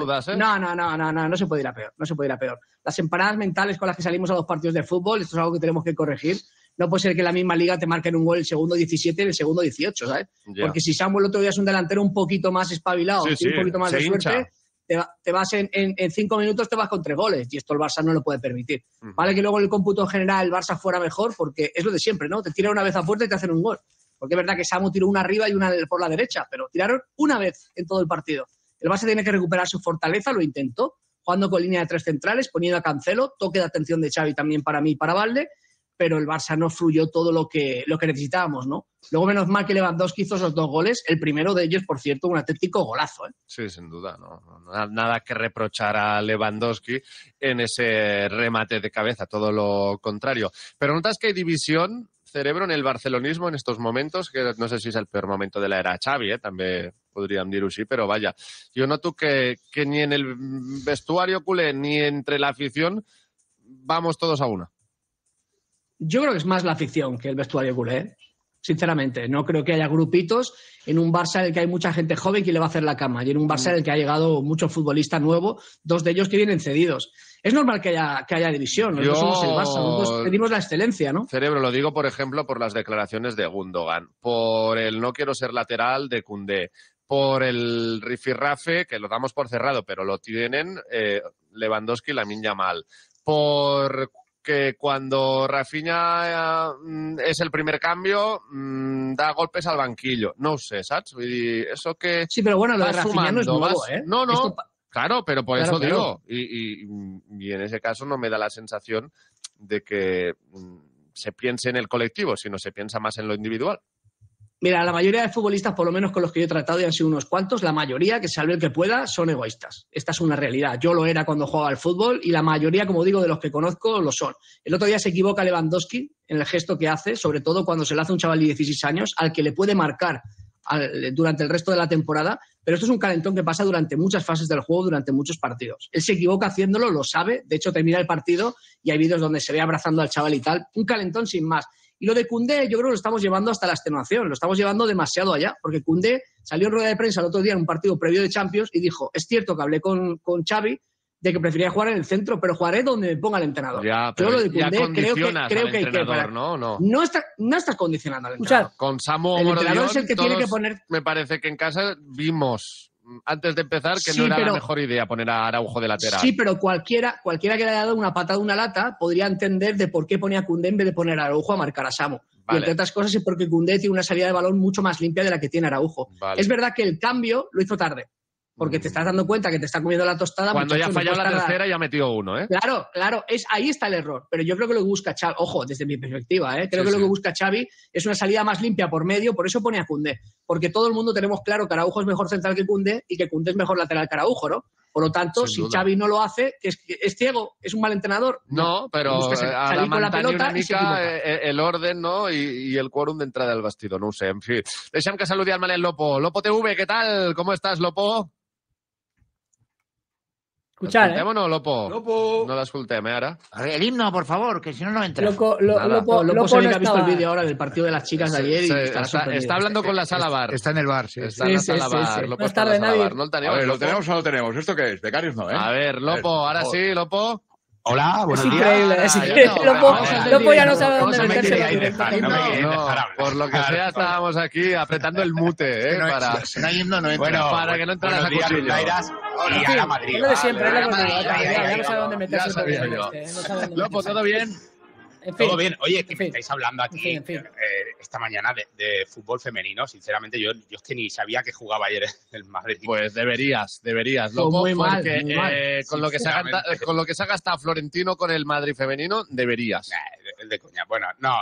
dudas, ¿eh? No, no, no, no, no, no se puede ir a peor, no se puede ir a peor. Las empanadas mentales con las que salimos a los partidos de fútbol, esto es algo que tenemos que corregir. No puede ser que la misma liga te marquen un gol el segundo 17 y el segundo 18, ¿sabes? Porque si Samuel otro día es un delantero un poquito más espabilado, un poquito más de suerte, te, vas en, cinco minutos te vas con tres goles y esto el Barça no lo puede permitir. Vale que luego en el cómputo general el Barça fuera mejor porque es lo de siempre, ¿no? Te tiran una vez a fuerte y te hacen un gol. Porque es verdad que Samu tiró una arriba y una por la derecha, pero tiraron una vez en todo el partido. El Barça tiene que recuperar su fortaleza, lo intentó, jugando con línea de tres centrales, poniendo a Cancelo, toque de atención de Xavi también para mí y para Valde, pero el Barça no fluyó todo lo que, lo que necesitábamos, ¿no? Luego, menos mal que Lewandowski hizo esos dos goles, el primero de ellos, por cierto, un atlético golazo. ¿eh? Sí, sin duda, no, nada que reprochar a Lewandowski en ese remate de cabeza, todo lo contrario. Pero notas que hay división cerebro en el barcelonismo en estos momentos, que no sé si es el peor momento de la era Xavi, eh, también podrían decir sí pero vaya yo noto que, que ni en el vestuario culé ni entre la afición vamos todos a una. Yo creo que es más la afición que el vestuario culé. ¿eh? sinceramente. No creo que haya grupitos en un Barça en el que hay mucha gente joven que le va a hacer la cama y en un Barça en el que ha llegado mucho futbolista nuevo, dos de ellos que vienen cedidos. Es normal que haya, división, nosotros somos el Barça, nosotros pedimos la excelencia, ¿no? Cerebro, lo digo, por ejemplo, por las declaraciones de Gundogan, por el no quiero ser lateral de Cundé, por el rifirrafe, que lo damos por cerrado, pero lo tienen eh, Lewandowski y Lamin Yamal, por que cuando Rafinha mm, es el primer cambio, mm, da golpes al banquillo. No sé, ¿sabes? eso que. Sí, pero bueno, lo de Rafinha no es nuevo, ¿eh? No, no. Claro, pero por eso digo. Y, y en ese caso no me da la sensación de que mm, se piense en el colectivo, sino se piensa más en lo individual. Mira, la mayoría de futbolistas, por lo menos con los que yo he tratado, y han sido unos cuantos, la mayoría, que salve el que pueda, son egoístas. Esta es una realidad. Yo lo era cuando jugaba al fútbol y la mayoría, como digo, de los que conozco lo son. El otro día se equivoca Lewandowski en el gesto que hace, sobre todo cuando se le hace un chaval de 16 años, al que le puede marcar durante el resto de la temporada, pero esto es un calentón que pasa durante muchas fases del juego, durante muchos partidos. Él se equivoca haciéndolo, lo sabe, de hecho termina el partido y hay vídeos donde se ve abrazando al chaval y tal, un calentón sin más. Y lo de Cundé, yo creo que lo estamos llevando hasta la extenuación, lo estamos llevando demasiado allá, porque Cunde salió en rueda de prensa el otro día en un partido previo de Champions y dijo, es cierto que hablé con, con Xavi, de que prefería jugar en el centro, pero jugaré donde me ponga el entrenador. pero lo de creo que, hay que ¿no? No, no, está, condicionando al entrenador. Con Samu el entrenador es el que tiene que poner. Me parece que en casa vimos antes de empezar que no era la mejor idea poner a Araujo de lateral. Sí, pero cualquiera, cualquiera que le haya dado una patada una lata podría entender de por qué ponía a Cundé en vez de poner a Araujo a marcar a Samo. Y entre otras cosas es porque Cundé tiene una salida de balón mucho más limpia de la que tiene Araujo. Es verdad que el cambio lo hizo tarde porque te estás dando cuenta que te está comiendo la tostada. Cuando ya ya fallado la tercera, ya metido uno, ¿eh? Claro, claro, es, ahí está el error. Pero yo creo que lo que busca Xavi, ojo, desde mi perspectiva, ¿eh? creo que lo que busca Xavi es una salida más limpia por medio, por eso pone a Cunde Porque todo el mundo tenemos claro que Araujo es mejor central que Cunde y que Cunde es mejor lateral que Araujo, ¿no? Por lo tanto, si Xavi no lo hace, es, es ciego, es un mal entrenador. No, pero eh, a la, con pelota eh, eh, el orden ¿no? y, el quórum de entrada al bastidor, no sé, en fin. desean que salude al Manel Lopo. Lopo TV, ¿qué tal? ¿Cómo estás, Lopo? Escuchar, eh? Lopo. no, Lopo? Lopo? No a eh, ara? El himno, por favor, que si no, no entra. lo, Lopo, Lopo, Lopo que ha visto el vídeo ahora del partido de las chicas de ayer y está, está, hablando con la sala bar. Está en el bar, sí. Está en la sala bar. Lopo no está en la bar. ¿No lo tenemos? A ver, ¿lo tenemos o no lo tenemos? ¿Esto qué es? Becarios no, ¿eh? A ver, Lopo, ahora sí, Lopo. Hola, buenos días. es increíble. Lopo, ya no sabe dónde meterse. por lo que sea, estábamos aquí apretando el mute, ¿eh? para... Bueno, para que no entraras a Madrid. lo bien? todo bien. Oye, que estáis hablando aquí eh, esta mañana de, fútbol femenino. Sinceramente, yo, es que ni sabía que jugaba ayer el Madrid. Pues deberías, deberías. Pues muy mal, eh, con, lo que se haga con lo que se Florentino con el Madrid femenino, deberías. el de coña. Bueno, no,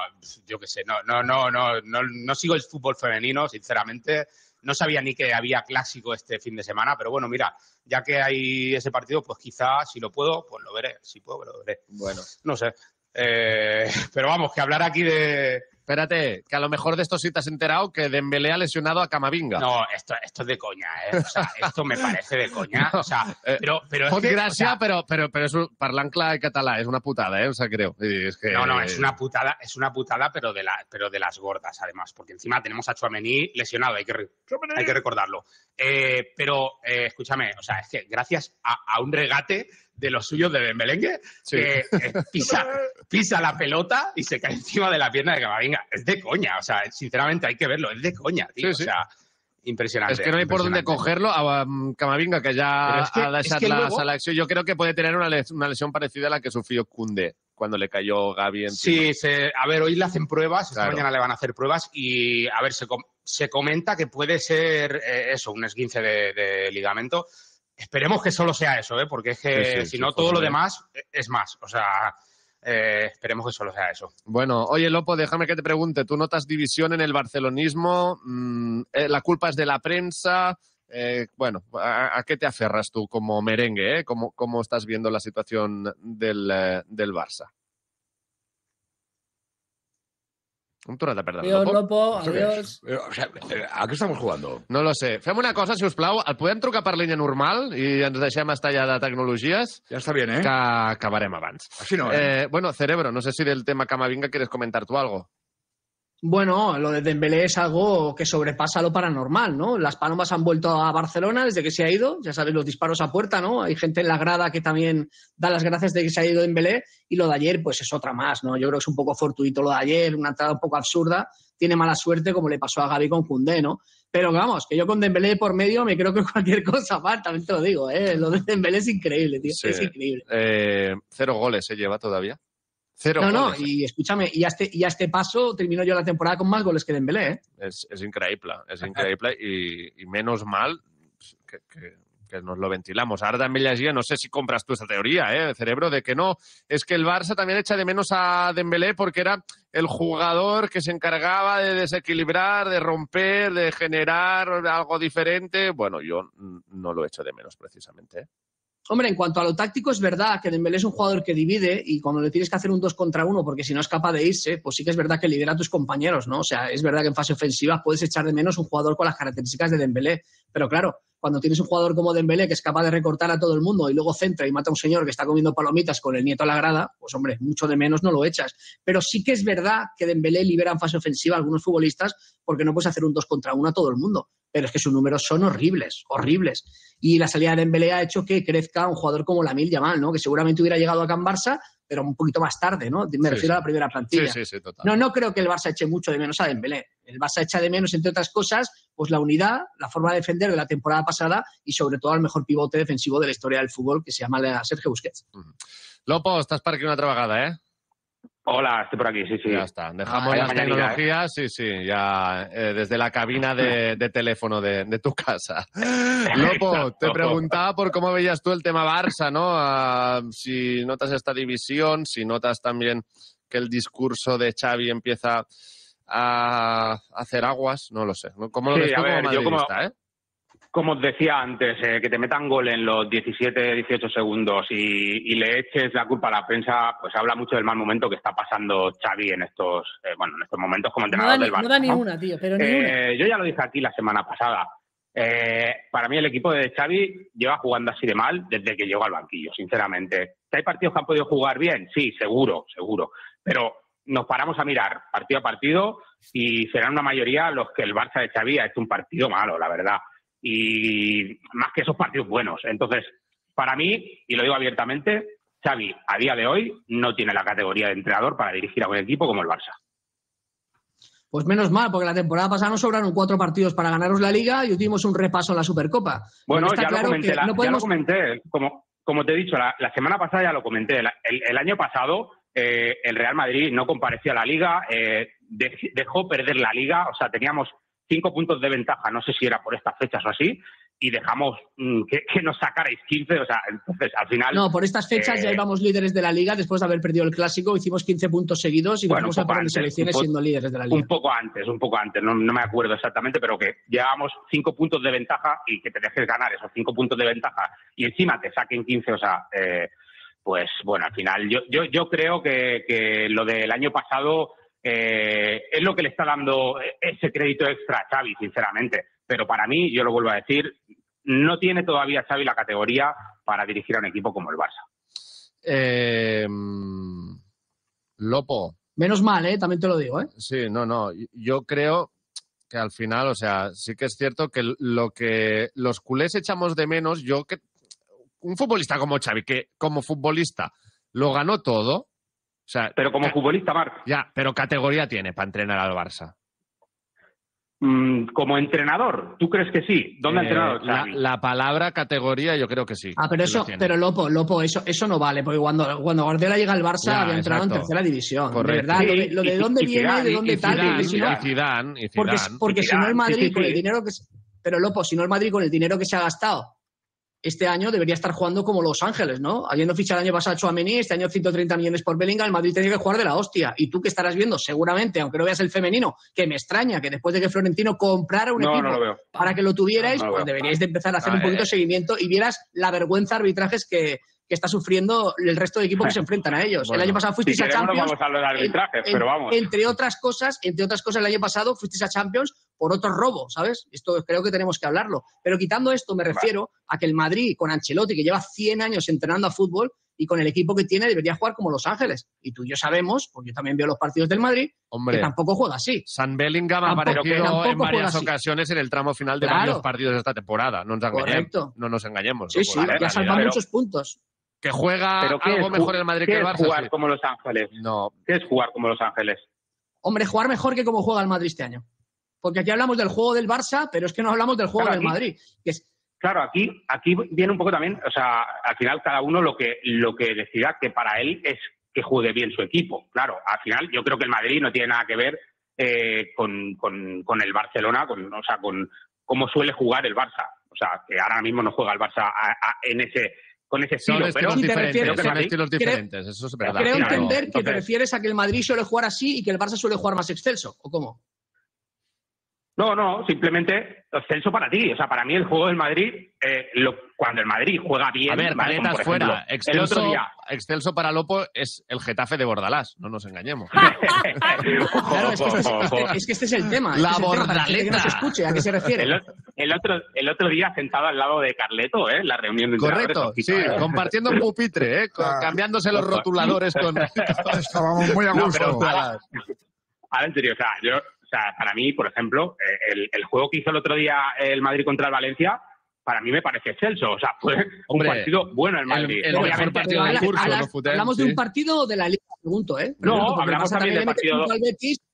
yo qué sé. No, no, no, no, no, sigo el fútbol femenino, sinceramente. No sabía ni que había clásico este fin de semana, pero bueno, mira, ya que hay ese partido, pues quizás si lo puedo, pues lo veré. Si puedo, pues lo veré. Bueno, no sé. Eh, pero vamos, que hablar aquí de. Espérate, que a lo mejor de esto sí te has enterado que Dembélé ha lesionado a Camavinga. No, esto, es de coña, ¿eh? O sea, esto me parece de coña. O sea, eh, pero... pero es gracia, pero, pero, pero es un parlancla catalá, es una putada, ¿eh? O sea, creo. no, no, es una putada, es una putada, pero de, la, pero de las gordas, además. Porque encima tenemos a Chuamení lesionado, hay que, hay que recordarlo. Eh, pero, escúchame, o sea, es que gracias a un regate de los suyos de melengue, que pisa, la pelota y se cae encima de la pierna de Camavinga. Es de coña, o sea, sinceramente hay que verlo, es de coña, tío. o sea, impresionante. Es que no hay por dónde cogerlo a um, Camavinga, que ya ha la Yo creo que puede tener una, lesión parecida a la que sufrió Kunde cuando le cayó Gaby encima. Sí, a ver, hoy le hacen pruebas, esta mañana le van a hacer pruebas y, a ver, se, comenta que puede ser eh, eso, un esguince de ligamento. Esperemos que solo sea eso, ¿eh? porque es que si no, todo lo demás e, es más. O sea, eh, esperemos que solo sea eso. Bueno, oye Lopo, déjame que te pregunte, tú notas división en el barcelonismo, mm, eh, la culpa es de la prensa, bueno, ¿a, qué te aferras tú como merengue? ¿Cómo, ¿Cómo, estás viendo la situación del Barça? Un tornat de perdre. Adiós, no Lopo, adiós. Eh, o sea, eh, ¿A qué estamos jugando? No lo sé. Fem una cosa, si us plau. El podem trucar per línia normal i ens deixem estar ja de tecnologies? Ja està bien, eh? Que acabarem abans. Així no, eh? eh bueno, Cerebro, no sé si del tema Camavinga quieres comentar tú algo. Bueno, lo de Dembélé es algo que sobrepasa lo paranormal, ¿no? Las palomas han vuelto a Barcelona desde que se ha ido, ya sabéis, los disparos a puerta, ¿no? Hay gente en la grada que también da las gracias de que se ha ido Dembélé y lo de ayer, pues es otra más, ¿no? Yo creo que es un poco fortuito lo de ayer, una entrada un poco absurda, tiene mala suerte como le pasó a Gaby con Cundé, ¿no? Pero vamos, que yo con Dembélé por medio me creo que cualquier cosa falta, también te lo digo, ¿eh? Lo de Dembélé es increíble, tío, es increíble. Eh, cero goles se ¿eh? lleva todavía no, no, y escúchame, y a, este, este paso termino yo la temporada con más goles que Dembélé, ¿eh? Es, increíble, es increíble y, menos mal que, nos lo ventilamos. Arda también ya no sé si compras tú esa teoría, ¿eh? El cerebro de que no. Es que el Barça también echa de menos a Dembélé porque era el jugador que se encargaba de desequilibrar, de romper, de generar algo diferente. Bueno, yo no lo echo de menos precisamente. ¿eh? Hombre, en cuanto a lo táctico, es verdad que Dembélé es un jugador que divide y cuando le tienes que hacer un dos contra uno, porque si no es capaz de irse, pues sí que es verdad que lidera a tus compañeros, ¿no? O sea, es verdad que en fase ofensiva puedes echar de menos un jugador con las características de Dembélé, pero claro, cuando tienes un jugador como Dembélé que es capaz de recortar a todo el mundo y luego centra y mata a un señor que está comiendo palomitas con el nieto a la grada, pues hombre, mucho de menos no lo echas. Pero sí que es verdad que Dembélé libera en fase ofensiva a algunos futbolistas porque no puedes hacer un dos contra uno a todo el mundo. Pero es que sus números son horribles, horribles. Y la salida de Dembélé ha hecho que crezca un jugador como Lamil Yamal, ¿no? Que seguramente hubiera llegado a en Barça pero un poquito más tarde, ¿no? Me refiero a la primera plantilla. No, no creo que el Barça eche mucho de menos a Dembélé. El Barça echa de menos, entre otras cosas, pues la unidad, la forma de defender de la temporada pasada y sobre todo al mejor pivote defensivo de la historia del fútbol que se llama Sergio Busquets. Lopo, estás para que una trabajada, ¿eh? Hola, estoy por aquí, sí, sí. Ya está. Dejamos las ¿eh? tecnologías, sí, sí, ya eh, desde la cabina de, teléfono de, tu casa. Lopo, te preguntaba por cómo veías tú el tema Barça, ¿no? Ah, si notas esta división, si notas también que el discurso de Xavi empieza a hacer aguas, no lo sé. ¿Cómo lo ves tú como madridista, ¿eh? como os decía antes, eh, que te metan gol en los 17, 18 segundos y, le eches la culpa a la prensa, pues habla mucho del mal momento que está pasando Xavi en estos, eh, bueno, en estos momentos como entrenador del Barça. No da ni tío, pero ni eh, Yo ya lo dije aquí la semana pasada. para mí el equipo de Xavi lleva jugando así de mal desde que llegó al banquillo, sinceramente. ¿Hay partidos que han podido jugar bien? Sí, seguro, seguro. Pero nos paramos a mirar partido a partido y serán una mayoría los que el Barça de Xavi ha hecho un partido malo, la verdad y más que esos partidos buenos. Entonces, para mí, y lo digo abiertamente, Xavi a día de hoy no tiene la categoría de entrenador para dirigir a un equipo como el Barça. Pues menos mal, porque la temporada pasada nos sobraron cuatro partidos para ganaros la liga y tuvimos un repaso en la Supercopa. Bueno, ya, lo comenté, como, como te he dicho, la, semana pasada ya lo comenté. el, año pasado eh, el Real Madrid no compareció a la liga, eh, dejó perder la liga, o sea, teníamos cinco puntos de ventaja, no sé si era por estas fechas o así, y dejamos mm, que, nos sacarais 15, o sea, entonces al final... No, por estas fechas ya eh, íbamos líderes de la liga, después de haber perdido el clásico, hicimos 15 puntos seguidos y bueno, a poner selecciones siendo líderes de la liga. Un poco antes, un poco antes, no, me acuerdo exactamente, pero que llevamos cinco puntos de ventaja y que te dejes ganar esos cinco puntos de ventaja y encima te saquen 15, o sea... Eh, pues bueno, al final yo, yo, yo creo que, que lo del año pasado eh, es lo que le está dando ese crédito extra a Xavi, sinceramente. Pero para mí, yo lo vuelvo a decir, no tiene todavía Xavi la categoría para dirigir a un equipo como el Barça. Em, Lopo. Menos mal, ¿eh? también te lo digo. ¿eh? Sí, no, no. Yo creo que al final, o sea, sí que es cierto que lo que los culés echamos de menos, yo que un futbolista como Xavi, que como futbolista lo ganó todo, pero como futbolista, Marc. Ya, pero categoría tiene para entrenar al Barça. Mm, como entrenador, ¿tú crees que sí? ¿Dónde ha eh, entrenado? La, la, palabra categoría, yo creo que sí. Ah, pero eso, pero Lopo, Lopo, eso, eso no vale, porque cuando, cuando Guardiola llega al Barça ha entrado en tercera división. Correcto. De verdad, lo, de, dónde viene, y, de dónde y, Zidane, porque, si no el Madrid, con el dinero que. Pero Lopo, si no el Madrid con el dinero que se ha gastado este año debería estar jugando como Los Ángeles, ¿no? Habiendo fichado el año pasado a Chouameni, este año 130 millones por Bellingham, el Madrid tiene que jugar de la hostia. Y tú que estarás viendo, seguramente, aunque no veas el femenino, que me extraña que después de que Florentino comprara un equipo para que lo tuvierais, pues deberíais de empezar a hacer un poquito de seguimiento y vieras la vergüenza de arbitrajes que, está sufriendo el resto de equipos que se enfrentan a ellos. el año pasado fuisteis a Champions. No vamos a arbitrajes, pero vamos. Entre otras cosas, entre otras cosas, el año pasado fuisteis a Champions por otro robo, ¿sabes? Esto creo que tenemos que hablarlo. Pero quitando esto, me refiero a que el Madrid, con Ancelotti, que lleva 100 años entrenando a fútbol, y con el equipo que tiene debería jugar como Los Ángeles. Y tú y yo sabemos, porque yo también veo los partidos del Madrid, Hombre, que tampoco juega así. San Bellingham ha aparecido en varias ocasiones en el tramo final de varios partidos de esta temporada. No nos, Correcto. No nos engañemos. Sí, sí, ya salvado muchos puntos. ¿Que juega algo mejor el Madrid que el Barça? jugar como Los Ángeles? No. ¿Qué es jugar como Los Ángeles? Hombre, jugar mejor que como juega el Madrid este año porque aquí hablamos del juego del Barça, pero es que no hablamos del juego del Madrid. Claro, aquí, aquí viene un poco también, o sea, al final cada uno lo que, lo que decida que para él es que juegue bien su equipo. Claro, al final yo creo que el Madrid no tiene nada que ver eh, con, el Barcelona, con, o sea, con cómo suele jugar el Barça. O sea, que ahora mismo no juega el Barça en ese con ese estilo, pero, son estilos diferentes, creo, es verdad. Creo entender que te refieres a que el Madrid suele jugar así y que el Barça suele jugar más excelso, ¿o cómo? No, no, simplemente excelso para ti. O sea, para mí el juego del Madrid, eh, cuando el Madrid juega bien. A ver, maletas fuera. Excelso, el otro día. Excelso para Lopo es el Getafe de Bordalás, no nos engañemos. claro, es, que este, es el ah. tema. Este la este No se escuche, ¿a qué se refiere? El, otro, el otro día sentado al lado de Carleto, ¿eh? La reunión de Correcto, sí, compartiendo un pupitre, ¿eh? Ah. cambiándose los rotuladores con. Estábamos muy a gusto. a ver, en serio, o sea, yo o sea, para mí, por ejemplo, eh, el, el, juego que hizo el otro día el Madrid contra el Valencia, para mí me parece excelso. O sea, fue un partido bueno el Madrid. El, mejor partido del curso. hablamos de un partido de la Liga, pregunto, ¿eh? no, hablamos también de partido...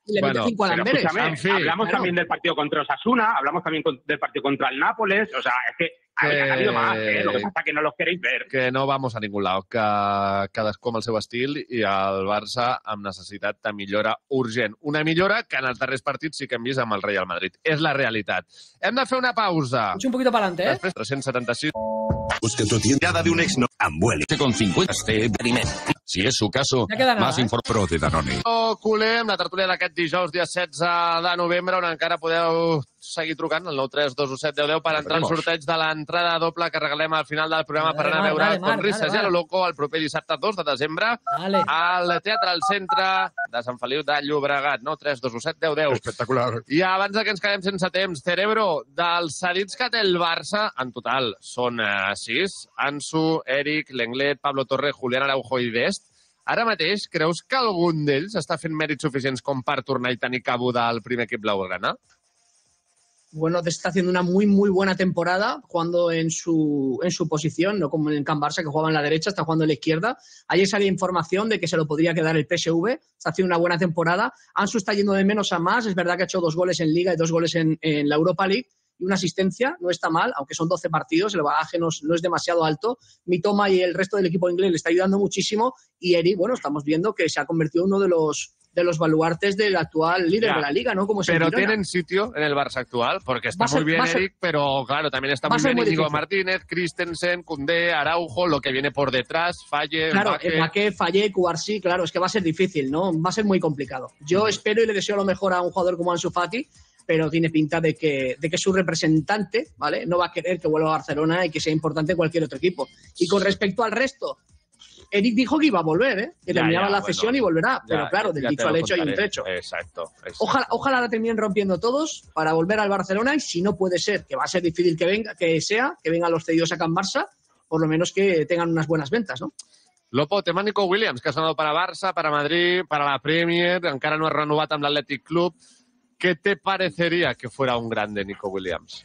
le bueno, mete 5 al Amberes. En fin, hablamos claro. también del partido contra Osasuna, hablamos también con, del partido contra el Nápoles, o sea, es que que, ha habido más, eh? lo que passa que no los queréis ver. Que no vamos a ningú lloc, que cadascú amb el seu estil i el Barça amb necessitat de millora urgent. Una millora que en els darrers partits sí que hem vist amb el Real Madrid. És la realitat. Hem de fer una pausa. un poquito para adelante, eh? Després, 376 pues que tu tienda de un ex no ambueli con 50 este primer. Si és su caso, más eh? informe de Danone. O oh, culem, la tertúlia d'aquest dijous, dia 16 de novembre, on encara podeu seguir trucant al 9 3 2 7 10 10 per entrar en sorteig de l'entrada doble que regalem al final del programa vale, per anar a veure vale, Conrisas vale, vale. i Loco el proper dissabte 2 de desembre vale. al Teatre al Centre de Sant Feliu de Llobregat. 9 3 2 7 10 10. Espectacular. I abans que ens quedem sense temps, Cerebro, dels cedits que té el Barça, en total són 6, eh, Ansu, Eric, Lenglet, Pablo Torre, Julián Araujo i Dest, Ara mateix, creus que algun d'ells està fent mèrits suficients com per tornar i tenir cabuda al primer equip blaugrana? bueno, está haciendo una muy, muy buena temporada jugando en su, en su posición, no como en el Can Barça que jugaba en la derecha, está jugando en la izquierda. Ayer salió información de que se lo podría quedar el PSV, está haciendo una buena temporada. Ansu está yendo de menos a más, es verdad que ha hecho dos goles en Liga y dos goles en, la Europa League, y una asistencia, no está mal, aunque son 12 partidos, el bagaje no, es demasiado alto. Mi toma y el resto del equipo inglés le está ayudando muchísimo y Eri, bueno, estamos viendo que se ha convertido en uno de los de los baluartes del actual líder de la liga, ¿no? pero tienen sitio en el Barça actual, porque está muy bien pero claro, también está muy bien Íñigo Martínez, Christensen, Cundé, Araujo, lo que viene por detrás, Falle, Claro, que Falle, sí, claro, es que va a ser difícil, ¿no? Va a ser muy complicado. Yo espero y le deseo lo mejor a un jugador como Ansu Fati, pero tiene pinta de que, de que su representante, ¿vale? No va a querer que vuelva a Barcelona y que sea importante cualquier otro equipo. Y con respecto al resto, Eric dijo que iba a volver, ¿eh? que terminaba la cesión y volverá. Pero claro, del dicho al hecho hay un trecho. Exacto. Ojalá, la terminen rompiendo todos para volver al Barcelona y si no puede ser, que va a ser difícil que venga, que sea, que vengan los cedidos a en Barça, por lo menos que tengan unas buenas ventas, ¿no? Lopo, tema Nico Williams, que ha sonado para Barça, para Madrid, para la Premier, encara no ha renovat el Athletic Club. ¿Qué te parecería que fuera un grande Nico Williams?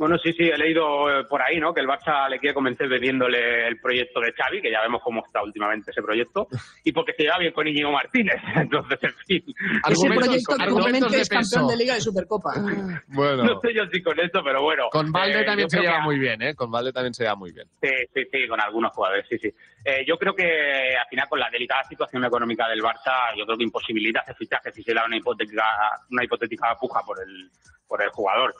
Bueno, sí, sí, he leído eh, por ahí, ¿no? Que el Barça le quiere convencer vendiéndole el proyecto de Xavi, que ya vemos cómo está últimamente ese proyecto, y porque se lleva bien con Íñigo Martínez. Entonces, en fin. Ese proyecto que es campeón de Liga de Supercopa. Bueno. No sé yo si con esto, pero bueno. Con Valde eh, también se lleva muy bien, ¿eh? Con Valde también se lleva muy bien. Sí, sí, sí, con algunos jugadores, sí, sí. Eh, yo creo que al final, con la delicada situación económica del Barça, yo creo que imposibilita hacer fichaje si se da una hipotética, una hipotética puja por el, por el jugador.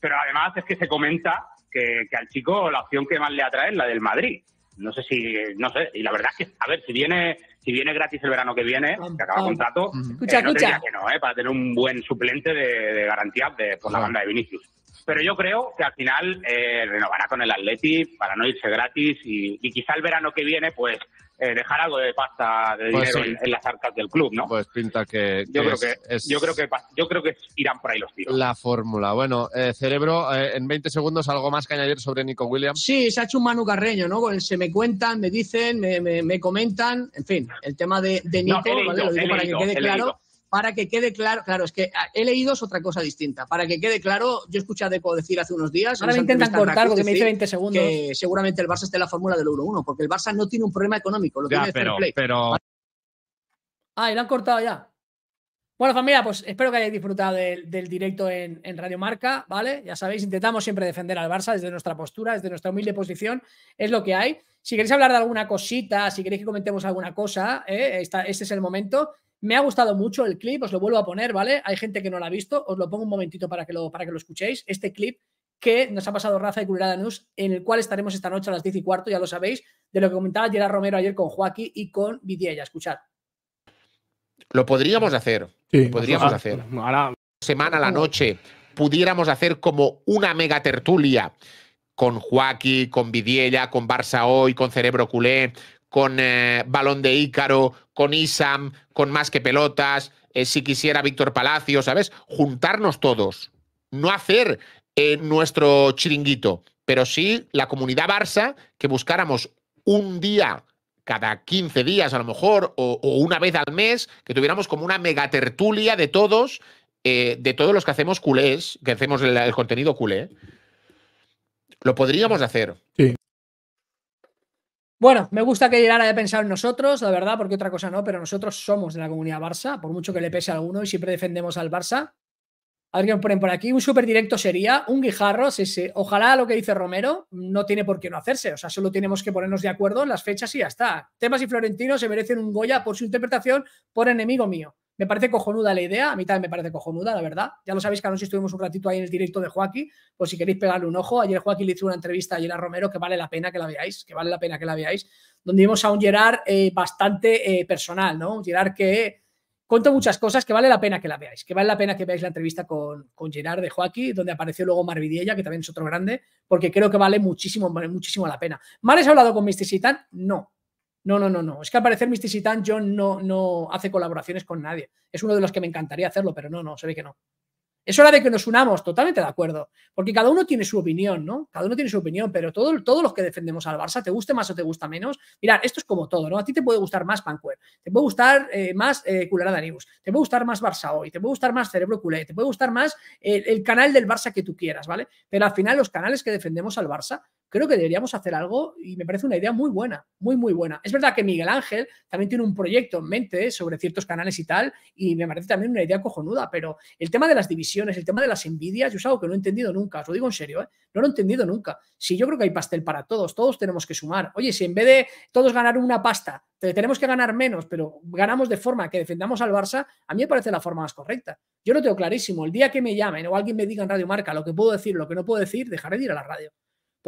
Pero además es que se comenta que, al chico la opción que más le atrae es la del Madrid no sé si, no sé, y la verdad es que, a ver, si viene, si viene gratis el verano que viene, que acaba contrato, eh, escucha, escucha. Eh, para tener un buen suplente de, de garantías de, por la banda de Vinicius. Pero yo creo que al final eh, renovará con el Atleti para no irse gratis y, y, quizá el verano que viene, pues eh, dejar algo de pasta, de pues dinero en, las arcas del club, ¿no? Pues pinta que, yo creo que yo creo que yo creo que irán por ahí los tiros. La fórmula. Bueno, eh, cerebro, eh, en 20 segundos algo más que añadir sobre Nico Williams. Sí, se ha hecho un Manu Carreño, ¿no? Se me cuentan, me dicen, me, comentan, en fin, el tema de, Nico, ¿vale? Lo digo para que quede claro para que quede claro, claro, es que ah, he leído es otra cosa distinta. Para que quede claro, yo escuché a Deco decir hace unos días. Ahora me intentan cortar porque me dice 20 segundos. Que seguramente el Barça esté en la fórmula del 1-1, porque el Barça no tiene un problema económico, lo pero, Pero... Ah, y lo han cortado ya. Bueno, familia, pues espero que hayáis disfrutado del, directo en, Radio Marca, ¿vale? Ya sabéis, intentamos siempre defender al Barça desde nuestra postura, desde nuestra humilde posición, es lo que hay. Si queréis hablar de alguna cosita, si queréis que comentemos alguna cosa, ¿eh? este es el momento. Me ha gustado mucho el clip, os lo vuelvo a poner, ¿vale? Hay gente que no lo ha visto, os lo pongo un momentito para que lo, para que lo escuchéis. Este clip que nos ha pasado Rafa y de News, en el cual estaremos esta noche a las 10 y cuarto, ya lo sabéis, de lo que comentaba Gerard Romero ayer con Joaquín y con Vidiella. Escuchad. Lo podríamos hacer. lo podríamos ah, hacer. Semana a la noche pudiéramos hacer como una mega tertulia con Joaquín, con Vidiella, con Barça hoy, con Cerebro Culé, con eh, Balón de Ícaro, con Isam, con Más que Pelotas, eh, si quisiera Víctor Palacio, ¿sabes? Juntarnos todos, no hacer eh, nuestro chiringuito, pero sí la comunidad Barça, que buscáramos un día cada 15 días a lo mejor, o, una vez al mes, que tuviéramos como una mega tertulia de todos, de todos los que hacemos culés, que hacemos el, el contenido culé. Lo podríamos hacer. Sí. Bueno, me gusta que llegara haya pensado en nosotros, la verdad, porque otra cosa no, pero nosotros somos de la comunidad Barça, por mucho que le pese a alguno y siempre defendemos al Barça. A ver ponen por aquí. Un super directo sería un guijarro, ese. Ojalá lo que dice Romero no tiene por qué no hacerse. O sea, solo tenemos que ponernos de acuerdo en las fechas y ya está. Temas y Florentino se merecen un Goya por su interpretación por enemigo mío. Me parece cojonuda la idea, a mí también me parece cojonuda, la verdad. Ya lo sabéis que anoche estuvimos un ratito ahí en el directo de Joaquín, pues si queréis pegarle un ojo, ayer Joaquín le hizo una entrevista a Gerard Romero que vale la pena que la veáis, que vale la pena que la veáis, donde vimos a un Gerard eh, bastante eh, personal, ¿no? Un Gerard que cuenta muchas cosas que vale la pena que la veáis, que vale la pena que veáis la entrevista con, Gerard de Joaquín, donde apareció luego Marvidiella, que también es otro grande, porque creo que vale muchísimo, vale muchísimo la pena. ¿Males ha hablado con Mr. No, no, no, no, no. Es que al parecer Misty Sitan John no, no hace colaboraciones con nadie. Es uno de los que me encantaría hacerlo, pero no, no, se ve que no. Es hora de que nos unamos, totalmente de acuerdo. Porque cada uno tiene su opinión, ¿no? Cada uno tiene su opinión, pero todo, todos los que defendemos al Barça, te guste más o te gusta menos. Mirad, esto es como todo, ¿no? A ti te puede gustar más Pancuer, te puede gustar eh, más eh, Culerada te puede gustar más Barça Hoy, te puede gustar más Cerebro Culé, te puede gustar más el canal del Barça que tú quieras, ¿vale? Pero al final, los canales que defendemos al Barça creo que deberíamos hacer algo y me parece una idea muy buena, muy, muy buena. Es verdad que Miguel Ángel también tiene un proyecto en mente sobre ciertos canales y tal, y me parece también una idea cojonuda, pero el tema de las divisiones, el tema de las envidias, yo es algo que no he entendido nunca, os lo digo en serio, ¿eh? no lo he entendido nunca. Si yo creo que hay pastel para todos, todos tenemos que sumar. Oye, si en vez de todos ganar una pasta, tenemos que ganar menos, pero ganamos de forma que defendamos al Barça, a mí me parece la forma más correcta. Yo lo tengo clarísimo, el día que me llamen o alguien me diga en Radio Marca lo que puedo decir, lo que no puedo decir, dejaré de ir a la radio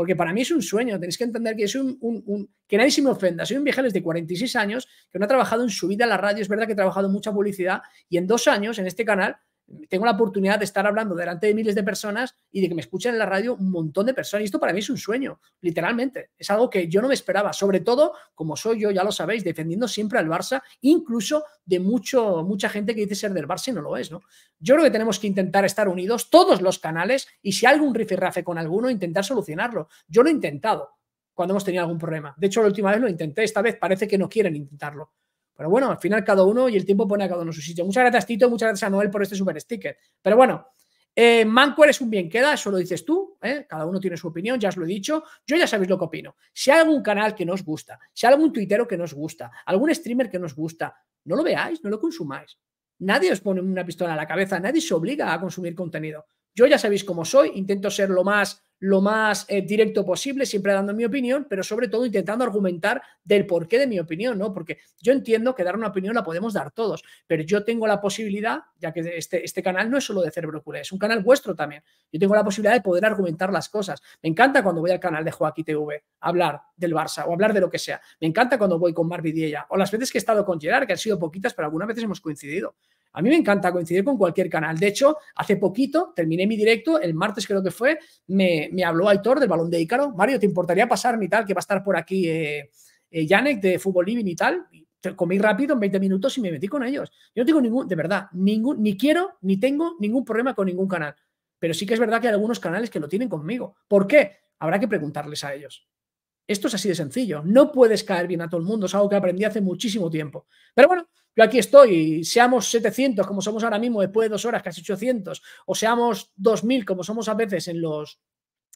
porque para mí es un sueño. Tenéis que entender que es un, que nadie se me ofenda. Soy un viejales de 46 años que no ha trabajado en su vida en la radio. Es verdad que he trabajado en mucha publicidad y en dos años en este canal tengo la oportunidad de estar hablando delante de miles de personas y de que me escuchen en la radio un montón de personas. Y esto para mí es un sueño, literalmente. Es algo que yo no me esperaba, sobre todo como soy yo, ya lo sabéis, defendiendo siempre al Barça, incluso de mucho, mucha gente que dice ser del Barça y no lo es. ¿no? Yo creo que tenemos que intentar estar unidos, todos los canales, y si hay algún rifirrafe con alguno, intentar solucionarlo. Yo lo he intentado cuando hemos tenido algún problema. De hecho, la última vez lo intenté, esta vez parece que no quieren intentarlo. Pero bueno, al final cada uno y el tiempo pone a cada uno su sitio. Muchas gracias, Tito, muchas gracias a Noel por este super sticker. Pero bueno, eh, Manco eres un bien queda, eso lo dices tú, ¿eh? cada uno tiene su opinión, ya os lo he dicho, yo ya sabéis lo que opino. Si hay algún canal que no os gusta, si hay algún tuitero que no gusta, algún streamer que no gusta, no lo veáis, no lo consumáis. Nadie os pone una pistola a la cabeza, nadie se obliga a consumir contenido. Yo ya sabéis cómo soy, intento ser lo más lo más eh, directo posible, siempre dando mi opinión, pero sobre todo intentando argumentar del porqué de mi opinión, ¿no? Porque yo entiendo que dar una opinión la podemos dar todos, pero yo tengo la posibilidad, ya que este, este canal no es solo de Cerebro es un canal vuestro también. Yo tengo la posibilidad de poder argumentar las cosas. Me encanta cuando voy al canal de Joaquín TV a hablar del Barça o hablar de lo que sea. Me encanta cuando voy con Marvidiella o las veces que he estado con Gerard, que han sido poquitas, pero algunas veces hemos coincidido. A mí me encanta coincidir con cualquier canal. De hecho, hace poquito terminé mi directo, el martes creo que fue, me, habló Aitor del balón de Ícaro. Mario, ¿te importaría pasar y tal? Que va a estar por aquí eh, Janek eh, de Fútbol Living y tal. Comí rápido en 20 minutos y me metí con ellos. Yo no tengo ningún, de verdad, ningún, ni quiero ni tengo ningún problema con ningún canal. Pero sí que es verdad que hay algunos canales que lo tienen conmigo. ¿Por qué? Habrá que preguntarles a ellos. Esto es así de sencillo. No puedes caer bien a todo el mundo. Es algo que aprendí hace muchísimo tiempo. Pero bueno, yo aquí estoy, seamos 700 como somos ahora mismo, después de dos horas casi 800, o seamos 2000 como somos a veces en los,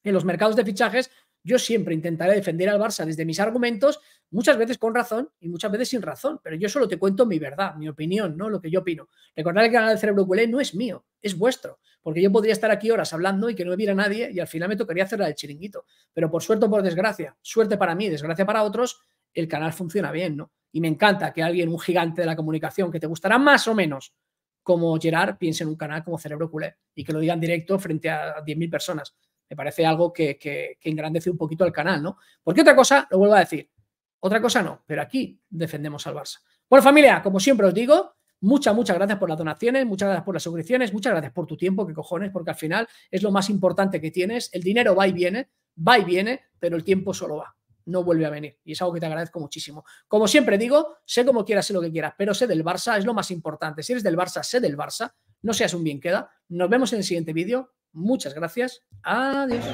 en los mercados de fichajes, yo siempre intentaré defender al Barça desde mis argumentos, muchas veces con razón y muchas veces sin razón, pero yo solo te cuento mi verdad, mi opinión, ¿no? Lo que yo opino. Recordad que el canal del Cerebro culé no es mío, es vuestro, porque yo podría estar aquí horas hablando y que no me viera nadie y al final me tocaría hacer la chiringuito. Pero por suerte o por desgracia, suerte para mí, desgracia para otros, el canal funciona bien, ¿no? Y me encanta que alguien, un gigante de la comunicación, que te gustará más o menos como Gerard, piense en un canal como Cerebro Culé y que lo digan directo frente a 10.000 personas. Me parece algo que, que, engrandece un poquito al canal, ¿no? Porque otra cosa, lo vuelvo a decir, otra cosa no, pero aquí defendemos al Barça. Bueno, familia, como siempre os digo, Muchas, muchas gracias por las donaciones, muchas gracias por las suscripciones, muchas gracias por tu tiempo, que cojones, porque al final es lo más importante que tienes. El dinero va y viene, va y viene, pero el tiempo solo va no vuelve a venir. Y es algo que te agradezco muchísimo. Como siempre digo, sé como quieras, sé lo que quieras, pero sé del Barça, es lo más importante. Si eres del Barça, sé del Barça. No seas un bien queda. Nos vemos en el siguiente vídeo. Muchas gracias. Adiós.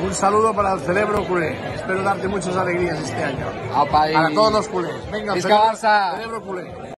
Un saludo para el cerebro culé. Espero darte muchas alegrías este año. Para todos los culés. Venga, Barça cerebro culé.